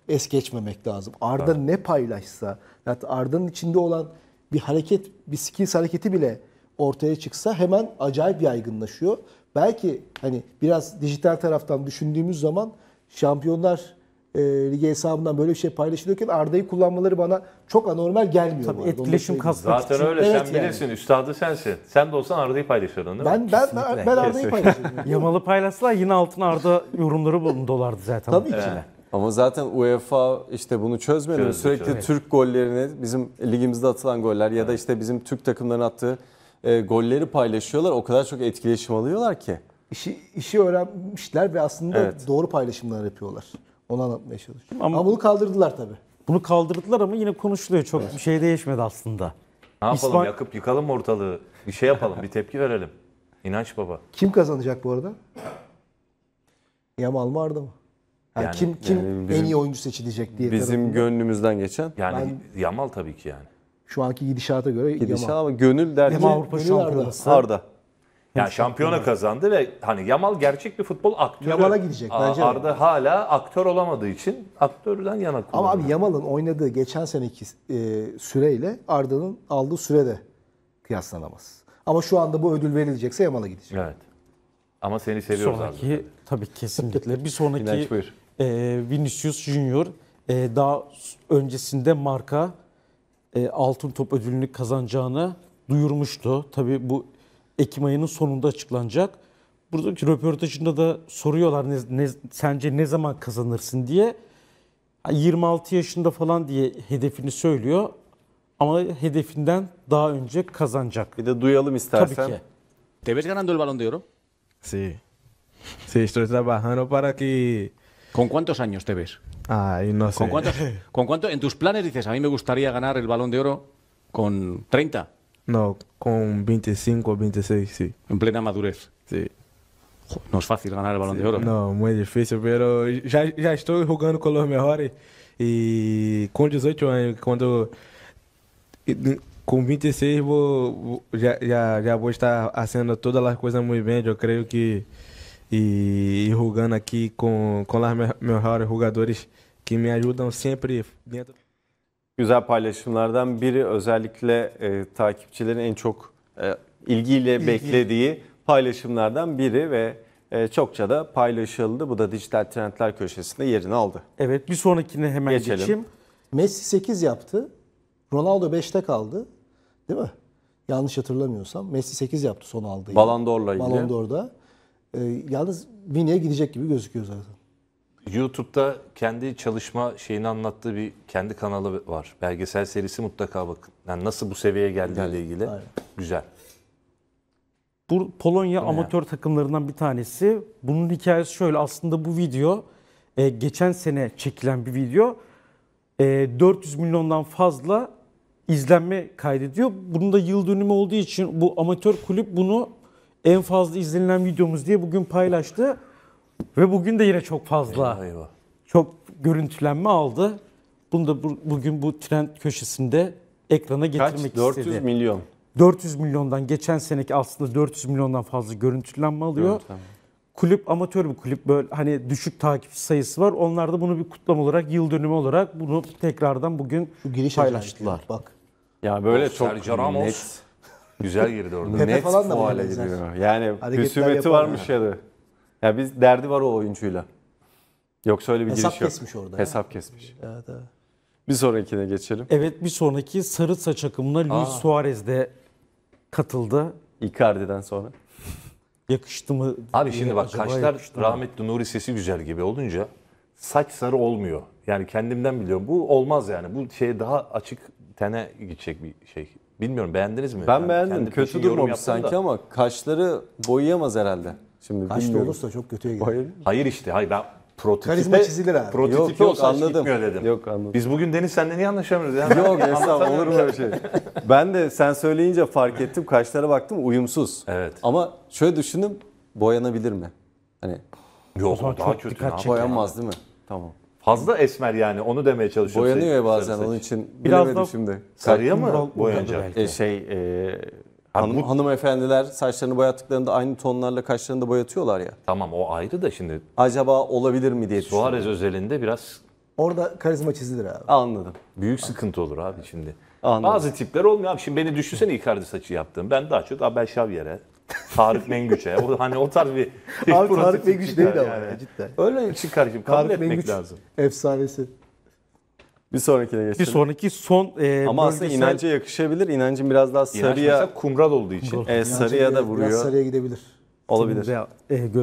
es geçmemek lazım. Arda evet. ne paylaşsa, yani Arda'nın içinde olan bir hareket, bir skills hareketi bile ortaya çıksa hemen acayip yaygınlaşıyor. Belki hani biraz dijital taraftan düşündüğümüz zaman Şampiyonlar e, ligi hesabından böyle bir şey paylaşılıyorken Arda'yı kullanmaları bana çok anormal gelmiyor. Tabii etkileşim kasmak Zaten için. öyle evet sen yani. bilirsin üstadı sensin. Sen de olsan Arda'yı paylaşırdın değil ben, mi? Ben, ben, ben Arda'yı paylaşırdım. Yamalı paylaşsalar yine altın Arda yorumları dolardı zaten. Tabii ki. Evet. Ama zaten UEFA işte bunu çözmedi. Çözdü, Sürekli çözdü. Türk gollerini bizim ligimizde atılan goller ya da işte bizim Türk takımların attığı e, golleri paylaşıyorlar. O kadar çok etkileşim alıyorlar ki. İşi, işi öğrenmişler ve aslında evet. doğru paylaşımlar yapıyorlar. Onu anlatmaya çalışıyorum. Ama, ama bunu kaldırdılar tabii. Bunu kaldırdılar ama yine konuşuluyor. Çok evet. bir şey değişmedi aslında. Ne yapalım İspan... yakıp yıkalım ortalığı. Bir şey yapalım bir tepki verelim. İnanç baba. Kim kazanacak bu arada? Yamal mı Arda mı? Yani, kim kim yani bizim, en iyi oyuncu seçilecek diye. Bizim tarafında. gönlümüzden geçen. Yani ben, Yamal tabii ki yani. Şu anki gidişata göre Gidişat Yamal. ama gönül derdi. ki Avrupa Şampiyonası Arda. Arda. Yani şampiyona kazandı ve hani Yamal gerçek bir futbol aktörü. Yamal'a gidecek bence. Arda hala aktör olamadığı için aktörden yana kullanıyor. Ama abi Yamal'ın oynadığı geçen seneki e, süreyle Arda'nın aldığı sürede kıyaslanamaz. Ama şu anda bu ödül verilecekse Yamal'a gidecek. Evet. Ama seni seviyoruz sonraki, abi. Tabii kesinlikle. Bir sonraki İnanç buyur. e, Vinicius Junior e, daha öncesinde marka e, altın top ödülünü kazanacağını duyurmuştu. Tabii bu Ekim ayının sonunda açıklanacak. Buradaki röportajında da soruyorlar ne, ne, sence ne zaman kazanırsın diye. 26 yaşında falan diye hedefini söylüyor. Ama hedefinden daha önce kazanacak. Bir de duyalım istersen. Tabii ki. ¿Te ves ganando el balón de oro? Sí. Sí, estoy trabajando para que... ¿Con cuántos años te ves? Ay, no sé. ¿Con cuántos, ¿Con cuánto? En tus planes dices, a mí me gustaría ganar el balón de oro con 30. No, con 25 o 26, sí. En plena madurez. Sí. No es fácil ganar el balón sí, de oro. No, muy difícil, pero ya, ya estoy jugando con los mejores y con 18 años, cuando com 26 vou, já, já, já vou estar fazendo todas as coisas muito bem, eu creio que e, e jogando aqui com, com os melhores jogadores que me ajudam sempre dentro güzel paylaşımlardan biri özellikle e, takipçilerin en çok e, ilgiyle İlgi. beklediği paylaşımlardan biri ve e, çokça da paylaşıldı. Bu da dijital trendler köşesinde yerini aldı. Evet bir sonrakine hemen Geçelim. geçeyim. Messi 8 yaptı. Ronaldo 5'te kaldı. Değil mi? Yanlış hatırlamıyorsam. Messi 8 yaptı son aldığı. Ballon d'Or'la ilgili. Ballon d'Or'da. E, yalnız Vini'ye gidecek gibi gözüküyor zaten. YouTube'da kendi çalışma şeyini anlattığı bir kendi kanalı var. Belgesel serisi mutlaka bakın. Yani nasıl bu seviyeye geldiğiyle ilgili. Aynen. Güzel. Bu Polonya Aynen. amatör takımlarından bir tanesi. Bunun hikayesi şöyle. Aslında bu video e, geçen sene çekilen bir video. E, 400 milyondan fazla izlenme kaydediyor. Bunun da yıl dönümü olduğu için bu amatör kulüp bunu en fazla izlenen videomuz diye bugün paylaştı. Ve bugün de yine çok fazla eyvah, eyvah. çok görüntülenme aldı. Bunu da bu, bugün bu trend köşesinde ekrana getirmek Kaç? 400 istedi. 400 milyon. 400 milyondan geçen seneki aslında 400 milyondan fazla görüntülenme alıyor. Evet, Kulüp amatör bir kulüp böyle hani düşük takipçi sayısı var. Onlar da bunu bir kutlama olarak yıl dönümü olarak bunu tekrardan bugün Şu giriş paylaştılar. Bak. Ya böyle o, çok Sergio Ramos net, güzel girdi orada. net falan da bu Yani hüsumeti varmış ya da. Ya biz derdi var o oyuncuyla. Yoksa öyle bir Hesap giriş yok. kesmiş orada. Hesap kesmiş. Evet, evet. Bir sonrakine geçelim. Evet bir sonraki sarı saç akımına Luis Suarez de katıldı. Icardi'den sonra. Yakıştı mı? Abi şimdi bak kaşlar rahmetli Nuri sesi güzel gibi olunca saç sarı olmuyor. Yani kendimden biliyorum. Bu olmaz yani. Bu şey daha açık tene gidecek bir şey. Bilmiyorum beğendiniz mi? Ben Yani beğendim. Kötü yorum durmamış yaptım da. ama kaşları boyayamaz herhalde. Şimdi Kaç da olursa çok kötüye gider. Hayır. Hayır işte. Hayır ben prototipe, Karizma çizilir abi. Prototipe yok, yok anladım. gitmiyor dedim. Yok anladım. Biz bugün Deniz senle niye anlaşamıyoruz? Yani yok Esra olur mu öyle şey? ben de sen söyleyince fark ettim. Kaşlara baktım uyumsuz. Evet. Ama şöyle düşündüm. Boyanabilir mi? Hani Yok o daha kötü. Dikkat boyanmaz değil mi? Tamam. Fazla esmer yani onu demeye çalışıyorum. Boyanıyor ya bazen onun için. Biraz da şimdi. Sarıya mı boyanacak? E, şey e, Hanım, bu... Hanımefendiler saçlarını boyattıklarında aynı tonlarla kaşlarını da boyatıyorlar ya. Tamam o ayrı da şimdi. Acaba olabilir mi diye düşünüyorum. Suarez özelinde biraz Orada karizma çizilir abi. Anladım. Büyük sıkıntı olur abi şimdi. Anladım. Bazı tipler olmuyor abi. Şimdi beni düşünsene Icardi saçı yaptım. Ben daha çok Abel Şavyer'e, Tarık Mengüç'e. O, hani o tarz bir... Abi Tarık Mengüç değil yani. ama cidden. Öyle çıkar şimdi. Kabul Tarık etmek Mengüç lazım. efsanesi. Bir sonrakine geçelim. Bir sonraki son e, Ama aslında bölgesel- yakışabilir. İnancın biraz daha sarıya, Sarıya kumral olduğu için. e, sarıya da biraz vuruyor. sarıya gidebilir. Olabilir. Rea-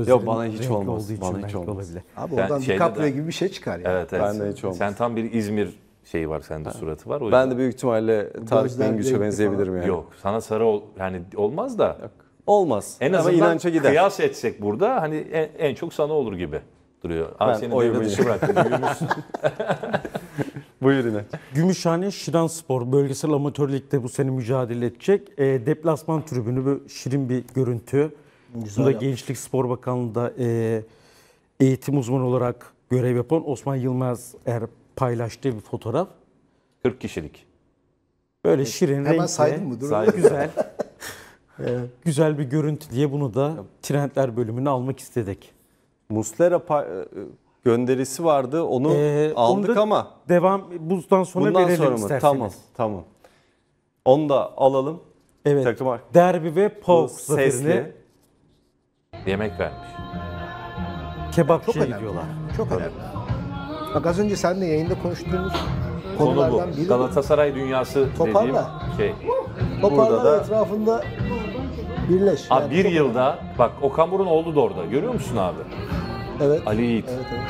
e, Yok, bana hiç olmaz. olduğu için Bana hiç olmaz. olabilir. Abi Sen oradan şeyde DiCaprio gibi bir şey çıkar ya. Evet, evet. Ben de hiç olmaz. Sen tam bir İzmir şeyi var sende suratı var. O Ben de büyük ihtimalle Tarık Gözler Bengüç'e renkli benzeyebilirim yani. Yok sana sarı ol, yani olmaz da Olmaz. en Ama azından inanca gider. kıyas etsek burada hani en, en çok sana olur gibi duruyor. Abi Ben senin oyumu devre Buyur yine. Gümüşhane Şiran Spor bölgesel amatör ligde bu sene mücadele edecek. E, deplasman tribünü bu şirin bir görüntü. Güzel Bunda Gençlik Spor Bakanlığı'nda e, eğitim uzmanı olarak görev yapan Osman Yılmaz er paylaştığı bir fotoğraf. 40 kişilik. Böyle evet. şirin Hemen renkli. saydın mı? Dur. Güzel. Ee, güzel bir görüntü diye bunu da trendler bölümüne almak istedik. Muslera gönderisi vardı. Onu Ee, aldık onu ama Devam buzdan sonra bundan verelim sonra mı? isterseniz. Tamam, tamam. Onu da alalım. Evet. Takım ar- Derbi ve Bu Pauk sesli. Yemek vermiş. Kebap Çok kebapçı önemli. diyorlar. Çok önemli. Bak az önce seninle yayında konuştuğumuz konulardan bu. biri Galatasaray dünyası Toparla. dediğim şey. Toparlar da- etrafında birleş. Abi Yani bir çok- yılda bak Okan Burun oldu da orada. Görüyor musun abi? Evet. Ali Yiğit. Evet, evet.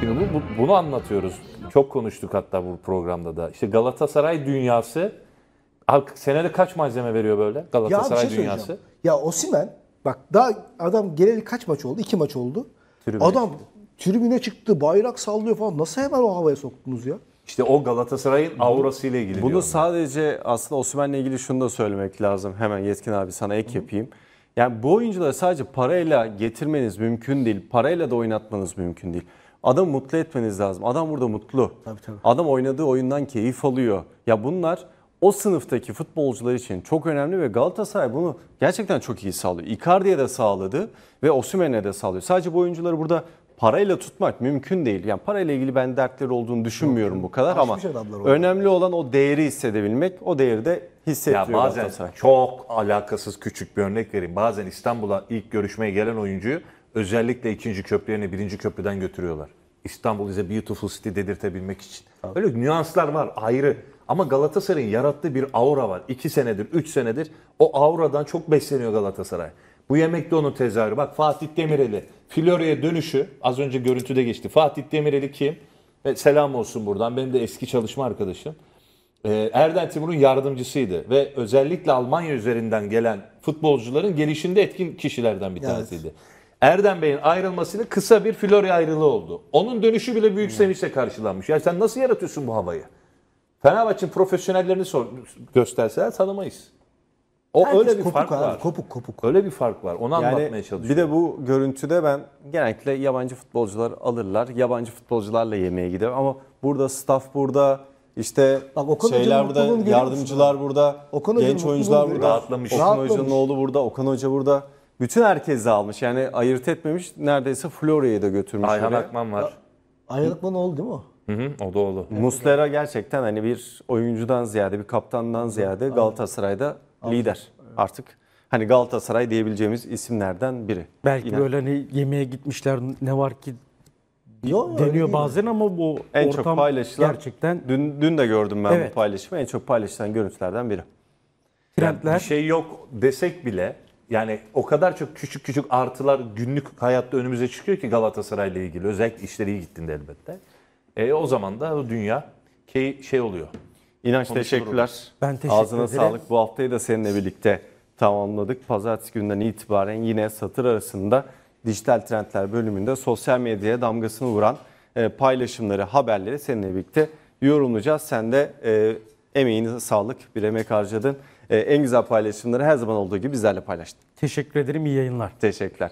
Şimdi bu, bu, bunu anlatıyoruz. Çok konuştuk hatta bu programda da. İşte Galatasaray dünyası senede kaç malzeme veriyor böyle Galatasaray ya şey dünyası? Ya Osimen bak daha adam geleli kaç maç oldu? İki maç oldu. Tribüne adam çıktı. tribüne çıktı, bayrak sallıyor falan. Nasıl hemen o havaya soktunuz ya? İşte o Galatasaray'ın aurası ile ilgili. Bunu sadece aslında Osimhen'le ilgili şunu da söylemek lazım. Hemen Yetkin abi sana ek Hı. yapayım. Hı. Yani bu oyuncuları sadece parayla getirmeniz mümkün değil. Parayla da oynatmanız mümkün değil. Adam mutlu etmeniz lazım. Adam burada mutlu. Tabii, tabii. Adam oynadığı oyundan keyif alıyor. Ya bunlar o sınıftaki futbolcular için çok önemli ve Galatasaray bunu gerçekten çok iyi sağlıyor. Icardi'ye de sağladı ve Osimhen'e de sağlıyor. Sadece bu oyuncuları burada parayla tutmak mümkün değil. Yani parayla ilgili ben dertler olduğunu düşünmüyorum bu kadar ama önemli olan o değeri hissedebilmek. O değeri de Ya bazen çok alakasız küçük bir örnek vereyim. Bazen İstanbul'a ilk görüşmeye gelen oyuncuyu özellikle ikinci köprülerine birinci köprüden götürüyorlar. İstanbul is beautiful city dedirtebilmek için. Böyle nüanslar var ayrı. Ama Galatasaray'ın yarattığı bir aura var. İki senedir, üç senedir o auradan çok besleniyor Galatasaray. Bu yemek de onun tezahürü. Bak Fatih Demirel'i Florya'ya dönüşü az önce görüntüde geçti. Fatih Demirel'i kim? Ve selam olsun buradan. Benim de eski çalışma arkadaşım. Ee, Erden Timur'un yardımcısıydı ve özellikle Almanya üzerinden gelen futbolcuların gelişinde etkin kişilerden bir tanesiydi. Erdem Bey'in ayrılmasının kısa bir Florya ayrılığı oldu. Onun dönüşü bile büyük sevinçle karşılanmış. Ya sen nasıl yaratıyorsun bu havayı? Fenerbahçe'nin profesyonellerini sor, gösterseler tanımayız. O Herkes öyle bir kopuk fark abi, var. Kopuk kopuk. Öyle bir fark var. Onu yani, anlatmaya çalışıyorum. Bir de bu görüntüde ben genellikle yabancı futbolcular alırlar. Yabancı futbolcularla yemeğe gider ama burada staff burada işte Bak, Okan şeyler burada, yardımcılar burada, Okan genç oyuncular burada, rahatlamış. Okan Hoca'nın oğlu burada, Okan Hoca burada. Bütün herkesi almış. Yani ayırt etmemiş. Neredeyse Florya'ya da götürmüş. Ayhan oraya. Akman var. Ayhan Akman oldu değil mi o? Hı hı, o da oldu. Muslera gerçekten hani bir oyuncudan ziyade, bir kaptandan ziyade Galatasaray'da lider evet. artık. Hani Galatasaray diyebileceğimiz isimlerden biri. Belki İnan. böyle hani yemeğe gitmişler ne var ki Yo, deniyor bazen ama bu en ortam çok paylaşılan, gerçekten... Dün, dün de gördüm ben evet. bu paylaşımı. En çok paylaşılan görüntülerden biri. Trendler... Yani bir şey yok desek bile yani o kadar çok küçük küçük artılar günlük hayatta önümüze çıkıyor ki Galatasaray'la ilgili. Özellikle işleri iyi gittiğinde elbette. E, o zaman da dünya şey oluyor. İnanç teşekkürler. Ben teşekkür Ağzına ederim. sağlık. Bu haftayı da seninle birlikte tamamladık. Pazartesi günden itibaren yine satır arasında dijital trendler bölümünde sosyal medyaya damgasını vuran e, paylaşımları, haberleri seninle birlikte yorumlayacağız. Sen de e, emeğine sağlık, bir emek harcadın. E, en güzel paylaşımları her zaman olduğu gibi bizlerle paylaştın. Teşekkür ederim, iyi yayınlar. Teşekkürler.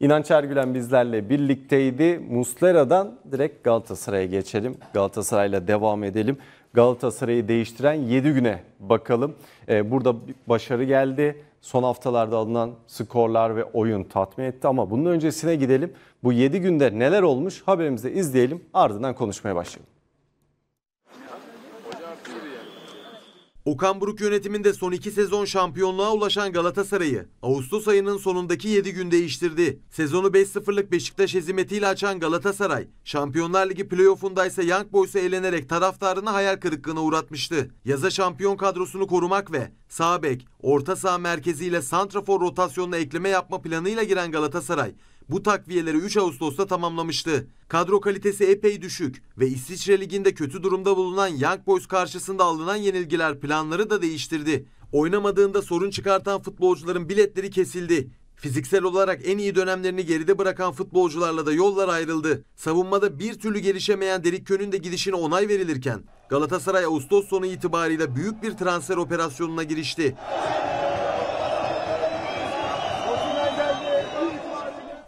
İnanç Ergülen bizlerle birlikteydi. Muslera'dan direkt Galatasaray'a geçelim. Galatasaray'la devam edelim. Galatasaray'ı değiştiren 7 güne bakalım. Ee, burada başarı geldi. Son haftalarda alınan skorlar ve oyun tatmin etti ama bunun öncesine gidelim. Bu 7 günde neler olmuş haberimizi izleyelim ardından konuşmaya başlayalım. Okan Buruk yönetiminde son iki sezon şampiyonluğa ulaşan Galatasaray'ı Ağustos ayının sonundaki 7 gün değiştirdi. Sezonu 5-0'lık Beşiktaş hezimetiyle açan Galatasaray, Şampiyonlar Ligi playoff'unda ise Young Boys'a eğlenerek taraftarını hayal kırıklığına uğratmıştı. Yaza şampiyon kadrosunu korumak ve sağ bek, orta saha merkeziyle santrafor rotasyonuna ekleme yapma planıyla giren Galatasaray, bu takviyeleri 3 Ağustos'ta tamamlamıştı. Kadro kalitesi epey düşük ve İsviçre Ligi'nde kötü durumda bulunan Young Boys karşısında alınan yenilgiler planları da değiştirdi. Oynamadığında sorun çıkartan futbolcuların biletleri kesildi. Fiziksel olarak en iyi dönemlerini geride bırakan futbolcularla da yollar ayrıldı. Savunmada bir türlü gelişemeyen Derik Kön'ün de gidişine onay verilirken Galatasaray Ağustos sonu itibariyle büyük bir transfer operasyonuna girişti.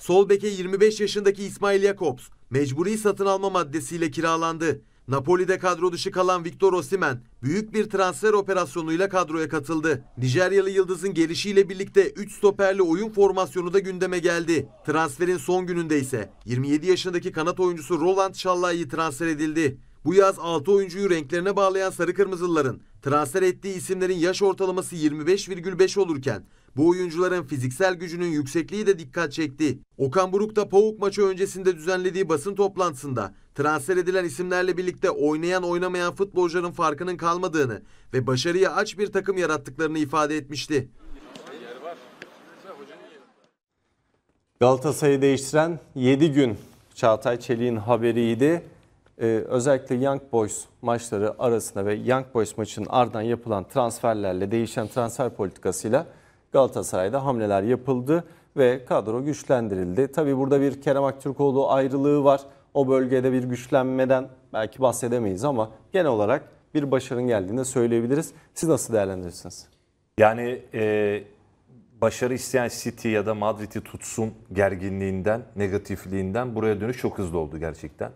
Sol beke 25 yaşındaki İsmail Jakobs mecburi satın alma maddesiyle kiralandı. Napoli'de kadro dışı kalan Victor Osimen büyük bir transfer operasyonuyla kadroya katıldı. Nijeryalı Yıldız'ın gelişiyle birlikte 3 stoperli oyun formasyonu da gündeme geldi. Transferin son gününde ise 27 yaşındaki kanat oyuncusu Roland Şallay'ı transfer edildi. Bu yaz 6 oyuncuyu renklerine bağlayan Sarı Kırmızılıların transfer ettiği isimlerin yaş ortalaması 25,5 olurken bu oyuncuların fiziksel gücünün yüksekliği de dikkat çekti. Okan Buruk da pauk maçı öncesinde düzenlediği basın toplantısında transfer edilen isimlerle birlikte oynayan oynamayan futbolcuların farkının kalmadığını ve başarıya aç bir takım yarattıklarını ifade etmişti. Galatasaray'ı değiştiren 7 gün Çağatay Çelik'in haberiydi. Ee, özellikle Young Boys maçları arasında ve Young Boys maçının ardından yapılan transferlerle, değişen transfer politikasıyla Galatasaray'da hamleler yapıldı ve kadro güçlendirildi. Tabii burada bir Kerem Aktürkoğlu ayrılığı var. O bölgede bir güçlenmeden belki bahsedemeyiz ama genel olarak bir başarın geldiğini de söyleyebiliriz. Siz nasıl değerlendirirsiniz? Yani e, başarı isteyen City ya da Madrid'i tutsun gerginliğinden, negatifliğinden buraya dönüş çok hızlı oldu gerçekten.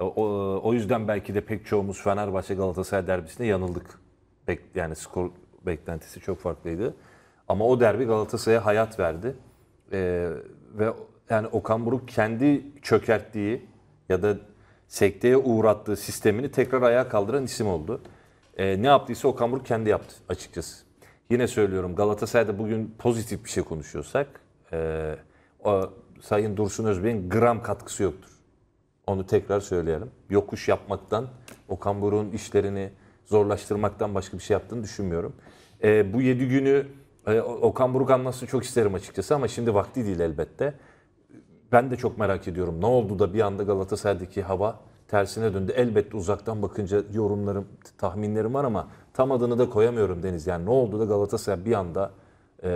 E, o, e, o yüzden belki de pek çoğumuz Fenerbahçe Galatasaray derbisinde yanıldık. Bek, yani skor beklentisi çok farklıydı. Ama o derbi Galatasaray'a hayat verdi. Ee, ve yani Okan Buruk kendi çökerttiği ya da sekteye uğrattığı sistemini tekrar ayağa kaldıran isim oldu. Ee, ne yaptıysa Okan Buruk kendi yaptı açıkçası. Yine söylüyorum Galatasaray'da bugün pozitif bir şey konuşuyorsak e, o, Sayın Dursun Özbey'in gram katkısı yoktur. Onu tekrar söyleyelim. Yokuş yapmaktan, Okan Buruk'un işlerini zorlaştırmaktan başka bir şey yaptığını düşünmüyorum. E, bu yedi günü Hani Okan Buruk anlatsın çok isterim açıkçası ama şimdi vakti değil elbette. Ben de çok merak ediyorum. Ne oldu da bir anda Galatasaray'daki hava tersine döndü. Elbette uzaktan bakınca yorumlarım, tahminlerim var ama tam adını da koyamıyorum Deniz. Yani ne oldu da Galatasaray bir anda e,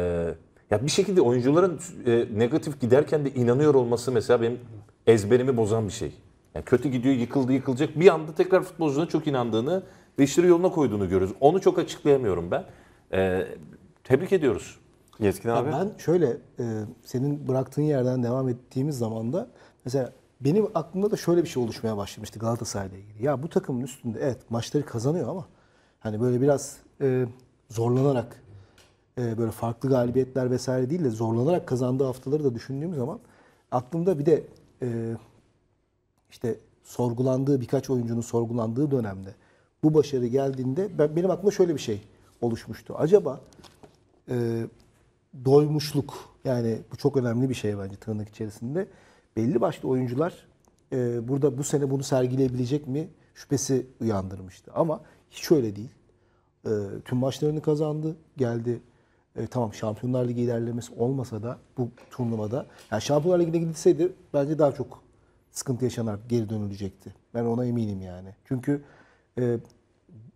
ya bir şekilde oyuncuların e, negatif giderken de inanıyor olması mesela benim ezberimi bozan bir şey. Yani kötü gidiyor, yıkıldı, yıkılacak. Bir anda tekrar futbolcuna çok inandığını ve işleri yoluna koyduğunu görüyoruz. Onu çok açıklayamıyorum ben. E, Tebrik ediyoruz. Yetkin abi. Ben şöyle e, senin bıraktığın yerden devam ettiğimiz zaman da mesela benim aklımda da şöyle bir şey oluşmaya başlamıştı Galatasaray'la ilgili. Ya bu takımın üstünde evet maçları kazanıyor ama hani böyle biraz e, zorlanarak e, böyle farklı galibiyetler vesaire değil de zorlanarak kazandığı haftaları da düşündüğüm zaman aklımda bir de işte sorgulandığı birkaç oyuncunun sorgulandığı dönemde bu başarı geldiğinde ben benim aklıma şöyle bir şey oluşmuştu. Acaba e, doymuşluk yani bu çok önemli bir şey bence tırnak içerisinde. Belli başlı oyuncular e, burada bu sene bunu sergileyebilecek mi şüphesi uyandırmıştı. Ama hiç öyle değil. E, tüm maçlarını kazandı, geldi. E, tamam Şampiyonlar Ligi ilerlemesi olmasa da bu turnuvada. Yani Şampiyonlar Ligi'ne gidilseydi bence daha çok sıkıntı yaşanarak geri dönülecekti. Ben ona eminim yani. Çünkü e,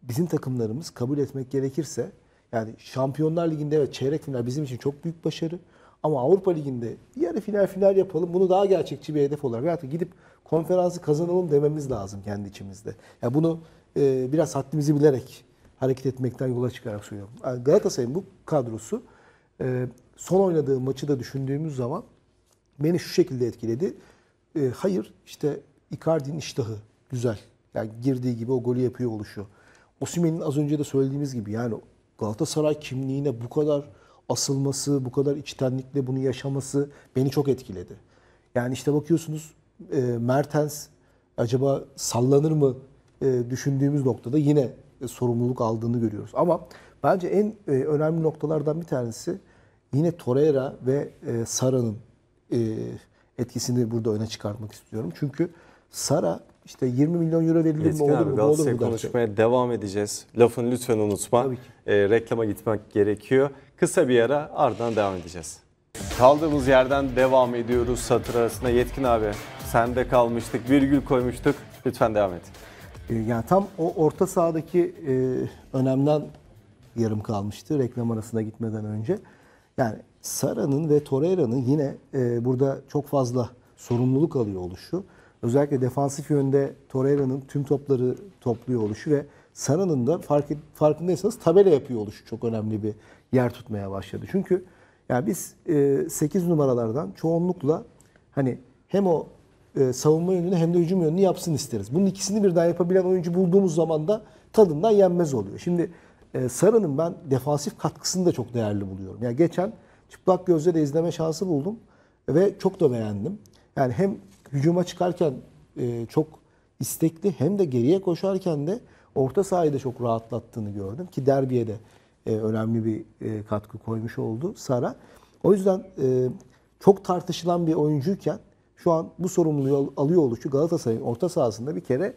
bizim takımlarımız kabul etmek gerekirse yani Şampiyonlar Ligi'nde evet çeyrek final bizim için çok büyük başarı. Ama Avrupa Ligi'nde yarı final final yapalım. Bunu daha gerçekçi bir hedef olarak artık gidip konferansı kazanalım dememiz lazım kendi içimizde. Yani bunu e, biraz haddimizi bilerek hareket etmekten yola çıkarak söylüyorum. Yani Galatasaray'ın bu kadrosu e, son oynadığı maçı da düşündüğümüz zaman beni şu şekilde etkiledi. E, hayır işte Icardi'nin iştahı güzel. Yani girdiği gibi o golü yapıyor oluşu. Osimhen'in az önce de söylediğimiz gibi yani Galatasaray kimliğine bu kadar asılması, bu kadar içtenlikle bunu yaşaması beni çok etkiledi. Yani işte bakıyorsunuz e, Mertens acaba sallanır mı e, düşündüğümüz noktada yine e, sorumluluk aldığını görüyoruz. Ama bence en e, önemli noktalardan bir tanesi yine Torreira ve e, Sara'nın e, etkisini burada öne çıkartmak istiyorum. Çünkü Sara işte 20 milyon euro verilir Yetkin mi olur abi, mu? Galatasaray konuşmaya derken. devam edeceğiz. Lafını lütfen unutma. Tabii ki. E, reklama gitmek gerekiyor. Kısa bir ara ardından devam edeceğiz. Kaldığımız yerden devam ediyoruz satır arasında. Yetkin abi sende kalmıştık virgül koymuştuk. Lütfen devam et. E, ee, yani tam o orta sahadaki e, önemden yarım kalmıştı reklam arasına gitmeden önce. Yani Sara'nın ve Torreira'nın yine e, burada çok fazla sorumluluk alıyor oluşu özellikle defansif yönde Torreira'nın tüm topları topluyor oluşu ve Sara'nın da fark, farkındaysanız tabela yapıyor oluşu çok önemli bir yer tutmaya başladı. Çünkü yani biz e, 8 numaralardan çoğunlukla hani hem o e, savunma yönünü hem de hücum yönünü yapsın isteriz. Bunun ikisini birden yapabilen oyuncu bulduğumuz zaman da tadından yenmez oluyor. Şimdi e, Sara'nın ben defansif katkısını da çok değerli buluyorum. Yani geçen çıplak gözle de izleme şansı buldum ve çok da beğendim. Yani hem hücuma çıkarken e, çok istekli hem de geriye koşarken de orta sahayı da çok rahatlattığını gördüm ki derbiye de e, önemli bir e, katkı koymuş oldu Sara. O yüzden e, çok tartışılan bir oyuncuyken şu an bu sorumluluğu alıyor oluşu Galatasaray'ın orta sahasında bir kere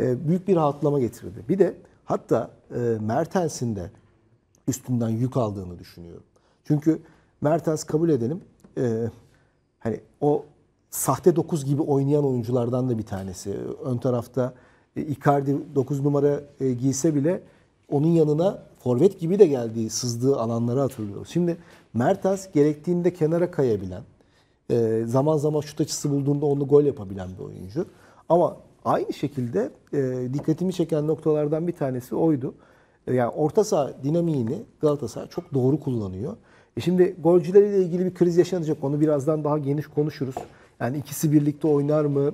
e, büyük bir rahatlama getirdi. Bir de hatta e, Mertens'in de üstünden yük aldığını düşünüyorum. Çünkü Mertens kabul edelim e, hani o sahte 9 gibi oynayan oyunculardan da bir tanesi. Ön tarafta e, Icardi 9 numara e, giyse bile onun yanına forvet gibi de geldiği, sızdığı alanları hatırlıyoruz. Şimdi Mertens gerektiğinde kenara kayabilen, e, zaman zaman şut açısı bulduğunda onu gol yapabilen bir oyuncu. Ama aynı şekilde dikkatimi çeken noktalardan bir tanesi oydu. Yani orta saha dinamiğini Galatasaray çok doğru kullanıyor. E şimdi golcüleriyle ilgili bir kriz yaşanacak. Onu birazdan daha geniş konuşuruz. Yani ikisi birlikte oynar mı?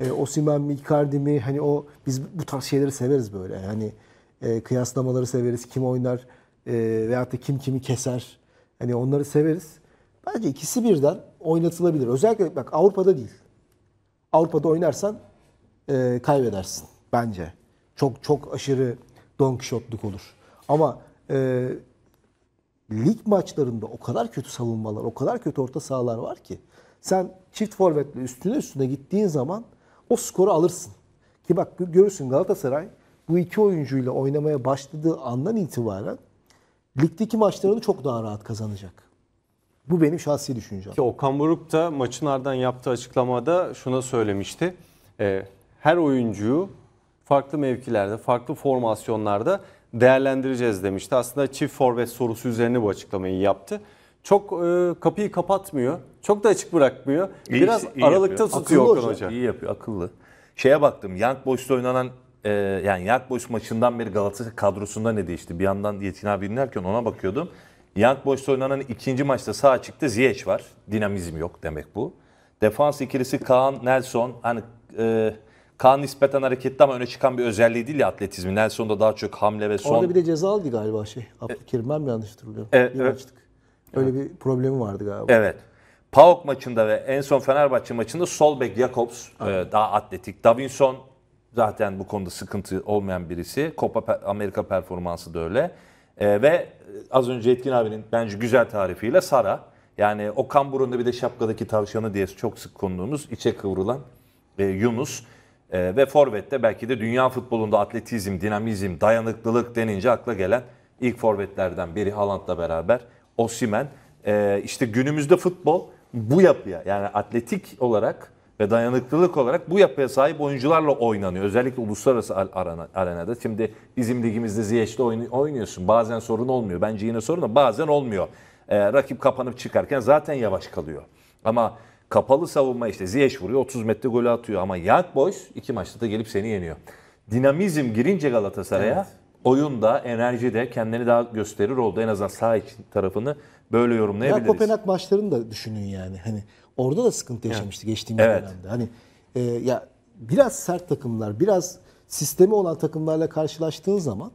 E, Osimen mi, Icardi mi? Hani o biz bu tarz şeyleri severiz böyle. Yani e, kıyaslamaları severiz. Kim oynar e, veyahut da kim kimi keser. Hani onları severiz. Bence ikisi birden oynatılabilir. Özellikle bak Avrupa'da değil. Avrupa'da oynarsan e, kaybedersin bence. Çok çok aşırı Don Kişotluk olur. Ama e, lig maçlarında o kadar kötü savunmalar, o kadar kötü orta sahalar var ki. Sen çift forvetle üstüne üstüne gittiğin zaman o skoru alırsın. Ki bak görürsün Galatasaray bu iki oyuncuyla oynamaya başladığı andan itibaren ligdeki maçlarını çok daha rahat kazanacak. Bu benim şahsi düşüncem. Ki Okan Buruk da maçın ardından yaptığı açıklamada şuna söylemişti. E, her oyuncuyu farklı mevkilerde, farklı formasyonlarda değerlendireceğiz demişti. Aslında çift forvet sorusu üzerine bu açıklamayı yaptı. Çok e, kapıyı kapatmıyor. Çok da açık bırakmıyor. İyi, Biraz şey, iyi aralıkta yapıyor. tutuyor akıllı Okan Hoca. İyi yapıyor, akıllı. Şeye baktım, Young Boys'ta oynanan e, yani Young Boys maçından beri Galatasaray kadrosunda ne değişti? Bir yandan Yetin abi dinlerken ona bakıyordum. Young Boys'ta oynanan ikinci maçta sağ çıktı Ziyech var. Dinamizm yok demek bu. Defans ikilisi Kaan, Nelson. Hani e, Kaan nispeten hareketli ama öne çıkan bir özelliği değil ya atletizmi. Nelson'da daha çok hamle ve son. Orada bir de ceza aldı galiba şey. E, Abdülkerim ben mi yanlış hatırlıyorum? Evet. evet. Öyle bir problemi vardı galiba. Evet. PAOK maçında ve en son Fenerbahçe maçında sol bek Jakobs evet. daha atletik. Davinson zaten bu konuda sıkıntı olmayan birisi. Copa Amerika performansı da öyle. E, ve e, az önce Etkin abinin bence güzel tarifiyle Sara. Yani o kamburunda bir de şapkadaki tavşanı diye çok sık konduğumuz içe kıvrılan e, Yunus. E, ve Forvet'te belki de dünya futbolunda atletizm, dinamizm, dayanıklılık denince akla gelen ilk forvetlerden biri Haaland'la beraber Osimen. E, işte günümüzde futbol bu yapıya yani atletik olarak ve dayanıklılık olarak bu yapıya sahip oyuncularla oynanıyor. Özellikle uluslararası arenada. Şimdi bizim ligimizde Ziyech'te oynuyorsun. Bazen sorun olmuyor. Bence yine sorun da bazen olmuyor. Ee, rakip kapanıp çıkarken zaten yavaş kalıyor. Ama kapalı savunma işte Ziyech vuruyor 30 metre golü atıyor. Ama Young Boys iki maçta da gelip seni yeniyor. Dinamizm girince Galatasaray'a evet. oyunda, enerjide kendini daha gösterir oldu. En azından sağ için tarafını böyle yorumlayabiliriz. Ya Kopenhag maçlarını da düşünün yani. Hani orada da sıkıntı yaşamıştı evet. geçtiğimiz evet. dönemde. Hani e, ya biraz sert takımlar, biraz sistemi olan takımlarla karşılaştığın zaman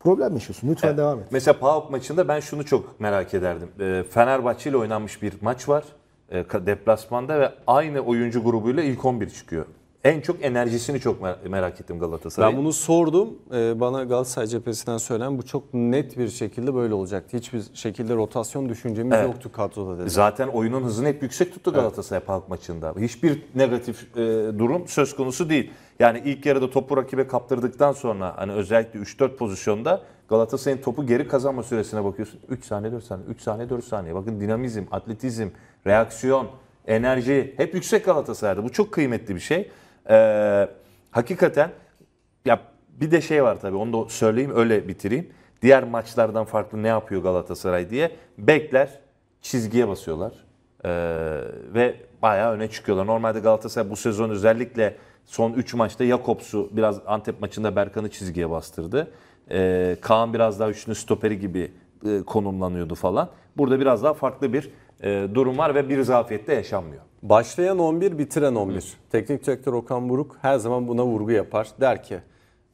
problem yaşıyorsun. Lütfen evet. devam et. Mesela PAOK maçında ben şunu çok merak ederdim. E, Fenerbahçe ile oynanmış bir maç var. E, deplasmanda ve aynı oyuncu grubuyla ilk 11 çıkıyor. En çok enerjisini çok merak ettim Galatasaray'ın. Ben bunu sordum. Ee, bana Galatasaray cephesinden söylen bu çok net bir şekilde böyle olacaktı. Hiçbir şekilde rotasyon düşüncemiz evet. yoktu kadroda dedi. Zaten oyunun hızını hep yüksek tuttu Galatasaray evet. Park maçında. Hiçbir negatif e, durum söz konusu değil. Yani ilk yarıda topu rakibe kaptırdıktan sonra hani özellikle 3-4 pozisyonda Galatasaray'ın topu geri kazanma süresine bakıyorsun. 3 saniye 4 saniye 3 saniye 4 saniye. Bakın dinamizm, atletizm, reaksiyon, enerji hep yüksek Galatasaray'da. Bu çok kıymetli bir şey. Ee, hakikaten ya bir de şey var tabii onu da söyleyeyim öyle bitireyim. Diğer maçlardan farklı ne yapıyor Galatasaray diye bekler çizgiye basıyorlar. Ee, ve bayağı öne çıkıyorlar. Normalde Galatasaray bu sezon özellikle son 3 maçta Jakobs'u biraz Antep maçında Berkan'ı çizgiye bastırdı. Ee, Kaan biraz daha üçlü stoperi gibi e, konumlanıyordu falan. Burada biraz daha farklı bir e, durum var ve bir zafiyette yaşanmıyor. Başlayan 11, bitiren 11. Hı. Teknik direktör Okan Buruk her zaman buna vurgu yapar. Der ki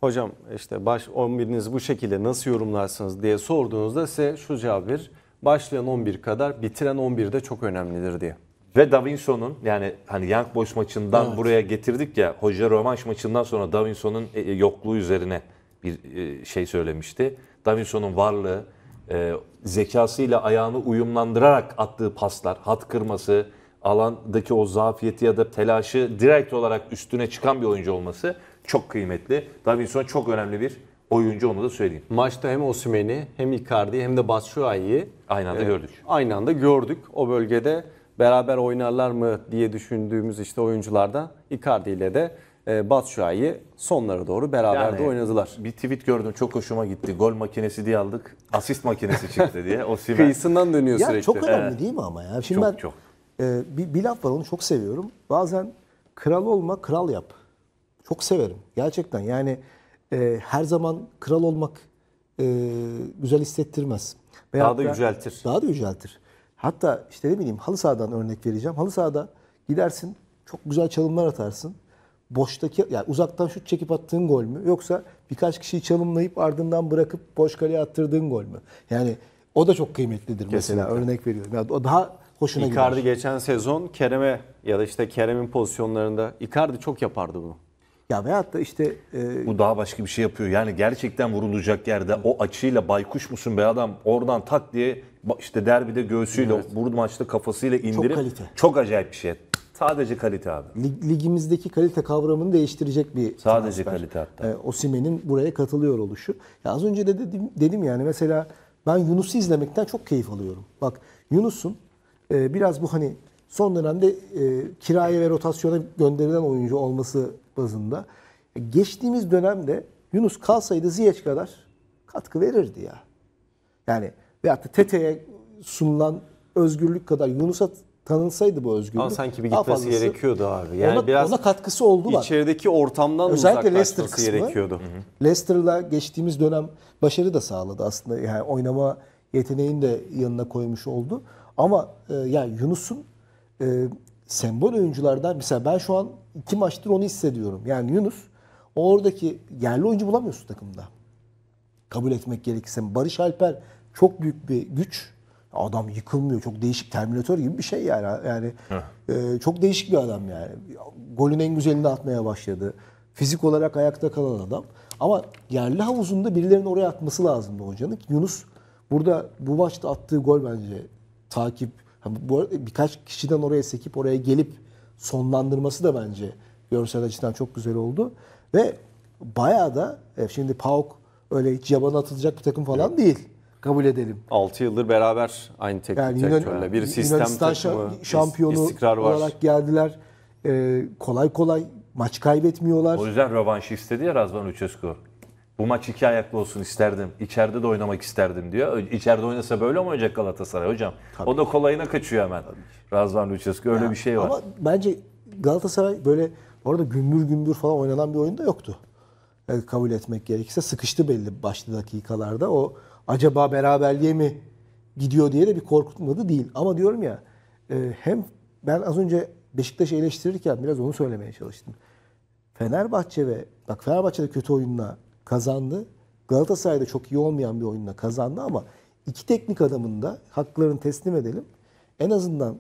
hocam işte baş 11'iniz bu şekilde nasıl yorumlarsınız diye sorduğunuzda size şu cevap verir. Başlayan 11 kadar bitiren 11 de çok önemlidir diye. Ve Davinson'un yani hani Young Boys maçından evet. buraya getirdik ya hoca rövanş maçından sonra Davinson'un e, e, yokluğu üzerine bir şey söylemişti. Davinson'un varlığı e, zekasıyla ayağını uyumlandırarak attığı paslar, hat kırması, alandaki o zafiyeti ya da telaşı direkt olarak üstüne çıkan bir oyuncu olması çok kıymetli. Davinson çok önemli bir oyuncu onu da söyleyeyim. Maçta hem Osimhen'i hem Icardi hem de Batshuayi'yi aynı anda e, gördük. Aynı anda gördük. O bölgede beraber oynarlar mı diye düşündüğümüz işte oyunculardan Icardi ile de e, Batshuayi sonlara doğru beraber yani, de oynadılar. Bir tweet gördüm çok hoşuma gitti. Gol makinesi diye aldık. Asist makinesi çıktı diye. O Kıyısından dönüyor ya sürekli. Çok önemli değil mi ama ya? Şimdi çok, ben çok. E, bir, bir laf var onu çok seviyorum. Bazen kral olma kral yap. Çok severim. Gerçekten yani e, her zaman kral olmak e, güzel hissettirmez. Veya daha da yüceltir. Daha da yüceltir. Hatta işte ne bileyim halı sahadan örnek vereceğim. Halı sahada gidersin çok güzel çalımlar atarsın boştaki yani uzaktan şut çekip attığın gol mü yoksa birkaç kişiyi çalımlayıp ardından bırakıp boş kaleye attırdığın gol mü? Yani o da çok kıymetlidir Kesinlikle. mesela örnek veriyorum. Yani o daha hoşuna gider. Icardi geçen sezon Kerem'e ya da işte Kerem'in pozisyonlarında Icardi çok yapardı bunu. Ya veyahut da işte... E... Bu daha başka bir şey yapıyor. Yani gerçekten vurulacak yerde o açıyla baykuş musun be adam oradan tak diye işte derbide göğsüyle evet. vurdu maçta kafasıyla indirip çok, kalite. çok acayip bir şey. Sadece kalite abi. Lig, ligimizdeki kalite kavramını değiştirecek bir Sadece transfer. kalite hatta. Ee, Osimen'in buraya katılıyor oluşu. Ya az önce de dedim, dedim yani mesela ben Yunus'u izlemekten çok keyif alıyorum. Bak Yunus'un e, biraz bu hani son dönemde e, kiraya ve rotasyona gönderilen oyuncu olması bazında e, geçtiğimiz dönemde Yunus kalsaydı Ziyech kadar katkı verirdi ya. Yani veyahut da Tete'ye sunulan özgürlük kadar Yunus'a tanınsaydı bu özgürlük. Ama sanki bir gitmesi gerekiyordu abi. Yani ona, biraz ona katkısı oldu var. İçerideki ortamdan Özellikle Leicester kısmı, gerekiyordu. Leicester'la geçtiğimiz dönem başarı da sağladı aslında. Yani oynama yeteneğini de yanına koymuş oldu. Ama e, yani Yunus'un e, sembol oyunculardan mesela ben şu an iki maçtır onu hissediyorum. Yani Yunus oradaki yerli oyuncu bulamıyorsun takımda. Kabul etmek gerekirse Barış Alper çok büyük bir güç Adam yıkılmıyor. Çok değişik Terminator gibi bir şey yani. Yani e, çok değişik bir adam yani. Golün en güzelini atmaya başladı. Fizik olarak ayakta kalan adam. Ama yerli havuzunda birilerinin oraya atması lazımdı hocanın. Yunus burada bu maçta attığı gol bence takip bu birkaç kişiden oraya sekip oraya gelip sonlandırması da bence görsel açıdan çok güzel oldu. Ve bayağı da e, şimdi Pauk öyle hiç yabana atılacak bir takım falan evet. değil kabul edelim. 6 yıldır beraber aynı teknik yani direktörle. Bir sistem Yunanistan takımı, şampiyonu istikrar var. olarak geldiler. Ee, kolay kolay maç kaybetmiyorlar. O yüzden rövanş istedi ya Razvan Lucescu. Bu maç iki ayaklı olsun isterdim. İçeride de oynamak isterdim diyor. İçeride oynasa böyle mi oynayacak Galatasaray hocam? Tabii. O da kolayına kaçıyor hemen. Tabii. Razvan Lucescu öyle ya, bir şey var. Ama bence Galatasaray böyle orada gümbür gümbür falan oynanan bir oyunda yoktu. Yani kabul etmek gerekirse sıkıştı belli başlı dakikalarda. O acaba beraberliğe mi gidiyor diye de bir korkutmadı değil. Ama diyorum ya e, hem ben az önce Beşiktaş'ı eleştirirken biraz onu söylemeye çalıştım. Fenerbahçe ve bak Fenerbahçe'de kötü oyunla kazandı. Galatasaray'da çok iyi olmayan bir oyunla kazandı ama iki teknik adamın da haklarını teslim edelim. En azından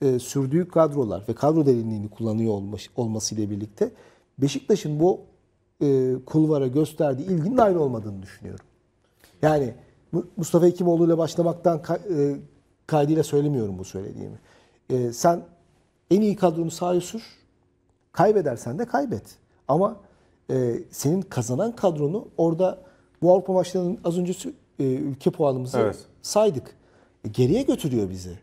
e, sürdüğü kadrolar ve kadro derinliğini kullanıyor olmuş, olması ile birlikte Beşiktaş'ın bu e, kulvara gösterdiği ilginin aynı olmadığını düşünüyorum. Yani Mustafa Hekimoğlu ile başlamaktan e, kaydıyla söylemiyorum bu söylediğimi. E, sen en iyi kadronu sahaya sür. Kaybedersen de kaybet. Ama e, senin kazanan kadronu orada bu Avrupa maçlarının az önce ülke puanımızı evet. saydık. geriye götürüyor bizi.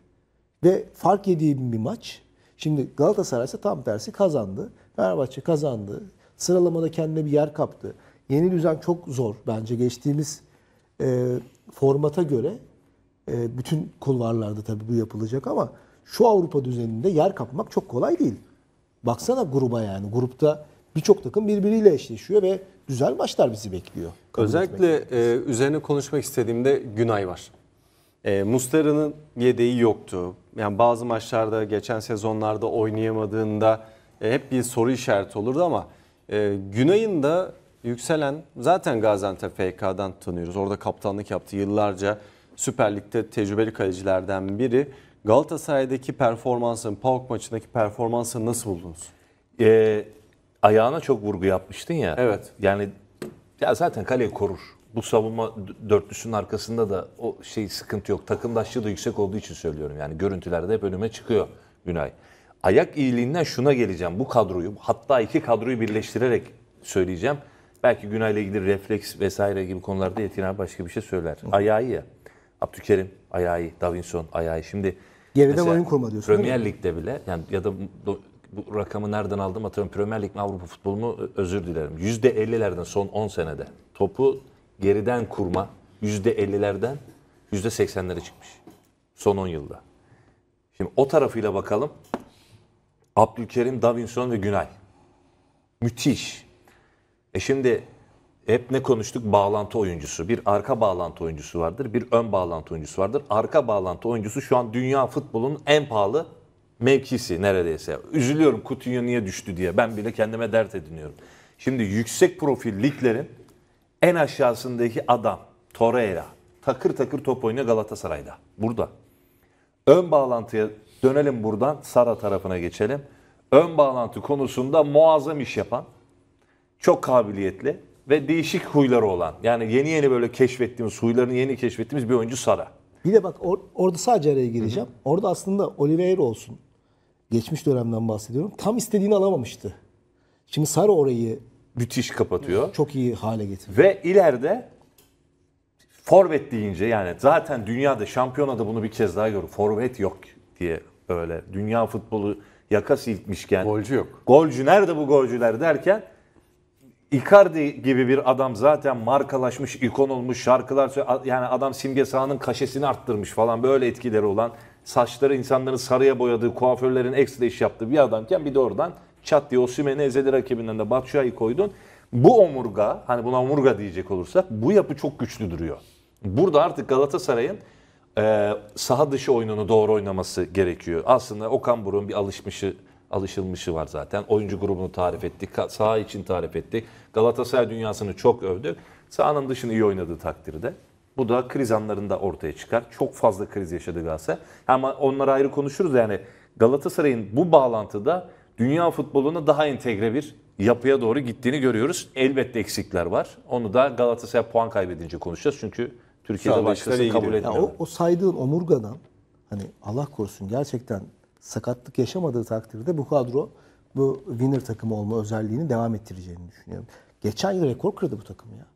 Ve fark yediğim bir maç. Şimdi Galatasaray ise tam tersi kazandı. Fenerbahçe kazandı. Sıralamada kendine bir yer kaptı. Yeni düzen çok zor bence geçtiğimiz e, formata göre e, bütün kulvarlarda tabii bu yapılacak ama şu Avrupa düzeninde yer kapmak çok kolay değil. Baksana gruba yani. Grupta birçok takım birbiriyle eşleşiyor ve güzel maçlar bizi bekliyor. Özellikle e, üzerine konuşmak istediğimde Günay var. E, Mustara'nın yedeği yoktu. Yani bazı maçlarda geçen sezonlarda oynayamadığında e, hep bir soru işareti olurdu ama e, Günay'ın da yükselen zaten Gaziantep FK'dan tanıyoruz. Orada kaptanlık yaptı yıllarca. Süper Lig'de tecrübeli kalecilerden biri. Galatasaray'daki performansın, pauk maçındaki performansını nasıl buldunuz? Ee, ayağına çok vurgu yapmıştın ya. Evet. Yani ya zaten kaleyi korur. Bu savunma dörtlüsünün arkasında da o şey sıkıntı yok. Takımdaşlığı da yüksek olduğu için söylüyorum. Yani görüntülerde hep önüme çıkıyor Günay. Ayak iyiliğinden şuna geleceğim. Bu kadroyu hatta iki kadroyu birleştirerek söyleyeceğim. Belki günahla ilgili refleks vesaire gibi konularda Etkin başka bir şey söyler. Ayağı ya. Abdülkerim, Ayağı, Davinson, Ayağı. Şimdi Geride oyun kurma diyorsun. Premier Lig'de bile yani ya da bu, bu rakamı nereden aldım hatırlamıyorum. Premier Lig mi Avrupa futbolu mu özür dilerim. %50'lerden son 10 senede topu geriden kurma %50'lerden %80'lere çıkmış. Son 10 yılda. Şimdi o tarafıyla bakalım. Abdülkerim, Davinson ve Günay. Müthiş. E şimdi hep ne konuştuk? Bağlantı oyuncusu. Bir arka bağlantı oyuncusu vardır. Bir ön bağlantı oyuncusu vardır. Arka bağlantı oyuncusu şu an dünya futbolunun en pahalı mevkisi neredeyse. Üzülüyorum Coutinho niye düştü diye. Ben bile kendime dert ediniyorum. Şimdi yüksek profil liglerin en aşağısındaki adam Torreira takır takır top oynuyor Galatasaray'da. Burada. Ön bağlantıya dönelim buradan Sara tarafına geçelim. Ön bağlantı konusunda muazzam iş yapan çok kabiliyetli ve değişik huyları olan. Yani yeni yeni böyle keşfettiğimiz, huylarını yeni keşfettiğimiz bir oyuncu Sara. Bir de bak or- orada sadece araya gireceğim. Hı hı. Orada aslında Oliveira olsun. Geçmiş dönemden bahsediyorum. Tam istediğini alamamıştı. Şimdi Sara orayı müthiş kapatıyor. Çok iyi hale getiriyor. Ve ileride forvet deyince yani zaten dünyada şampiyonada bunu bir kez daha görüyorum. Forvet yok diye böyle dünya futbolu yaka silkmişken. Golcü yok. Golcü nerede bu golcüler derken Icardi gibi bir adam zaten markalaşmış, ikon olmuş, şarkılar yani adam simge sahanın kaşesini arttırmış falan böyle etkileri olan saçları insanların sarıya boyadığı, kuaförlerin ekstra iş yaptığı bir adamken bir de oradan çat diye Osimhen'i ezeli rakibinden de Batshuayi koydun. Bu omurga, hani buna omurga diyecek olursak bu yapı çok güçlü duruyor. Burada artık Galatasaray'ın e, saha dışı oyununu doğru oynaması gerekiyor. Aslında Okan Buruk'un bir alışmışı alışılmışı var zaten. Oyuncu grubunu tarif ettik, sağ için tarif ettik. Galatasaray dünyasını çok övdük. Sağının dışını iyi oynadığı takdirde bu da kriz anlarında ortaya çıkar. Çok fazla kriz yaşadı Galatasaray. Ama onları ayrı konuşuruz yani Galatasaray'ın bu bağlantıda dünya futboluna daha entegre bir yapıya doğru gittiğini görüyoruz. Elbette eksikler var. Onu da Galatasaray puan kaybedince konuşacağız. Çünkü Türkiye'de başkası kabul etmiyor. o, o saydığın omurgadan hani Allah korusun gerçekten sakatlık yaşamadığı takdirde bu kadro bu winner takımı olma özelliğini devam ettireceğini düşünüyorum. Geçen yıl rekor kırdı bu takım ya.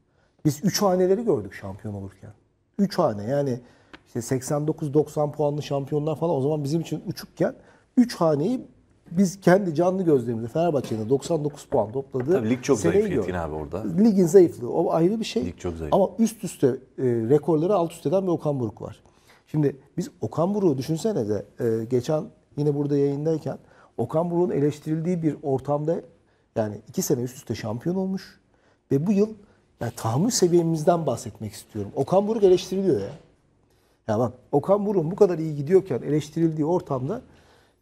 Biz 3 haneleri gördük şampiyon olurken. 3 hane yani işte 89-90 puanlı şampiyonlar falan o zaman bizim için uçukken 3 haneyi biz kendi canlı gözlerimizle Fenerbahçe'nin 99 puan topladığı Tabii lig çok zayıf yine abi orada. Ligin zayıflığı o ayrı bir şey. Lig çok zayıf. Ama üst üste e, rekorları alt üst eden bir Okan Buruk var. Şimdi biz Okan Buruk'u düşünsene de e, geçen yine burada yayındayken Okan Buruk'un eleştirildiği bir ortamda yani iki sene üst üste şampiyon olmuş ve bu yıl yani tahammül seviyemizden bahsetmek istiyorum. Okan Buruk eleştiriliyor ya. Ya bak Okan Buruk'un bu kadar iyi gidiyorken eleştirildiği ortamda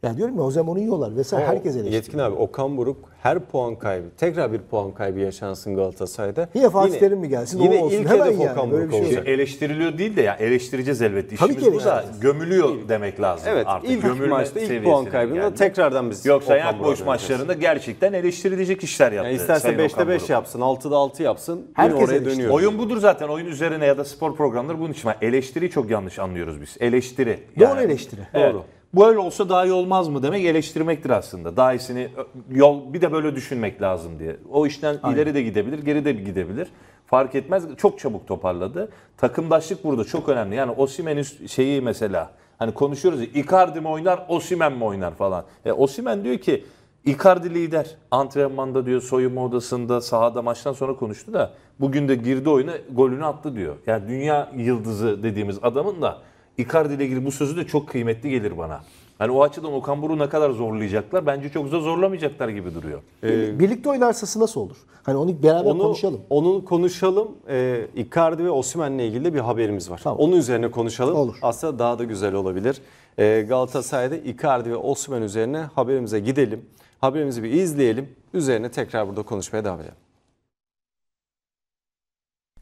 yani diyorum ya o zaman onu yiyorlar vesaire o, herkes eleştiriyor. Yetkin abi Okan Buruk her puan kaybı tekrar bir puan kaybı yaşansın Galatasaray'da. Yine Fatih Terim mi gelsin yine o olsun ilk hemen hedef yani. Okan Buruk şey olacak. Eleştiriliyor değil de ya eleştireceğiz elbette. Tabii ki bu da gömülüyor değil. demek lazım evet, artık. İlk Gömülme maçta ilk puan kaybında yani. tekrardan biz Yoksa Okan boş maçlarında gerçekten eleştirilecek işler yaptı. Yani isterse 5'te 5 yapsın 6'da 6 yapsın herkes oraya dönüyor. Oyun budur zaten oyun üzerine ya da spor programları bunun için. Eleştiriyi çok yanlış anlıyoruz biz. Eleştiri. Doğru eleştiri. Doğru. Bu öyle olsa daha iyi olmaz mı demek eleştirmektir aslında. Daha iyisini yol bir de böyle düşünmek lazım diye. O işten Aynen. ileri de gidebilir, geri de gidebilir. Fark etmez. Çok çabuk toparladı. Takımdaşlık burada çok önemli. Yani Osimen'in şeyi mesela hani konuşuyoruz ya Icardi mi oynar, Osimen mi oynar falan. E, Osimen diyor ki Icardi lider. Antrenmanda diyor soyunma odasında sahada maçtan sonra konuştu da bugün de girdi oyuna golünü attı diyor. Yani dünya yıldızı dediğimiz adamın da Icardi ile ilgili bu sözü de çok kıymetli gelir bana. Hani o açıdan Okan Buruk'u ne kadar zorlayacaklar? Bence çok da zorlamayacaklar gibi duruyor. Ee, Birlikte oynarsa nasıl olur? Hani onu beraber onu, konuşalım. Onun konuşalım. E, Icardi ve Osimhen'le ilgili de bir haberimiz var. Tamam. Onun üzerine konuşalım. Olur. Aslında daha da güzel olabilir. E, Galatasaray'da Icardi ve Osimhen üzerine haberimize gidelim. Haberimizi bir izleyelim. Üzerine tekrar burada konuşmaya devam edelim.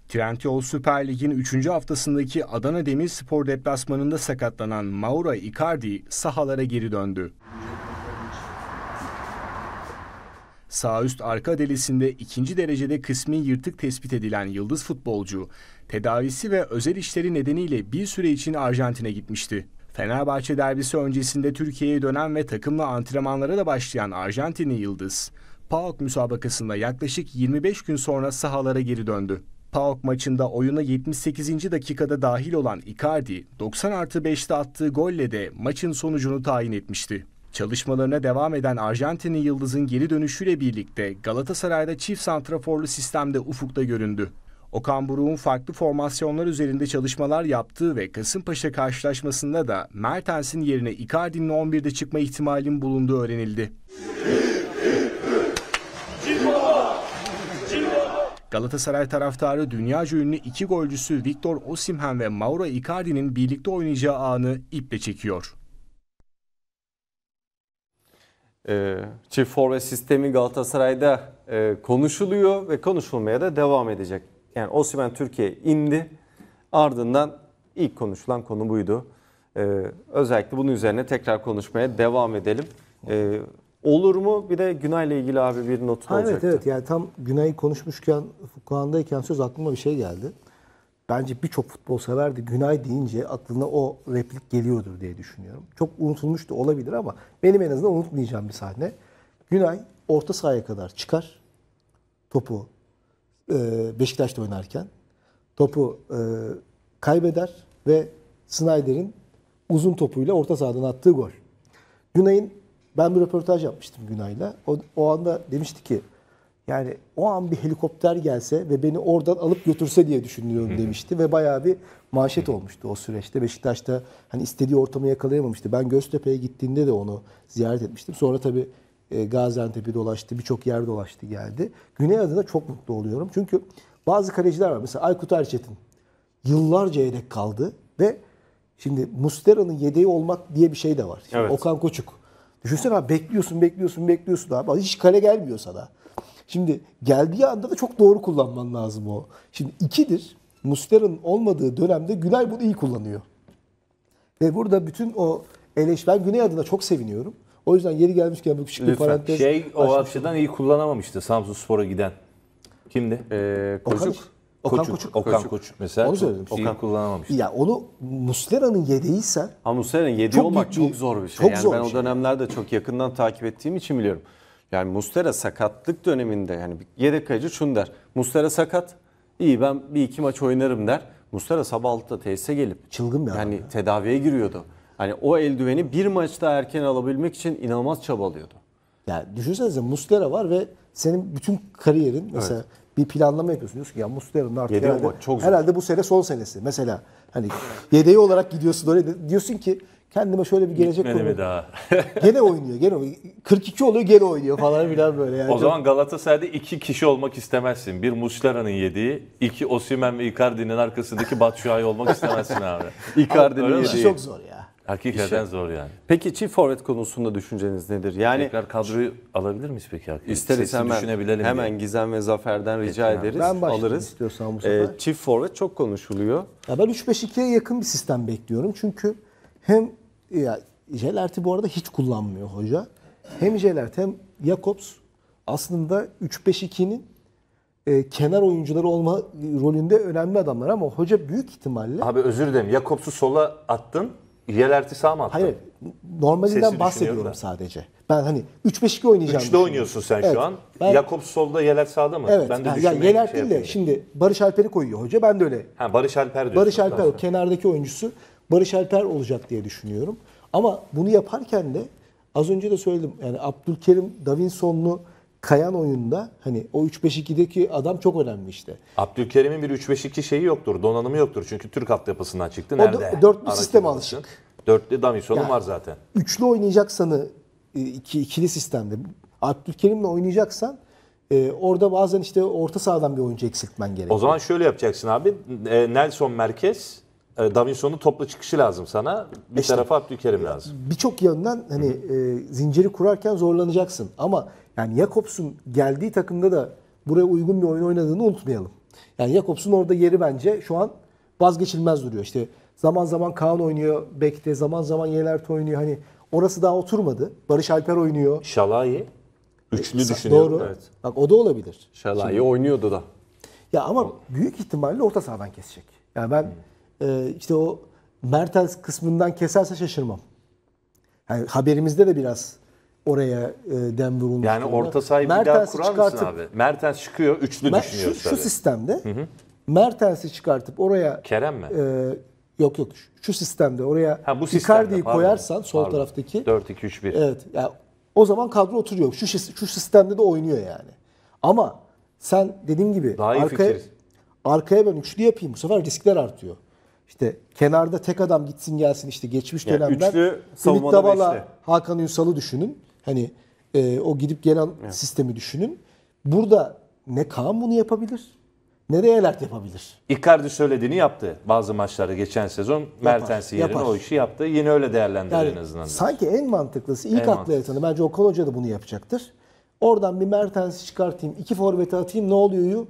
Trendyol Süper Lig'in 3. haftasındaki Adana Demirspor deplasmanında sakatlanan Mauro Icardi sahalara geri döndü. Sağ üst arka delisinde ikinci derecede kısmi yırtık tespit edilen yıldız futbolcu, tedavisi ve özel işleri nedeniyle bir süre için Arjantin'e gitmişti. Fenerbahçe derbisi öncesinde Türkiye'ye dönen ve takımla antrenmanlara da başlayan Arjantinli yıldız, PAOK müsabakasında yaklaşık 25 gün sonra sahalara geri döndü. PAOK maçında oyuna 78. dakikada dahil olan Icardi, 90 artı 5'te attığı golle de maçın sonucunu tayin etmişti. Çalışmalarına devam eden Arjantinli Yıldız'ın geri dönüşüyle birlikte Galatasaray'da çift santraforlu sistemde ufukta göründü. Okan Buruk'un farklı formasyonlar üzerinde çalışmalar yaptığı ve Kasımpaşa karşılaşmasında da Mertens'in yerine Icardi'nin 11'de çıkma ihtimalinin bulunduğu öğrenildi. Galatasaray taraftarı dünya ünlü iki golcüsü Victor Osimhen ve Mauro Icardi'nin birlikte oynayacağı anı iple çekiyor. E, çift forvet sistemi Galatasaray'da e, konuşuluyor ve konuşulmaya da devam edecek. Yani Osimhen Türkiye indi. Ardından ilk konuşulan konu buydu. Ee, özellikle bunun üzerine tekrar konuşmaya devam edelim. Ee, Olur mu? Bir de Günay'la ilgili abi bir not olacaktı. Evet evet yani tam Günay'ı konuşmuşken Fukuhan'dayken söz aklıma bir şey geldi. Bence birçok futbol severdi Günay deyince aklına o replik geliyordur diye düşünüyorum. Çok unutulmuş da olabilir ama benim en azından unutmayacağım bir sahne. Günay orta sahaya kadar çıkar topu e, Beşiktaş'ta oynarken topu e, kaybeder ve Snyder'in uzun topuyla orta sahadan attığı gol. Günay'ın ben bir röportaj yapmıştım Günay'la. O, o anda demişti ki yani o an bir helikopter gelse ve beni oradan alıp götürse diye düşünüyorum demişti ve bayağı bir manşet olmuştu o süreçte. Beşiktaş'ta hani istediği ortamı yakalayamamıştı. Ben Göztepe'ye gittiğinde de onu ziyaret etmiştim. Sonra tabii e, Gaziantep'i dolaştı, birçok yer dolaştı geldi. Güney adına çok mutlu oluyorum. Çünkü bazı kaleciler var. Mesela Aykut Erçetin yıllarca yedek kaldı ve şimdi Mustera'nın yedeği olmak diye bir şey de var. Şimdi evet. Okan Koçuk Düşünsene abi bekliyorsun, bekliyorsun, bekliyorsun abi. Hiç kale gelmiyor sana. Şimdi geldiği anda da çok doğru kullanman lazım o. Şimdi ikidir. Muslera'nın olmadığı dönemde Günay bunu iyi kullanıyor. Ve burada bütün o eleş... Ben Güney adına çok seviniyorum. O yüzden yeri gelmişken bu küçük Lütfen. bir parantez... Şey o açıdan iyi kullanamamıştı Samsun Spor'a giden. Kimdi? Ee, Kozuk. Okan Koçuk. Koçuk. Okan Koçuk, Koçuk mesela. Onu söyledim. Okan kullanamamış. Ya onu Muslera'nın yedeğiyse Ha Muslera'nın yedeği çok olmak bir- çok zor bir şey. çok yani zor ben bir o şey. dönemlerde çok yakından takip ettiğim için biliyorum. Yani Mustera sakatlık döneminde yani bir yedek kayıcı şunu der. Mustera sakat. iyi ben bir iki maç oynarım der. Mustera sabah 6'da tesise gelip Çılgın bir adam yani tedaviye giriyordu. Hani o eldiveni bir maçta erken alabilmek için inanılmaz çabalıyordu. Ya düşünsenize Muslera var ve senin bütün kariyerin mesela bir planlama yapıyorsun. Diyorsun ki ya Muslera'nın artık Yedeği herhalde, çok herhalde bu sene son senesi. Mesela hani yedeği olarak gidiyorsun oraya diyorsun ki kendime şöyle bir gelecek Gitmedi daha? gene oynuyor. Gene 42 oluyor gene oynuyor falan filan böyle. Yani o zaman Galatasaray'da iki kişi olmak istemezsin. Bir Muslera'nın yediği, iki Osimen ve Icardi'nin arkasındaki Batshuayi olmak istemezsin abi. Icardi'nin şey yediği. çok zor ya. Hakikaten İşi. zor yani. Peki çift forvet konusunda düşünceniz nedir? Yani tekrar kadroyu alabilir miyiz peki arkadaşlar? İsteriz Sesi hemen hemen diye. Gizem ve Zafer'den rica Peki, ederiz. Ben alırız. istiyorsan bu sefer. Ee, çift forvet çok konuşuluyor. Ya ben 3-5-2'ye yakın bir sistem bekliyorum. Çünkü hem ya Jelert'i bu arada hiç kullanmıyor hoca. Hem Jelert hem Jakobs aslında 3-5-2'nin e, kenar oyuncuları olma rolünde önemli adamlar ama hoca büyük ihtimalle... Abi özür dilerim. Jakobs'u sola attın. Yelerti sağ mı Hayır. Normalinden Sesi bahsediyorum da. sadece. Ben hani 3-5-2 oynayacağım. 3'lü oynuyorsun sen evet, şu an. Ben, Jakob solda, Yeler sağda mı? Evet. Ben de yani, yani Yeler şey de şimdi Barış Alper'i koyuyor hoca. Ben de öyle. Ha, Barış Alper diyorsun. Barış Alper o kenardaki oyuncusu. Barış Alper olacak diye düşünüyorum. Ama bunu yaparken de az önce de söyledim. Yani Abdülkerim Davinson'lu kayan oyunda hani o 3-5-2'deki adam çok önemli işte. Abdülkerim'in bir 3-5-2 şeyi yoktur, donanımı yoktur. Çünkü Türk alt yapısından çıktı. Nerede? O dörtlü sistem alışık. Dörtlü Davinson'un yani, var zaten. Üçlü oynayacaksanı e, iki, ikili sistemde Abdülkerim'le oynayacaksan e, orada bazen işte orta sahadan bir oyuncu eksiltmen gerekiyor. O zaman şöyle yapacaksın abi. E, Nelson merkez, e, Davinson'un topla çıkışı lazım sana. Bir işte, tarafa Abdülkerim lazım. Birçok yönden hani e, zinciri kurarken zorlanacaksın ama yani Jakobs'un geldiği takımda da buraya uygun bir oyun oynadığını unutmayalım. Yani Jakobs'un orada yeri bence şu an vazgeçilmez duruyor. İşte zaman zaman Kaan oynuyor bekte, zaman zaman Yelert oynuyor. Hani orası daha oturmadı. Barış Alper oynuyor. Şalayi. E, üçlü e, düşünüyorum. Doğru. Evet. Bak o da olabilir. Şalayi Şimdi. oynuyordu da. Ya ama büyük ihtimalle orta sahadan kesecek. Yani ben hmm. e, işte o Mertens kısmından keserse şaşırmam. Yani haberimizde de biraz oraya e, dem vurulmuş. Yani orta sahayı bir daha kurar çıkartıp, mısın abi? Mertens çıkıyor, üçlü Mer- düşünüyor. Şu, şu sistemde hı hı. Mertens'i çıkartıp oraya... Kerem mi? E, yok yok şu sistemde oraya ha, bu Icardi'yi koyarsan sol pardon. taraftaki... 4-2-3-1. Evet. Yani o zaman kadro oturuyor. Şu, şu sistemde de oynuyor yani. Ama sen dediğim gibi Daha arkaya, fikir. arkaya ben üçlü yapayım. Bu sefer riskler artıyor. İşte kenarda tek adam gitsin gelsin işte geçmiş yani dönemden. Üçlü Ümit Davala, beşli. Hakan Ünsal'ı düşünün. Hani e, o gidip gelen evet. sistemi düşünün. Burada ne Kaan bunu yapabilir ne de Elert yapabilir. Icardi söylediğini yaptı bazı maçlarda geçen sezon. Mertens yerine yapar. o işi yaptı. Yine öyle değerlendirir yani, en azından. Sanki en mantıklısı ilk en yatanı. Bence Okan Hoca da bunu yapacaktır. Oradan bir Mertens'i çıkartayım, iki forveti atayım ne oluyor?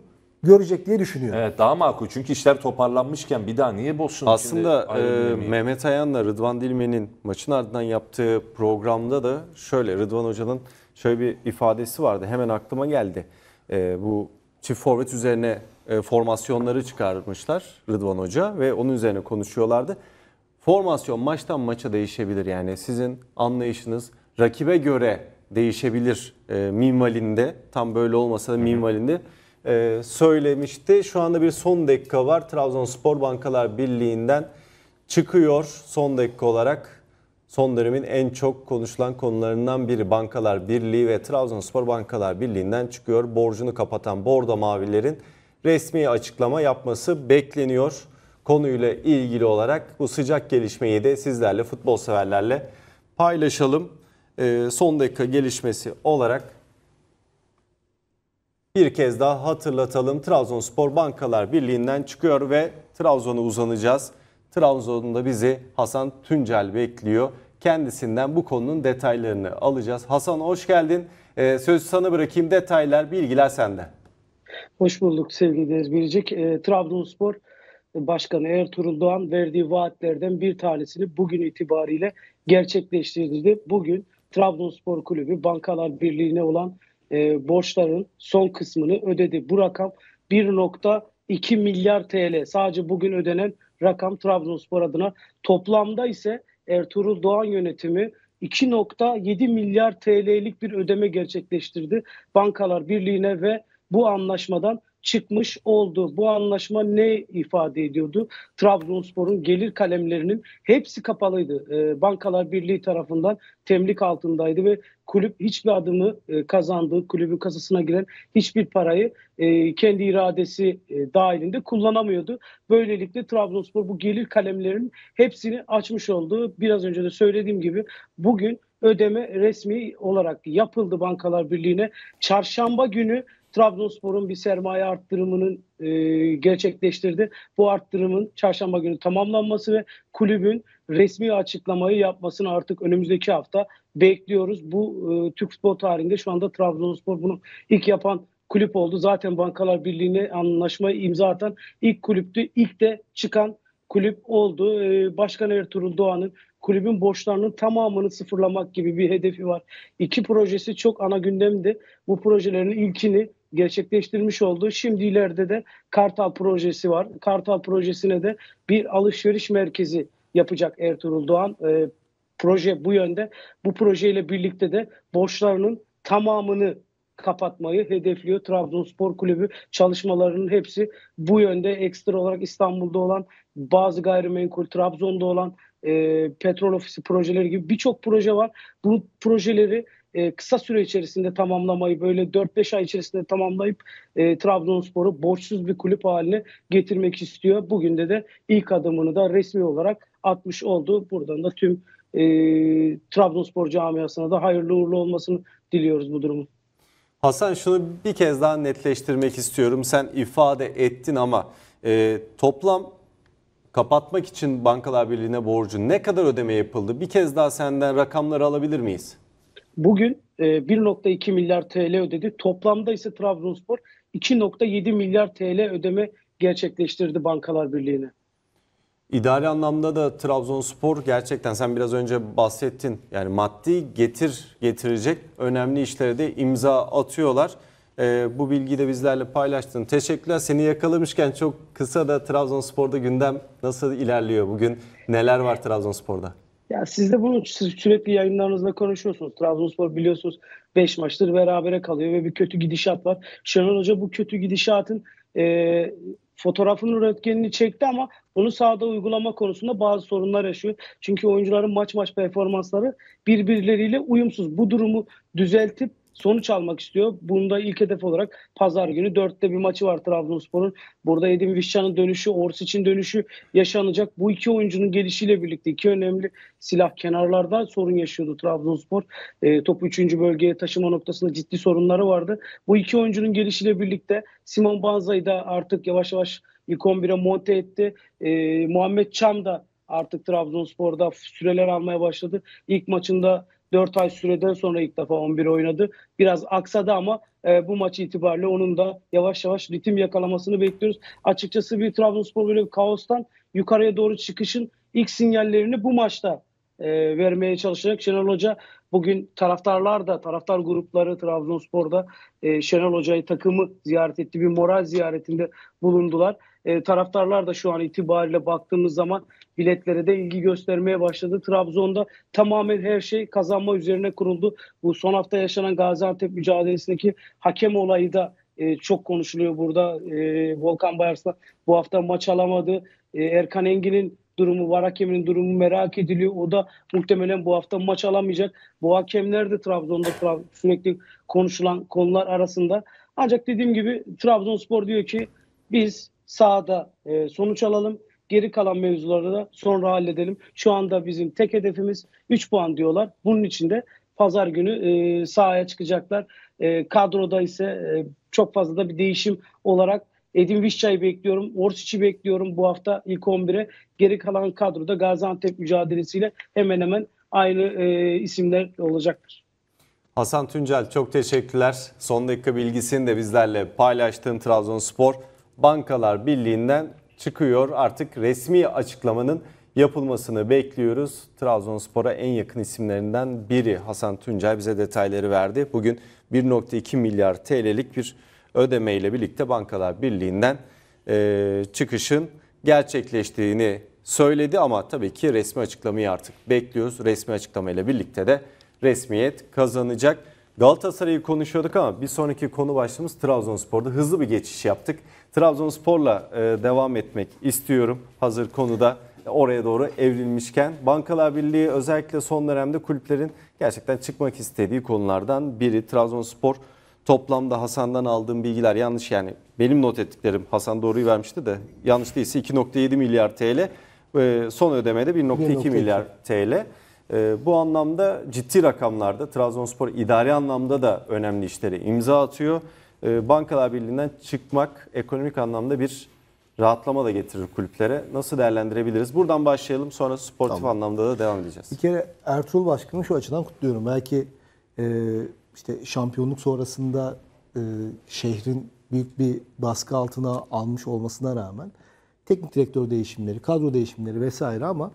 görecek diye düşünüyorum. Evet daha makul çünkü işler toparlanmışken bir daha niye bozsun? Aslında e, Mehmet Ayan'la Rıdvan Dilmen'in maçın ardından yaptığı programda da şöyle Rıdvan Hoca'nın şöyle bir ifadesi vardı hemen aklıma geldi. E, bu çift forvet üzerine e, formasyonları çıkarmışlar Rıdvan Hoca ve onun üzerine konuşuyorlardı. Formasyon maçtan maça değişebilir yani sizin anlayışınız rakibe göre değişebilir e, minvalinde tam böyle olmasa da minvalinde. Hı hı e, söylemişti. Şu anda bir son dakika var. Trabzonspor Bankalar Birliği'nden çıkıyor son dakika olarak. Son dönemin en çok konuşulan konularından biri Bankalar Birliği ve Trabzonspor Bankalar Birliği'nden çıkıyor. Borcunu kapatan Bordo Mavilerin resmi açıklama yapması bekleniyor. Konuyla ilgili olarak bu sıcak gelişmeyi de sizlerle futbol severlerle paylaşalım. E, son dakika gelişmesi olarak bir kez daha hatırlatalım. Trabzonspor Bankalar Birliği'nden çıkıyor ve Trabzon'a uzanacağız. Trabzon'da bizi Hasan Tüncel bekliyor. Kendisinden bu konunun detaylarını alacağız. Hasan hoş geldin. Ee, sözü sana bırakayım. Detaylar, bilgiler sende. Hoş bulduk sevgili Deniz Biricik. E, Trabzonspor Başkanı Ertuğrul Doğan verdiği vaatlerden bir tanesini bugün itibariyle gerçekleştirdi. Bugün Trabzonspor Kulübü Bankalar Birliği'ne olan e, borçların son kısmını ödedi. Bu rakam 1.2 milyar TL. Sadece bugün ödenen rakam Trabzonspor adına. Toplamda ise Ertuğrul Doğan yönetimi 2.7 milyar TL'lik bir ödeme gerçekleştirdi Bankalar Birliği'ne ve bu anlaşmadan çıkmış oldu. Bu anlaşma ne ifade ediyordu? Trabzonspor'un gelir kalemlerinin hepsi kapalıydı. E, Bankalar Birliği tarafından temlik altındaydı ve kulüp hiçbir adımı e, kazandığı, kulübün kasasına giren hiçbir parayı e, kendi iradesi e, dahilinde kullanamıyordu. Böylelikle Trabzonspor bu gelir kalemlerinin hepsini açmış oldu. Biraz önce de söylediğim gibi bugün ödeme resmi olarak yapıldı Bankalar Birliği'ne. Çarşamba günü Trabzonspor'un bir sermaye arttırımının e, gerçekleştirdi. Bu arttırımın çarşamba günü tamamlanması ve kulübün resmi açıklamayı yapmasını artık önümüzdeki hafta bekliyoruz. Bu e, Türk futbol tarihinde şu anda Trabzonspor bunu ilk yapan kulüp oldu. Zaten Bankalar Birliği'ne anlaşmayı imza atan ilk kulüptü. İlk de çıkan kulüp oldu. E, Başkan Ertuğrul Doğan'ın kulübün borçlarının tamamını sıfırlamak gibi bir hedefi var. İki projesi çok ana gündemdi. Bu projelerin ilkini gerçekleştirmiş oldu. şimdi ileride de Kartal projesi var. Kartal projesine de bir alışveriş merkezi yapacak Ertuğrul Doğan. E, proje bu yönde. Bu projeyle birlikte de borçlarının tamamını kapatmayı hedefliyor. Trabzonspor Kulübü çalışmalarının hepsi bu yönde. Ekstra olarak İstanbul'da olan bazı gayrimenkul, Trabzon'da olan e, petrol ofisi projeleri gibi birçok proje var. Bu projeleri e, kısa süre içerisinde tamamlamayı böyle 4-5 ay içerisinde tamamlayıp e, Trabzonspor'u borçsuz bir kulüp haline getirmek istiyor. Bugün de de ilk adımını da resmi olarak atmış oldu. Buradan da tüm e, Trabzonspor camiasına da hayırlı uğurlu olmasını diliyoruz bu durumun. Hasan şunu bir kez daha netleştirmek istiyorum. Sen ifade ettin ama e, toplam kapatmak için Bankalar Birliği'ne borcu ne kadar ödeme yapıldı? Bir kez daha senden rakamları alabilir miyiz? Bugün 1.2 e, milyar TL ödedi. Toplamda ise Trabzonspor 2.7 milyar TL ödeme gerçekleştirdi Bankalar Birliği'ne. İdari anlamda da Trabzonspor gerçekten sen biraz önce bahsettin. Yani maddi getir getirecek önemli işlere de imza atıyorlar. Ee, bu bilgiyi de bizlerle paylaştın. Teşekkürler. Seni yakalamışken çok kısa da Trabzonspor'da gündem nasıl ilerliyor bugün? Neler var Trabzonspor'da? Ya siz de bunu sürekli yayınlarınızda konuşuyorsunuz. Trabzonspor biliyorsunuz 5 maçtır berabere kalıyor ve bir kötü gidişat var. Şenol Hoca bu kötü gidişatın e, fotoğrafının röntgenini çekti ama bunu sahada uygulama konusunda bazı sorunlar yaşıyor. Çünkü oyuncuların maç maç performansları birbirleriyle uyumsuz. Bu durumu düzeltip sonuç almak istiyor. Bunda ilk hedef olarak pazar günü dörtte bir maçı var Trabzonspor'un. Burada Edin Vişcan'ın dönüşü, için dönüşü yaşanacak. Bu iki oyuncunun gelişiyle birlikte iki önemli silah kenarlarda sorun yaşıyordu Trabzonspor. E, topu üçüncü bölgeye taşıma noktasında ciddi sorunları vardı. Bu iki oyuncunun gelişiyle birlikte Simon Banza'yı da artık yavaş yavaş ilk 11'e monte etti. E, Muhammed Çam da artık Trabzonspor'da süreler almaya başladı. İlk maçında 4 ay süreden sonra ilk defa 11 oynadı. Biraz aksadı ama e, bu maç itibariyle onun da yavaş yavaş ritim yakalamasını bekliyoruz. Açıkçası bir Trabzonspor böyle bir kaostan yukarıya doğru çıkışın ilk sinyallerini bu maçta e, vermeye çalışacak. Şenol Hoca Bugün taraftarlar da, taraftar grupları Trabzonspor'da e, Şenol Hoca'yı takımı ziyaret etti. Bir moral ziyaretinde bulundular. E, taraftarlar da şu an itibariyle baktığımız zaman biletlere de ilgi göstermeye başladı. Trabzon'da tamamen her şey kazanma üzerine kuruldu. Bu son hafta yaşanan Gaziantep mücadelesindeki hakem olayı da e, çok konuşuluyor burada. E, Volkan Bayarsla bu hafta maç alamadı. E, Erkan Engin'in durumu var. Hakeminin durumu merak ediliyor. O da muhtemelen bu hafta maç alamayacak. Bu hakemler de Trabzon'da sürekli konuşulan konular arasında. Ancak dediğim gibi Trabzonspor diyor ki biz sahada e, sonuç alalım. Geri kalan mevzuları da sonra halledelim. Şu anda bizim tek hedefimiz 3 puan diyorlar. Bunun için de pazar günü e, sahaya çıkacaklar. E, kadroda ise e, çok fazla da bir değişim olarak Edin Vişçay'ı bekliyorum. Orsic'i bekliyorum bu hafta ilk 11'e. Geri kalan kadroda Gaziantep mücadelesiyle hemen hemen aynı e, isimler olacaktır. Hasan Tüncel çok teşekkürler. Son dakika bilgisini de bizlerle paylaştığın Trabzonspor Bankalar Birliği'nden çıkıyor. Artık resmi açıklamanın yapılmasını bekliyoruz. Trabzonspor'a en yakın isimlerinden biri Hasan Tuncay bize detayları verdi. Bugün 1.2 milyar TL'lik bir ödeme ile birlikte Bankalar Birliği'nden e, çıkışın gerçekleştiğini söyledi ama tabii ki resmi açıklamayı artık bekliyoruz. Resmi açıklama ile birlikte de resmiyet kazanacak. Galatasaray'ı konuşuyorduk ama bir sonraki konu başlığımız Trabzonspor'da hızlı bir geçiş yaptık. Trabzonspor'la e, devam etmek istiyorum hazır konuda oraya doğru evrilmişken. Bankalar Birliği özellikle son dönemde kulüplerin gerçekten çıkmak istediği konulardan biri. Trabzonspor Toplamda Hasan'dan aldığım bilgiler yanlış yani benim not ettiklerim Hasan doğruyu vermişti de yanlış değilse 2.7 milyar TL ee, son ödemede 1.2 milyar TL. Ee, bu anlamda ciddi rakamlarda Trabzonspor idari anlamda da önemli işleri imza atıyor. Ee, Bankalar Birliği'nden çıkmak ekonomik anlamda bir rahatlama da getirir kulüplere. Nasıl değerlendirebiliriz? Buradan başlayalım sonra sportif tamam. anlamda da devam edeceğiz. Bir kere Ertuğrul Başkan'ı şu açıdan kutluyorum. Belki e, işte şampiyonluk sonrasında e, şehrin büyük bir baskı altına almış olmasına rağmen teknik direktör değişimleri, kadro değişimleri vesaire ama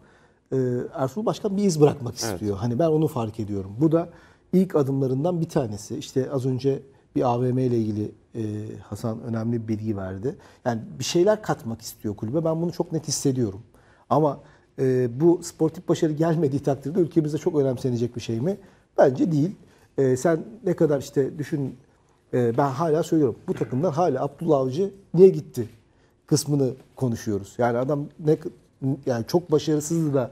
e, Ertuğrul Başkan bir iz bırakmak istiyor. Evet. Hani ben onu fark ediyorum. Bu da ilk adımlarından bir tanesi. İşte az önce bir AVM ile ilgili e, Hasan önemli bir bilgi verdi. Yani bir şeyler katmak istiyor kulübe. Ben bunu çok net hissediyorum. Ama e, bu sportif başarı gelmediği takdirde ülkemizde çok önemsenecek bir şey mi? Bence değil. E, sen ne kadar işte düşün e, ben hala söylüyorum. Bu takımlar hala Abdullah Avcı niye gitti kısmını konuşuyoruz. Yani adam ne yani çok başarısızdı da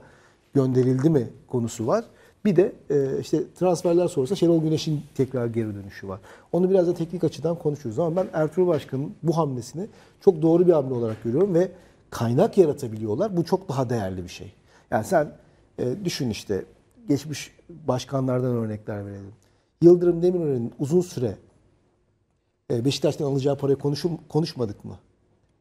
gönderildi mi konusu var. Bir de e, işte transferler sonrası Şenol Güneş'in tekrar geri dönüşü var. Onu biraz da teknik açıdan konuşuyoruz. ama ben Ertuğrul Başkan'ın bu hamlesini çok doğru bir hamle olarak görüyorum ve kaynak yaratabiliyorlar. Bu çok daha değerli bir şey. Yani sen e, düşün işte geçmiş başkanlardan örnekler verelim. Yıldırım Demirören'in uzun süre e, Beşiktaş'tan alacağı parayı konuşum, konuşmadık mı?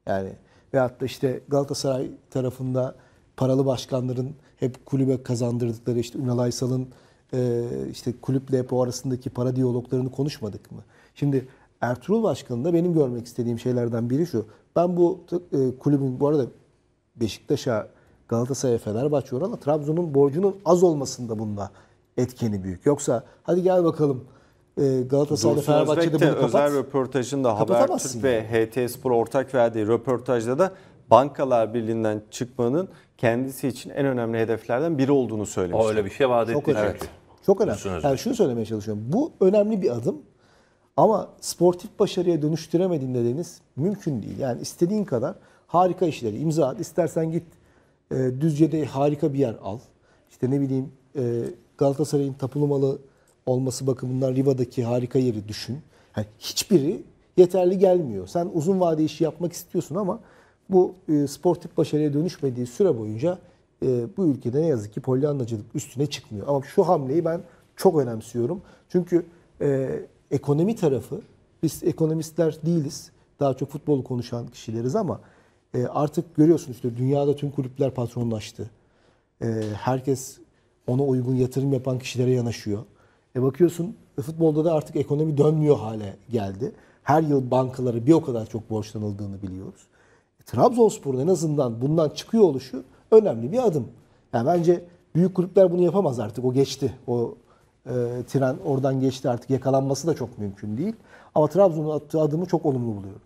Yani veyahut da işte Galatasaray tarafında paralı başkanların hep kulübe kazandırdıkları işte Ünal Aysal'ın e, işte kulüple hep o arasındaki para diyaloglarını konuşmadık mı? Şimdi Ertuğrul başkanında benim görmek istediğim şeylerden biri şu. Ben bu e, kulübün bu arada Beşiktaş'a, Galatasaray'a, Fenerbahçe, Oral'a, Trabzon'un borcunun az olmasında bununla etkeni büyük. Yoksa hadi gel bakalım e, Galatasaray'da Fenerbahçe'de bunu kapat. özel röportajında Habertürk ve yani. HT Spor ortak verdiği röportajda da Bankalar Birliği'nden çıkmanın kendisi için en önemli hedeflerden biri olduğunu söylemiş. Öyle bir şey vaat etti. Çok önemli. Evet. Çok önemli. Yani şunu söylemeye çalışıyorum. Bu önemli bir adım ama sportif başarıya dönüştüremediğinde dediğiniz mümkün değil. Yani istediğin kadar harika işleri imza at. İstersen git e, Düzce'de harika bir yer al. İşte ne bileyim e, Galatasaray'ın tapulu malı olması bakımından Riva'daki harika yeri düşün. Yani hiçbiri yeterli gelmiyor. Sen uzun vade işi yapmak istiyorsun ama bu e, sportif başarıya dönüşmediği süre boyunca e, bu ülkede ne yazık ki polyanlacılık üstüne çıkmıyor. Ama şu hamleyi ben çok önemsiyorum. Çünkü e, ekonomi tarafı, biz ekonomistler değiliz. Daha çok futbolu konuşan kişileriz ama e, artık görüyorsunuz işte dünyada tüm kulüpler patronlaştı. E, herkes ona uygun yatırım yapan kişilere yanaşıyor. E bakıyorsun e, futbolda da artık ekonomi dönmüyor hale geldi. Her yıl bankaları bir o kadar çok borçlanıldığını biliyoruz. E, Trabzonspor'un en azından bundan çıkıyor oluşu önemli bir adım. Yani bence büyük kulüpler bunu yapamaz artık. O geçti. O e, tren oradan geçti artık. Yakalanması da çok mümkün değil. Ama Trabzon'un attığı adımı çok olumlu buluyorum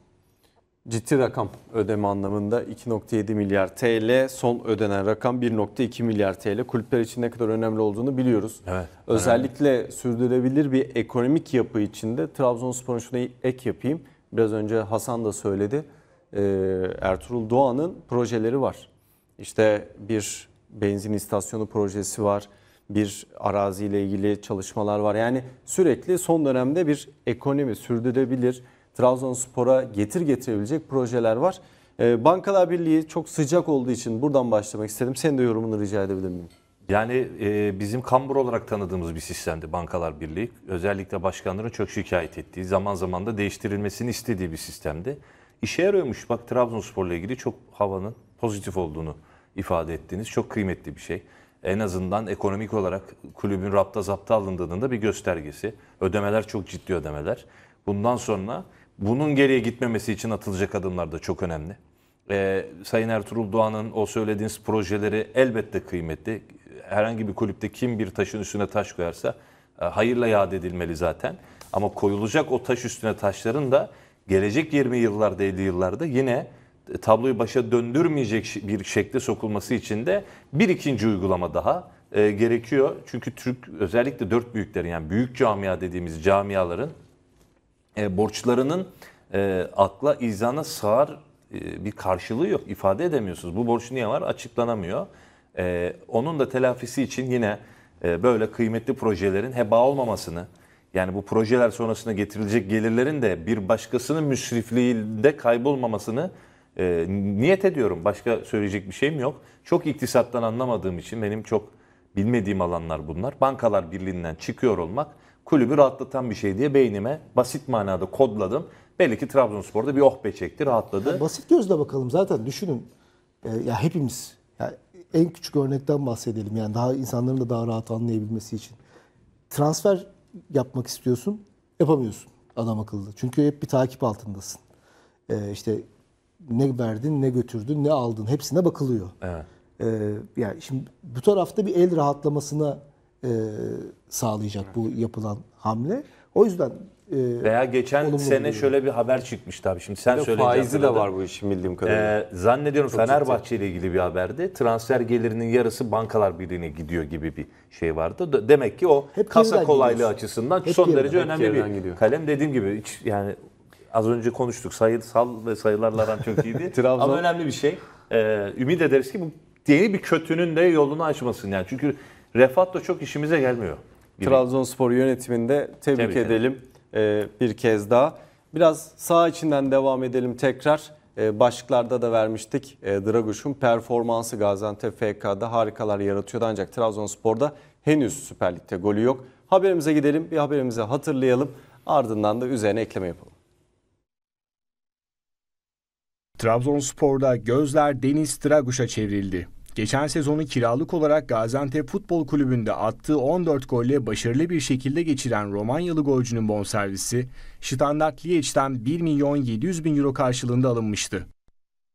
ciddi rakam ödeme anlamında 2.7 milyar TL son ödenen rakam 1.2 milyar TL kulüpler için ne kadar önemli olduğunu biliyoruz. Evet, Özellikle önemli. sürdürülebilir bir ekonomik yapı içinde Trabzonspor'un şuna ek yapayım. Biraz önce Hasan da söyledi. Ee, Ertuğrul Doğan'ın projeleri var. İşte bir benzin istasyonu projesi var. Bir araziyle ilgili çalışmalar var. Yani sürekli son dönemde bir ekonomi sürdürülebilir Trabzonspor'a getir getirebilecek projeler var. Ee, Bankalar Birliği çok sıcak olduğu için buradan başlamak istedim. Senin de yorumunu rica edebilir miyim? Yani e, bizim kambur olarak tanıdığımız bir sistemdi Bankalar Birliği. Özellikle başkanların çok şikayet ettiği, zaman zaman da değiştirilmesini istediği bir sistemdi. İşe yarıyormuş. Bak Trabzonspor'la ilgili çok havanın pozitif olduğunu ifade ettiğiniz Çok kıymetli bir şey. En azından ekonomik olarak kulübün rapta zapta alındığının da bir göstergesi. Ödemeler çok ciddi ödemeler. Bundan sonra bunun geriye gitmemesi için atılacak adımlar da çok önemli. Ee, Sayın Ertuğrul Doğan'ın o söylediğiniz projeleri elbette kıymetli. Herhangi bir kulüpte kim bir taşın üstüne taş koyarsa e, hayırla yad edilmeli zaten. Ama koyulacak o taş üstüne taşların da gelecek 20 yıllarda 50 yıllarda yine e, tabloyu başa döndürmeyecek bir şekle sokulması için de bir ikinci uygulama daha e, gerekiyor. Çünkü Türk özellikle dört büyüklerin yani büyük camia dediğimiz camiaların e, borçlarının e, akla, izana sığar e, bir karşılığı yok. İfade edemiyorsunuz. Bu borç niye var? Açıklanamıyor. E, onun da telafisi için yine e, böyle kıymetli projelerin heba olmamasını, yani bu projeler sonrasında getirilecek gelirlerin de bir başkasının müsrifliğinde kaybolmamasını e, niyet ediyorum. Başka söyleyecek bir şeyim yok. Çok iktisattan anlamadığım için benim çok bilmediğim alanlar bunlar. Bankalar Birliği'nden çıkıyor olmak kulübü rahatlatan bir şey diye beynime basit manada kodladım. Belli ki Trabzonspor'da bir oh be çekti, rahatladı. Ya basit gözle bakalım zaten düşünün. E, ya hepimiz ya en küçük örnekten bahsedelim yani daha insanların da daha rahat anlayabilmesi için. Transfer yapmak istiyorsun, yapamıyorsun adam akıllı. Çünkü hep bir takip altındasın. E, işte ne verdin, ne götürdün, ne aldın hepsine bakılıyor. Evet. E, yani şimdi bu tarafta bir el rahatlamasına e, sağlayacak bu yapılan hamle. O yüzden e, veya geçen sene oluyor. şöyle bir haber çıkmıştı abi. Şimdi sen söyle. Faizi de var bu işin bildiğim kadarıyla. Ee, zannediyorum Çok Fenerbahçe ciddi. ile ilgili bir haberdi transfer gelirinin yarısı bankalar birliğine gidiyor gibi bir şey vardı. Demek ki o Hep kasa kolaylığı gidiyorsun. açısından Hep son derece Hep önemli bir gidiyor. kalem dediğim gibi hiç yani az önce konuştuk. Sayısal ve sayılarla aram çok iyiydi. Ama önemli bir şey. Ee, ümit ederiz ki bu yeni bir kötünün de yolunu açmasın yani. Çünkü Refat da çok işimize gelmiyor. Gibi. Trabzonspor yönetiminde tebrik, tebrik edelim ee, bir kez daha. Biraz sağ içinden devam edelim tekrar. Ee, başlıklarda da vermiştik. Ee, Draguş'un performansı Gaziantep FK'da harikalar yaratıyordu ancak Trabzonspor'da henüz Süper Lig'de golü yok. Haberimize gidelim, bir haberimizi hatırlayalım. Ardından da üzerine ekleme yapalım. Trabzonspor'da gözler Deniz Draguş'a çevrildi. Geçen sezonu kiralık olarak Gaziantep Futbol Kulübü'nde attığı 14 golle başarılı bir şekilde geçiren Romanyalı golcünün bonservisi Standard Liege'den 1 milyon 700 bin euro karşılığında alınmıştı.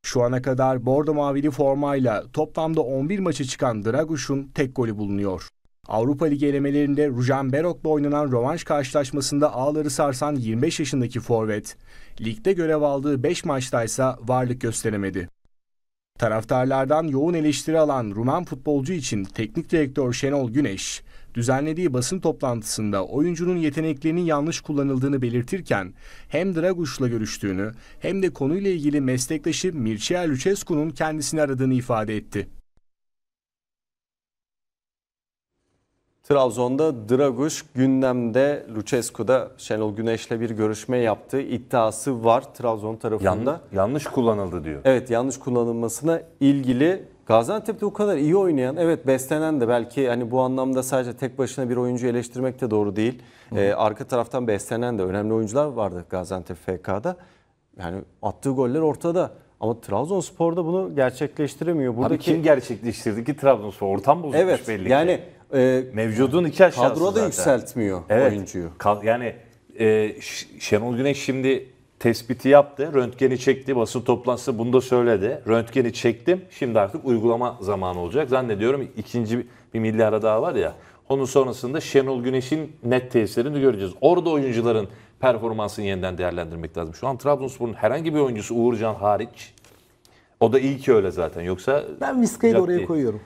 Şu ana kadar Bordo Mavili formayla toplamda 11 maça çıkan Draguş'un tek golü bulunuyor. Avrupa Ligi elemelerinde Rujan Berok'la oynanan rövanş karşılaşmasında ağları sarsan 25 yaşındaki forvet, ligde görev aldığı 5 maçtaysa varlık gösteremedi. Taraftarlardan yoğun eleştiri alan Rumen futbolcu için teknik direktör Şenol Güneş, düzenlediği basın toplantısında oyuncunun yeteneklerinin yanlış kullanıldığını belirtirken hem Draguş'la görüştüğünü hem de konuyla ilgili meslektaşı Mircea Lucescu'nun kendisini aradığını ifade etti. Trabzon'da Draguş gündemde Lucescu'da Şenol Güneş'le bir görüşme yaptığı iddiası var Trabzon tarafında. Yan, yanlış kullanıldı diyor. Evet yanlış kullanılmasına ilgili Gaziantep'te o kadar iyi oynayan, evet beslenen de belki hani bu anlamda sadece tek başına bir oyuncu eleştirmek de doğru değil. Ee, arka taraftan beslenen de önemli oyuncular vardı Gaziantep FK'da. Yani attığı goller ortada. Ama Trabzonspor'da bunu gerçekleştiremiyor. Buradaki... Abi kim gerçekleştirdi ki Trabzonspor? Ortam bozulmuş evet, belli ki. Evet. Yani e, mevcudun iki aşağısı kadroda zaten. yükseltmiyor evet. oyuncuyu. yani e, Şenol Güneş şimdi tespiti yaptı. Röntgeni çekti. Basın toplantısı bunu da söyledi. Röntgeni çektim. Şimdi artık uygulama zamanı olacak. Zannediyorum ikinci bir milyara daha var ya. Onun sonrasında Şenol Güneş'in net tesirini göreceğiz. Orada oyuncuların performansını yeniden değerlendirmek lazım. Şu an Trabzonspor'un herhangi bir oyuncusu Uğurcan hariç. O da iyi ki öyle zaten. Yoksa ben Viska'yı oraya değil. koyuyorum.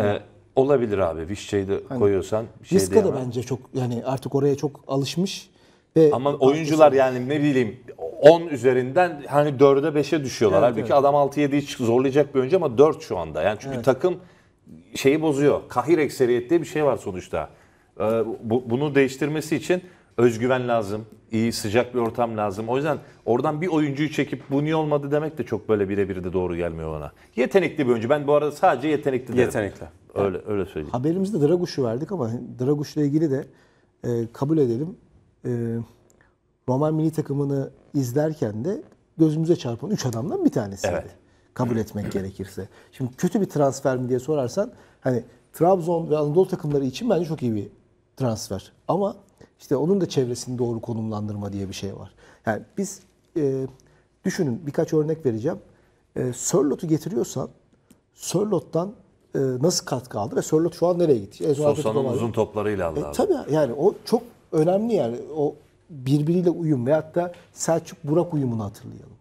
Ee, Olabilir abi. Bir şey de Hani koyuyorsan. Bir şey Viska da bence çok yani artık oraya çok alışmış. Ve Ama oyuncular yani ne bileyim 10 üzerinden hani 4'e 5'e düşüyorlar. Halbuki adam 6-7'yi çık- zorlayacak bir önce ama 4 şu anda. Yani çünkü takım şeyi bozuyor. Kahir ekseriyet diye bir şey var sonuçta. Ee, bu- bunu değiştirmesi için özgüven lazım. İyi sıcak bir ortam lazım. O yüzden oradan bir oyuncuyu çekip bu niye olmadı demek de çok böyle birebir de doğru gelmiyor bana. Yetenekli bir oyuncu. Ben bu arada sadece yetenekli derim. Yetenekli. Öyle öyle söyleyeyim. Haberimizde Draguş'u verdik ama Draguş'la ilgili de e, kabul edelim. E, Roman milli takımını izlerken de gözümüze çarpan 3 adamdan bir tanesiydi. Evet. Kabul etmek gerekirse. Şimdi kötü bir transfer mi diye sorarsan hani Trabzon ve Anadolu takımları için bence çok iyi bir transfer. Ama işte onun da çevresini doğru konumlandırma diye bir şey var. Yani biz e, düşünün birkaç örnek vereceğim. E, Sörlot'u getiriyorsan Sörlot'tan e, nasıl katkı aldı ve Sörlot şu an nereye gitti? En Sosa'nın uzun toplarıyla aldı. E, tabii yani o çok önemli yani o birbiriyle uyum ve hatta Selçuk Burak uyumunu hatırlayalım.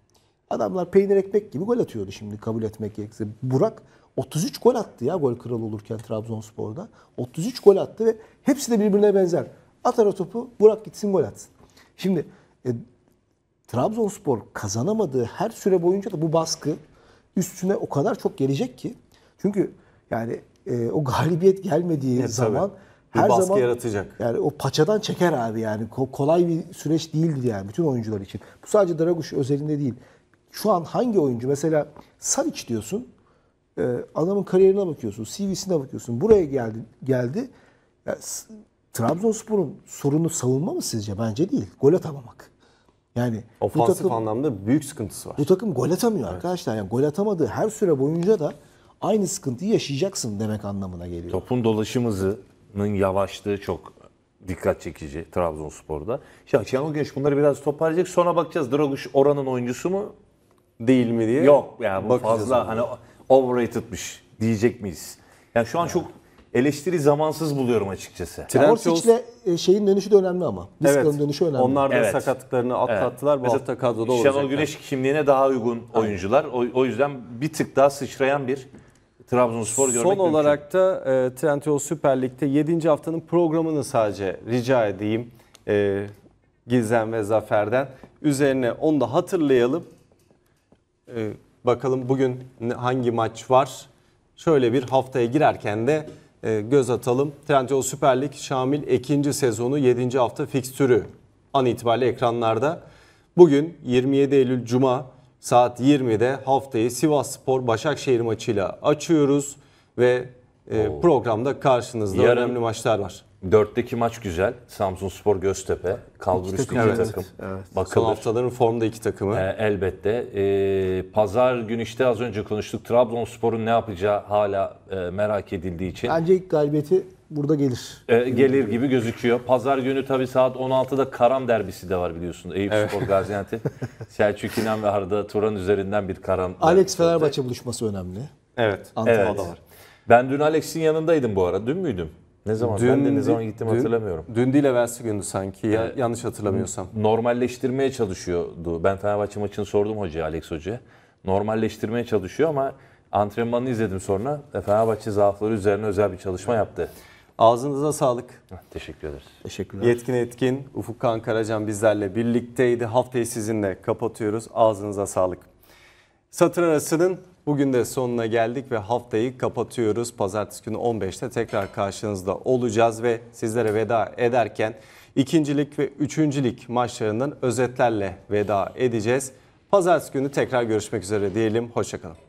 Adamlar peynir ekmek gibi gol atıyordu şimdi kabul etmek gerekirse. Burak 33 gol attı ya gol kralı olurken Trabzonspor'da. 33 gol attı ve hepsi de birbirine benzer. Atar o topu Burak gitsin gol atsın. Şimdi e, Trabzonspor kazanamadığı her süre boyunca da bu baskı üstüne o kadar çok gelecek ki. Çünkü yani e, o galibiyet gelmediği e, zaman tabii. her baskı zaman yaratacak. Yani o paçadan çeker abi yani. kolay bir süreç değildi yani bütün oyuncular için. Bu sadece Draguş özelinde değil. Şu an hangi oyuncu mesela Savic diyorsun. E, adamın kariyerine bakıyorsun, CV'sine bakıyorsun. Buraya geldi geldi. Yani Trabzonspor'un sorunu savunma mı sizce? Bence değil. Gol atamamak. Yani ofansif takım, anlamda büyük sıkıntısı var. Bu takım gol atamıyor evet. arkadaşlar. Yani gol atamadığı her süre boyunca da aynı sıkıntıyı yaşayacaksın demek anlamına geliyor. Topun dolaşımının yavaşlığı çok dikkat çekici Trabzonspor'da. Şakşan Güneş bunları biraz toparlayacak. Sonra bakacağız Draguş oranın oyuncusu mu? Değil mi diye. Yok yani bu fazla ona. hani overratedmiş diyecek miyiz? Yani şu an çok eleştiri zamansız buluyorum açıkçası. Orsic'le e, şeyin dönüşü de önemli ama. Diskan'ın evet. dönüşü önemli. Onlar da evet. sakatlıklarını atlattılar. Evet. Bu Mesela, hafta kadroda olacaklar. Şenol Güneş kimliğine daha uygun oyuncular. O, o yüzden bir tık daha sıçrayan bir Trabzonspor görmek Son mümkün. olarak da e, Trend Yol Süper Lig'de 7. haftanın programını sadece rica edeyim e, Gizem ve Zafer'den. Üzerine onu da hatırlayalım. E, bakalım bugün hangi maç var. Şöyle bir haftaya girerken de e, göz atalım. Trendyol Süper Lig Şamil 2. sezonu 7. hafta fikstürü an itibariyle ekranlarda. Bugün 27 Eylül Cuma saat 20'de haftayı Sivas Spor Başakşehir maçıyla açıyoruz ve e, Oo. programda karşınızda Yarın önemli maçlar var. Dörtteki maç güzel. Samsun Spor Göztepe. Kalburüstü iki takım. Evet, takım. Evet. Bakılır. haftaların formda iki takımı. E, elbette. E, Pazar günü işte az önce konuştuk. Trabzonspor'un ne yapacağı hala e, merak edildiği için. Bence ilk galibiyeti burada gelir. E, gelir gibi gözüküyor. Pazar günü tabii saat 16'da Karam derbisi de var biliyorsun. Eyüp evet. Spor Gaziantep. Selçuk İnan ve Arda Turan üzerinden bir Karam. Alex Fenerbahçe buluşması önemli. Evet. Antalya'da evet. var. Ben dün Alex'in yanındaydım bu ara. Dün müydüm? Ne zaman? Dün, ben de ne zaman gittim dün, hatırlamıyorum. Dün değil evvelsi gündü sanki ee, yanlış hatırlamıyorsam. Normalleştirmeye çalışıyordu. Ben Fenerbahçe maçını sordum hocaya Alex Hoca'ya. Normalleştirmeye çalışıyor ama antrenmanını izledim sonra. E, Fenerbahçe zaafları üzerine özel bir çalışma yaptı. Ağzınıza sağlık. Teşekkür ederiz. Teşekkürler. Yetkin Etkin, Ufuk Kan Karacan bizlerle birlikteydi. Haftayı sizinle kapatıyoruz. Ağzınıza sağlık. Satır arasının Bugün de sonuna geldik ve haftayı kapatıyoruz. Pazartesi günü 15'te tekrar karşınızda olacağız ve sizlere veda ederken ikincilik ve üçüncülük maçlarının özetlerle veda edeceğiz. Pazartesi günü tekrar görüşmek üzere diyelim. Hoşçakalın.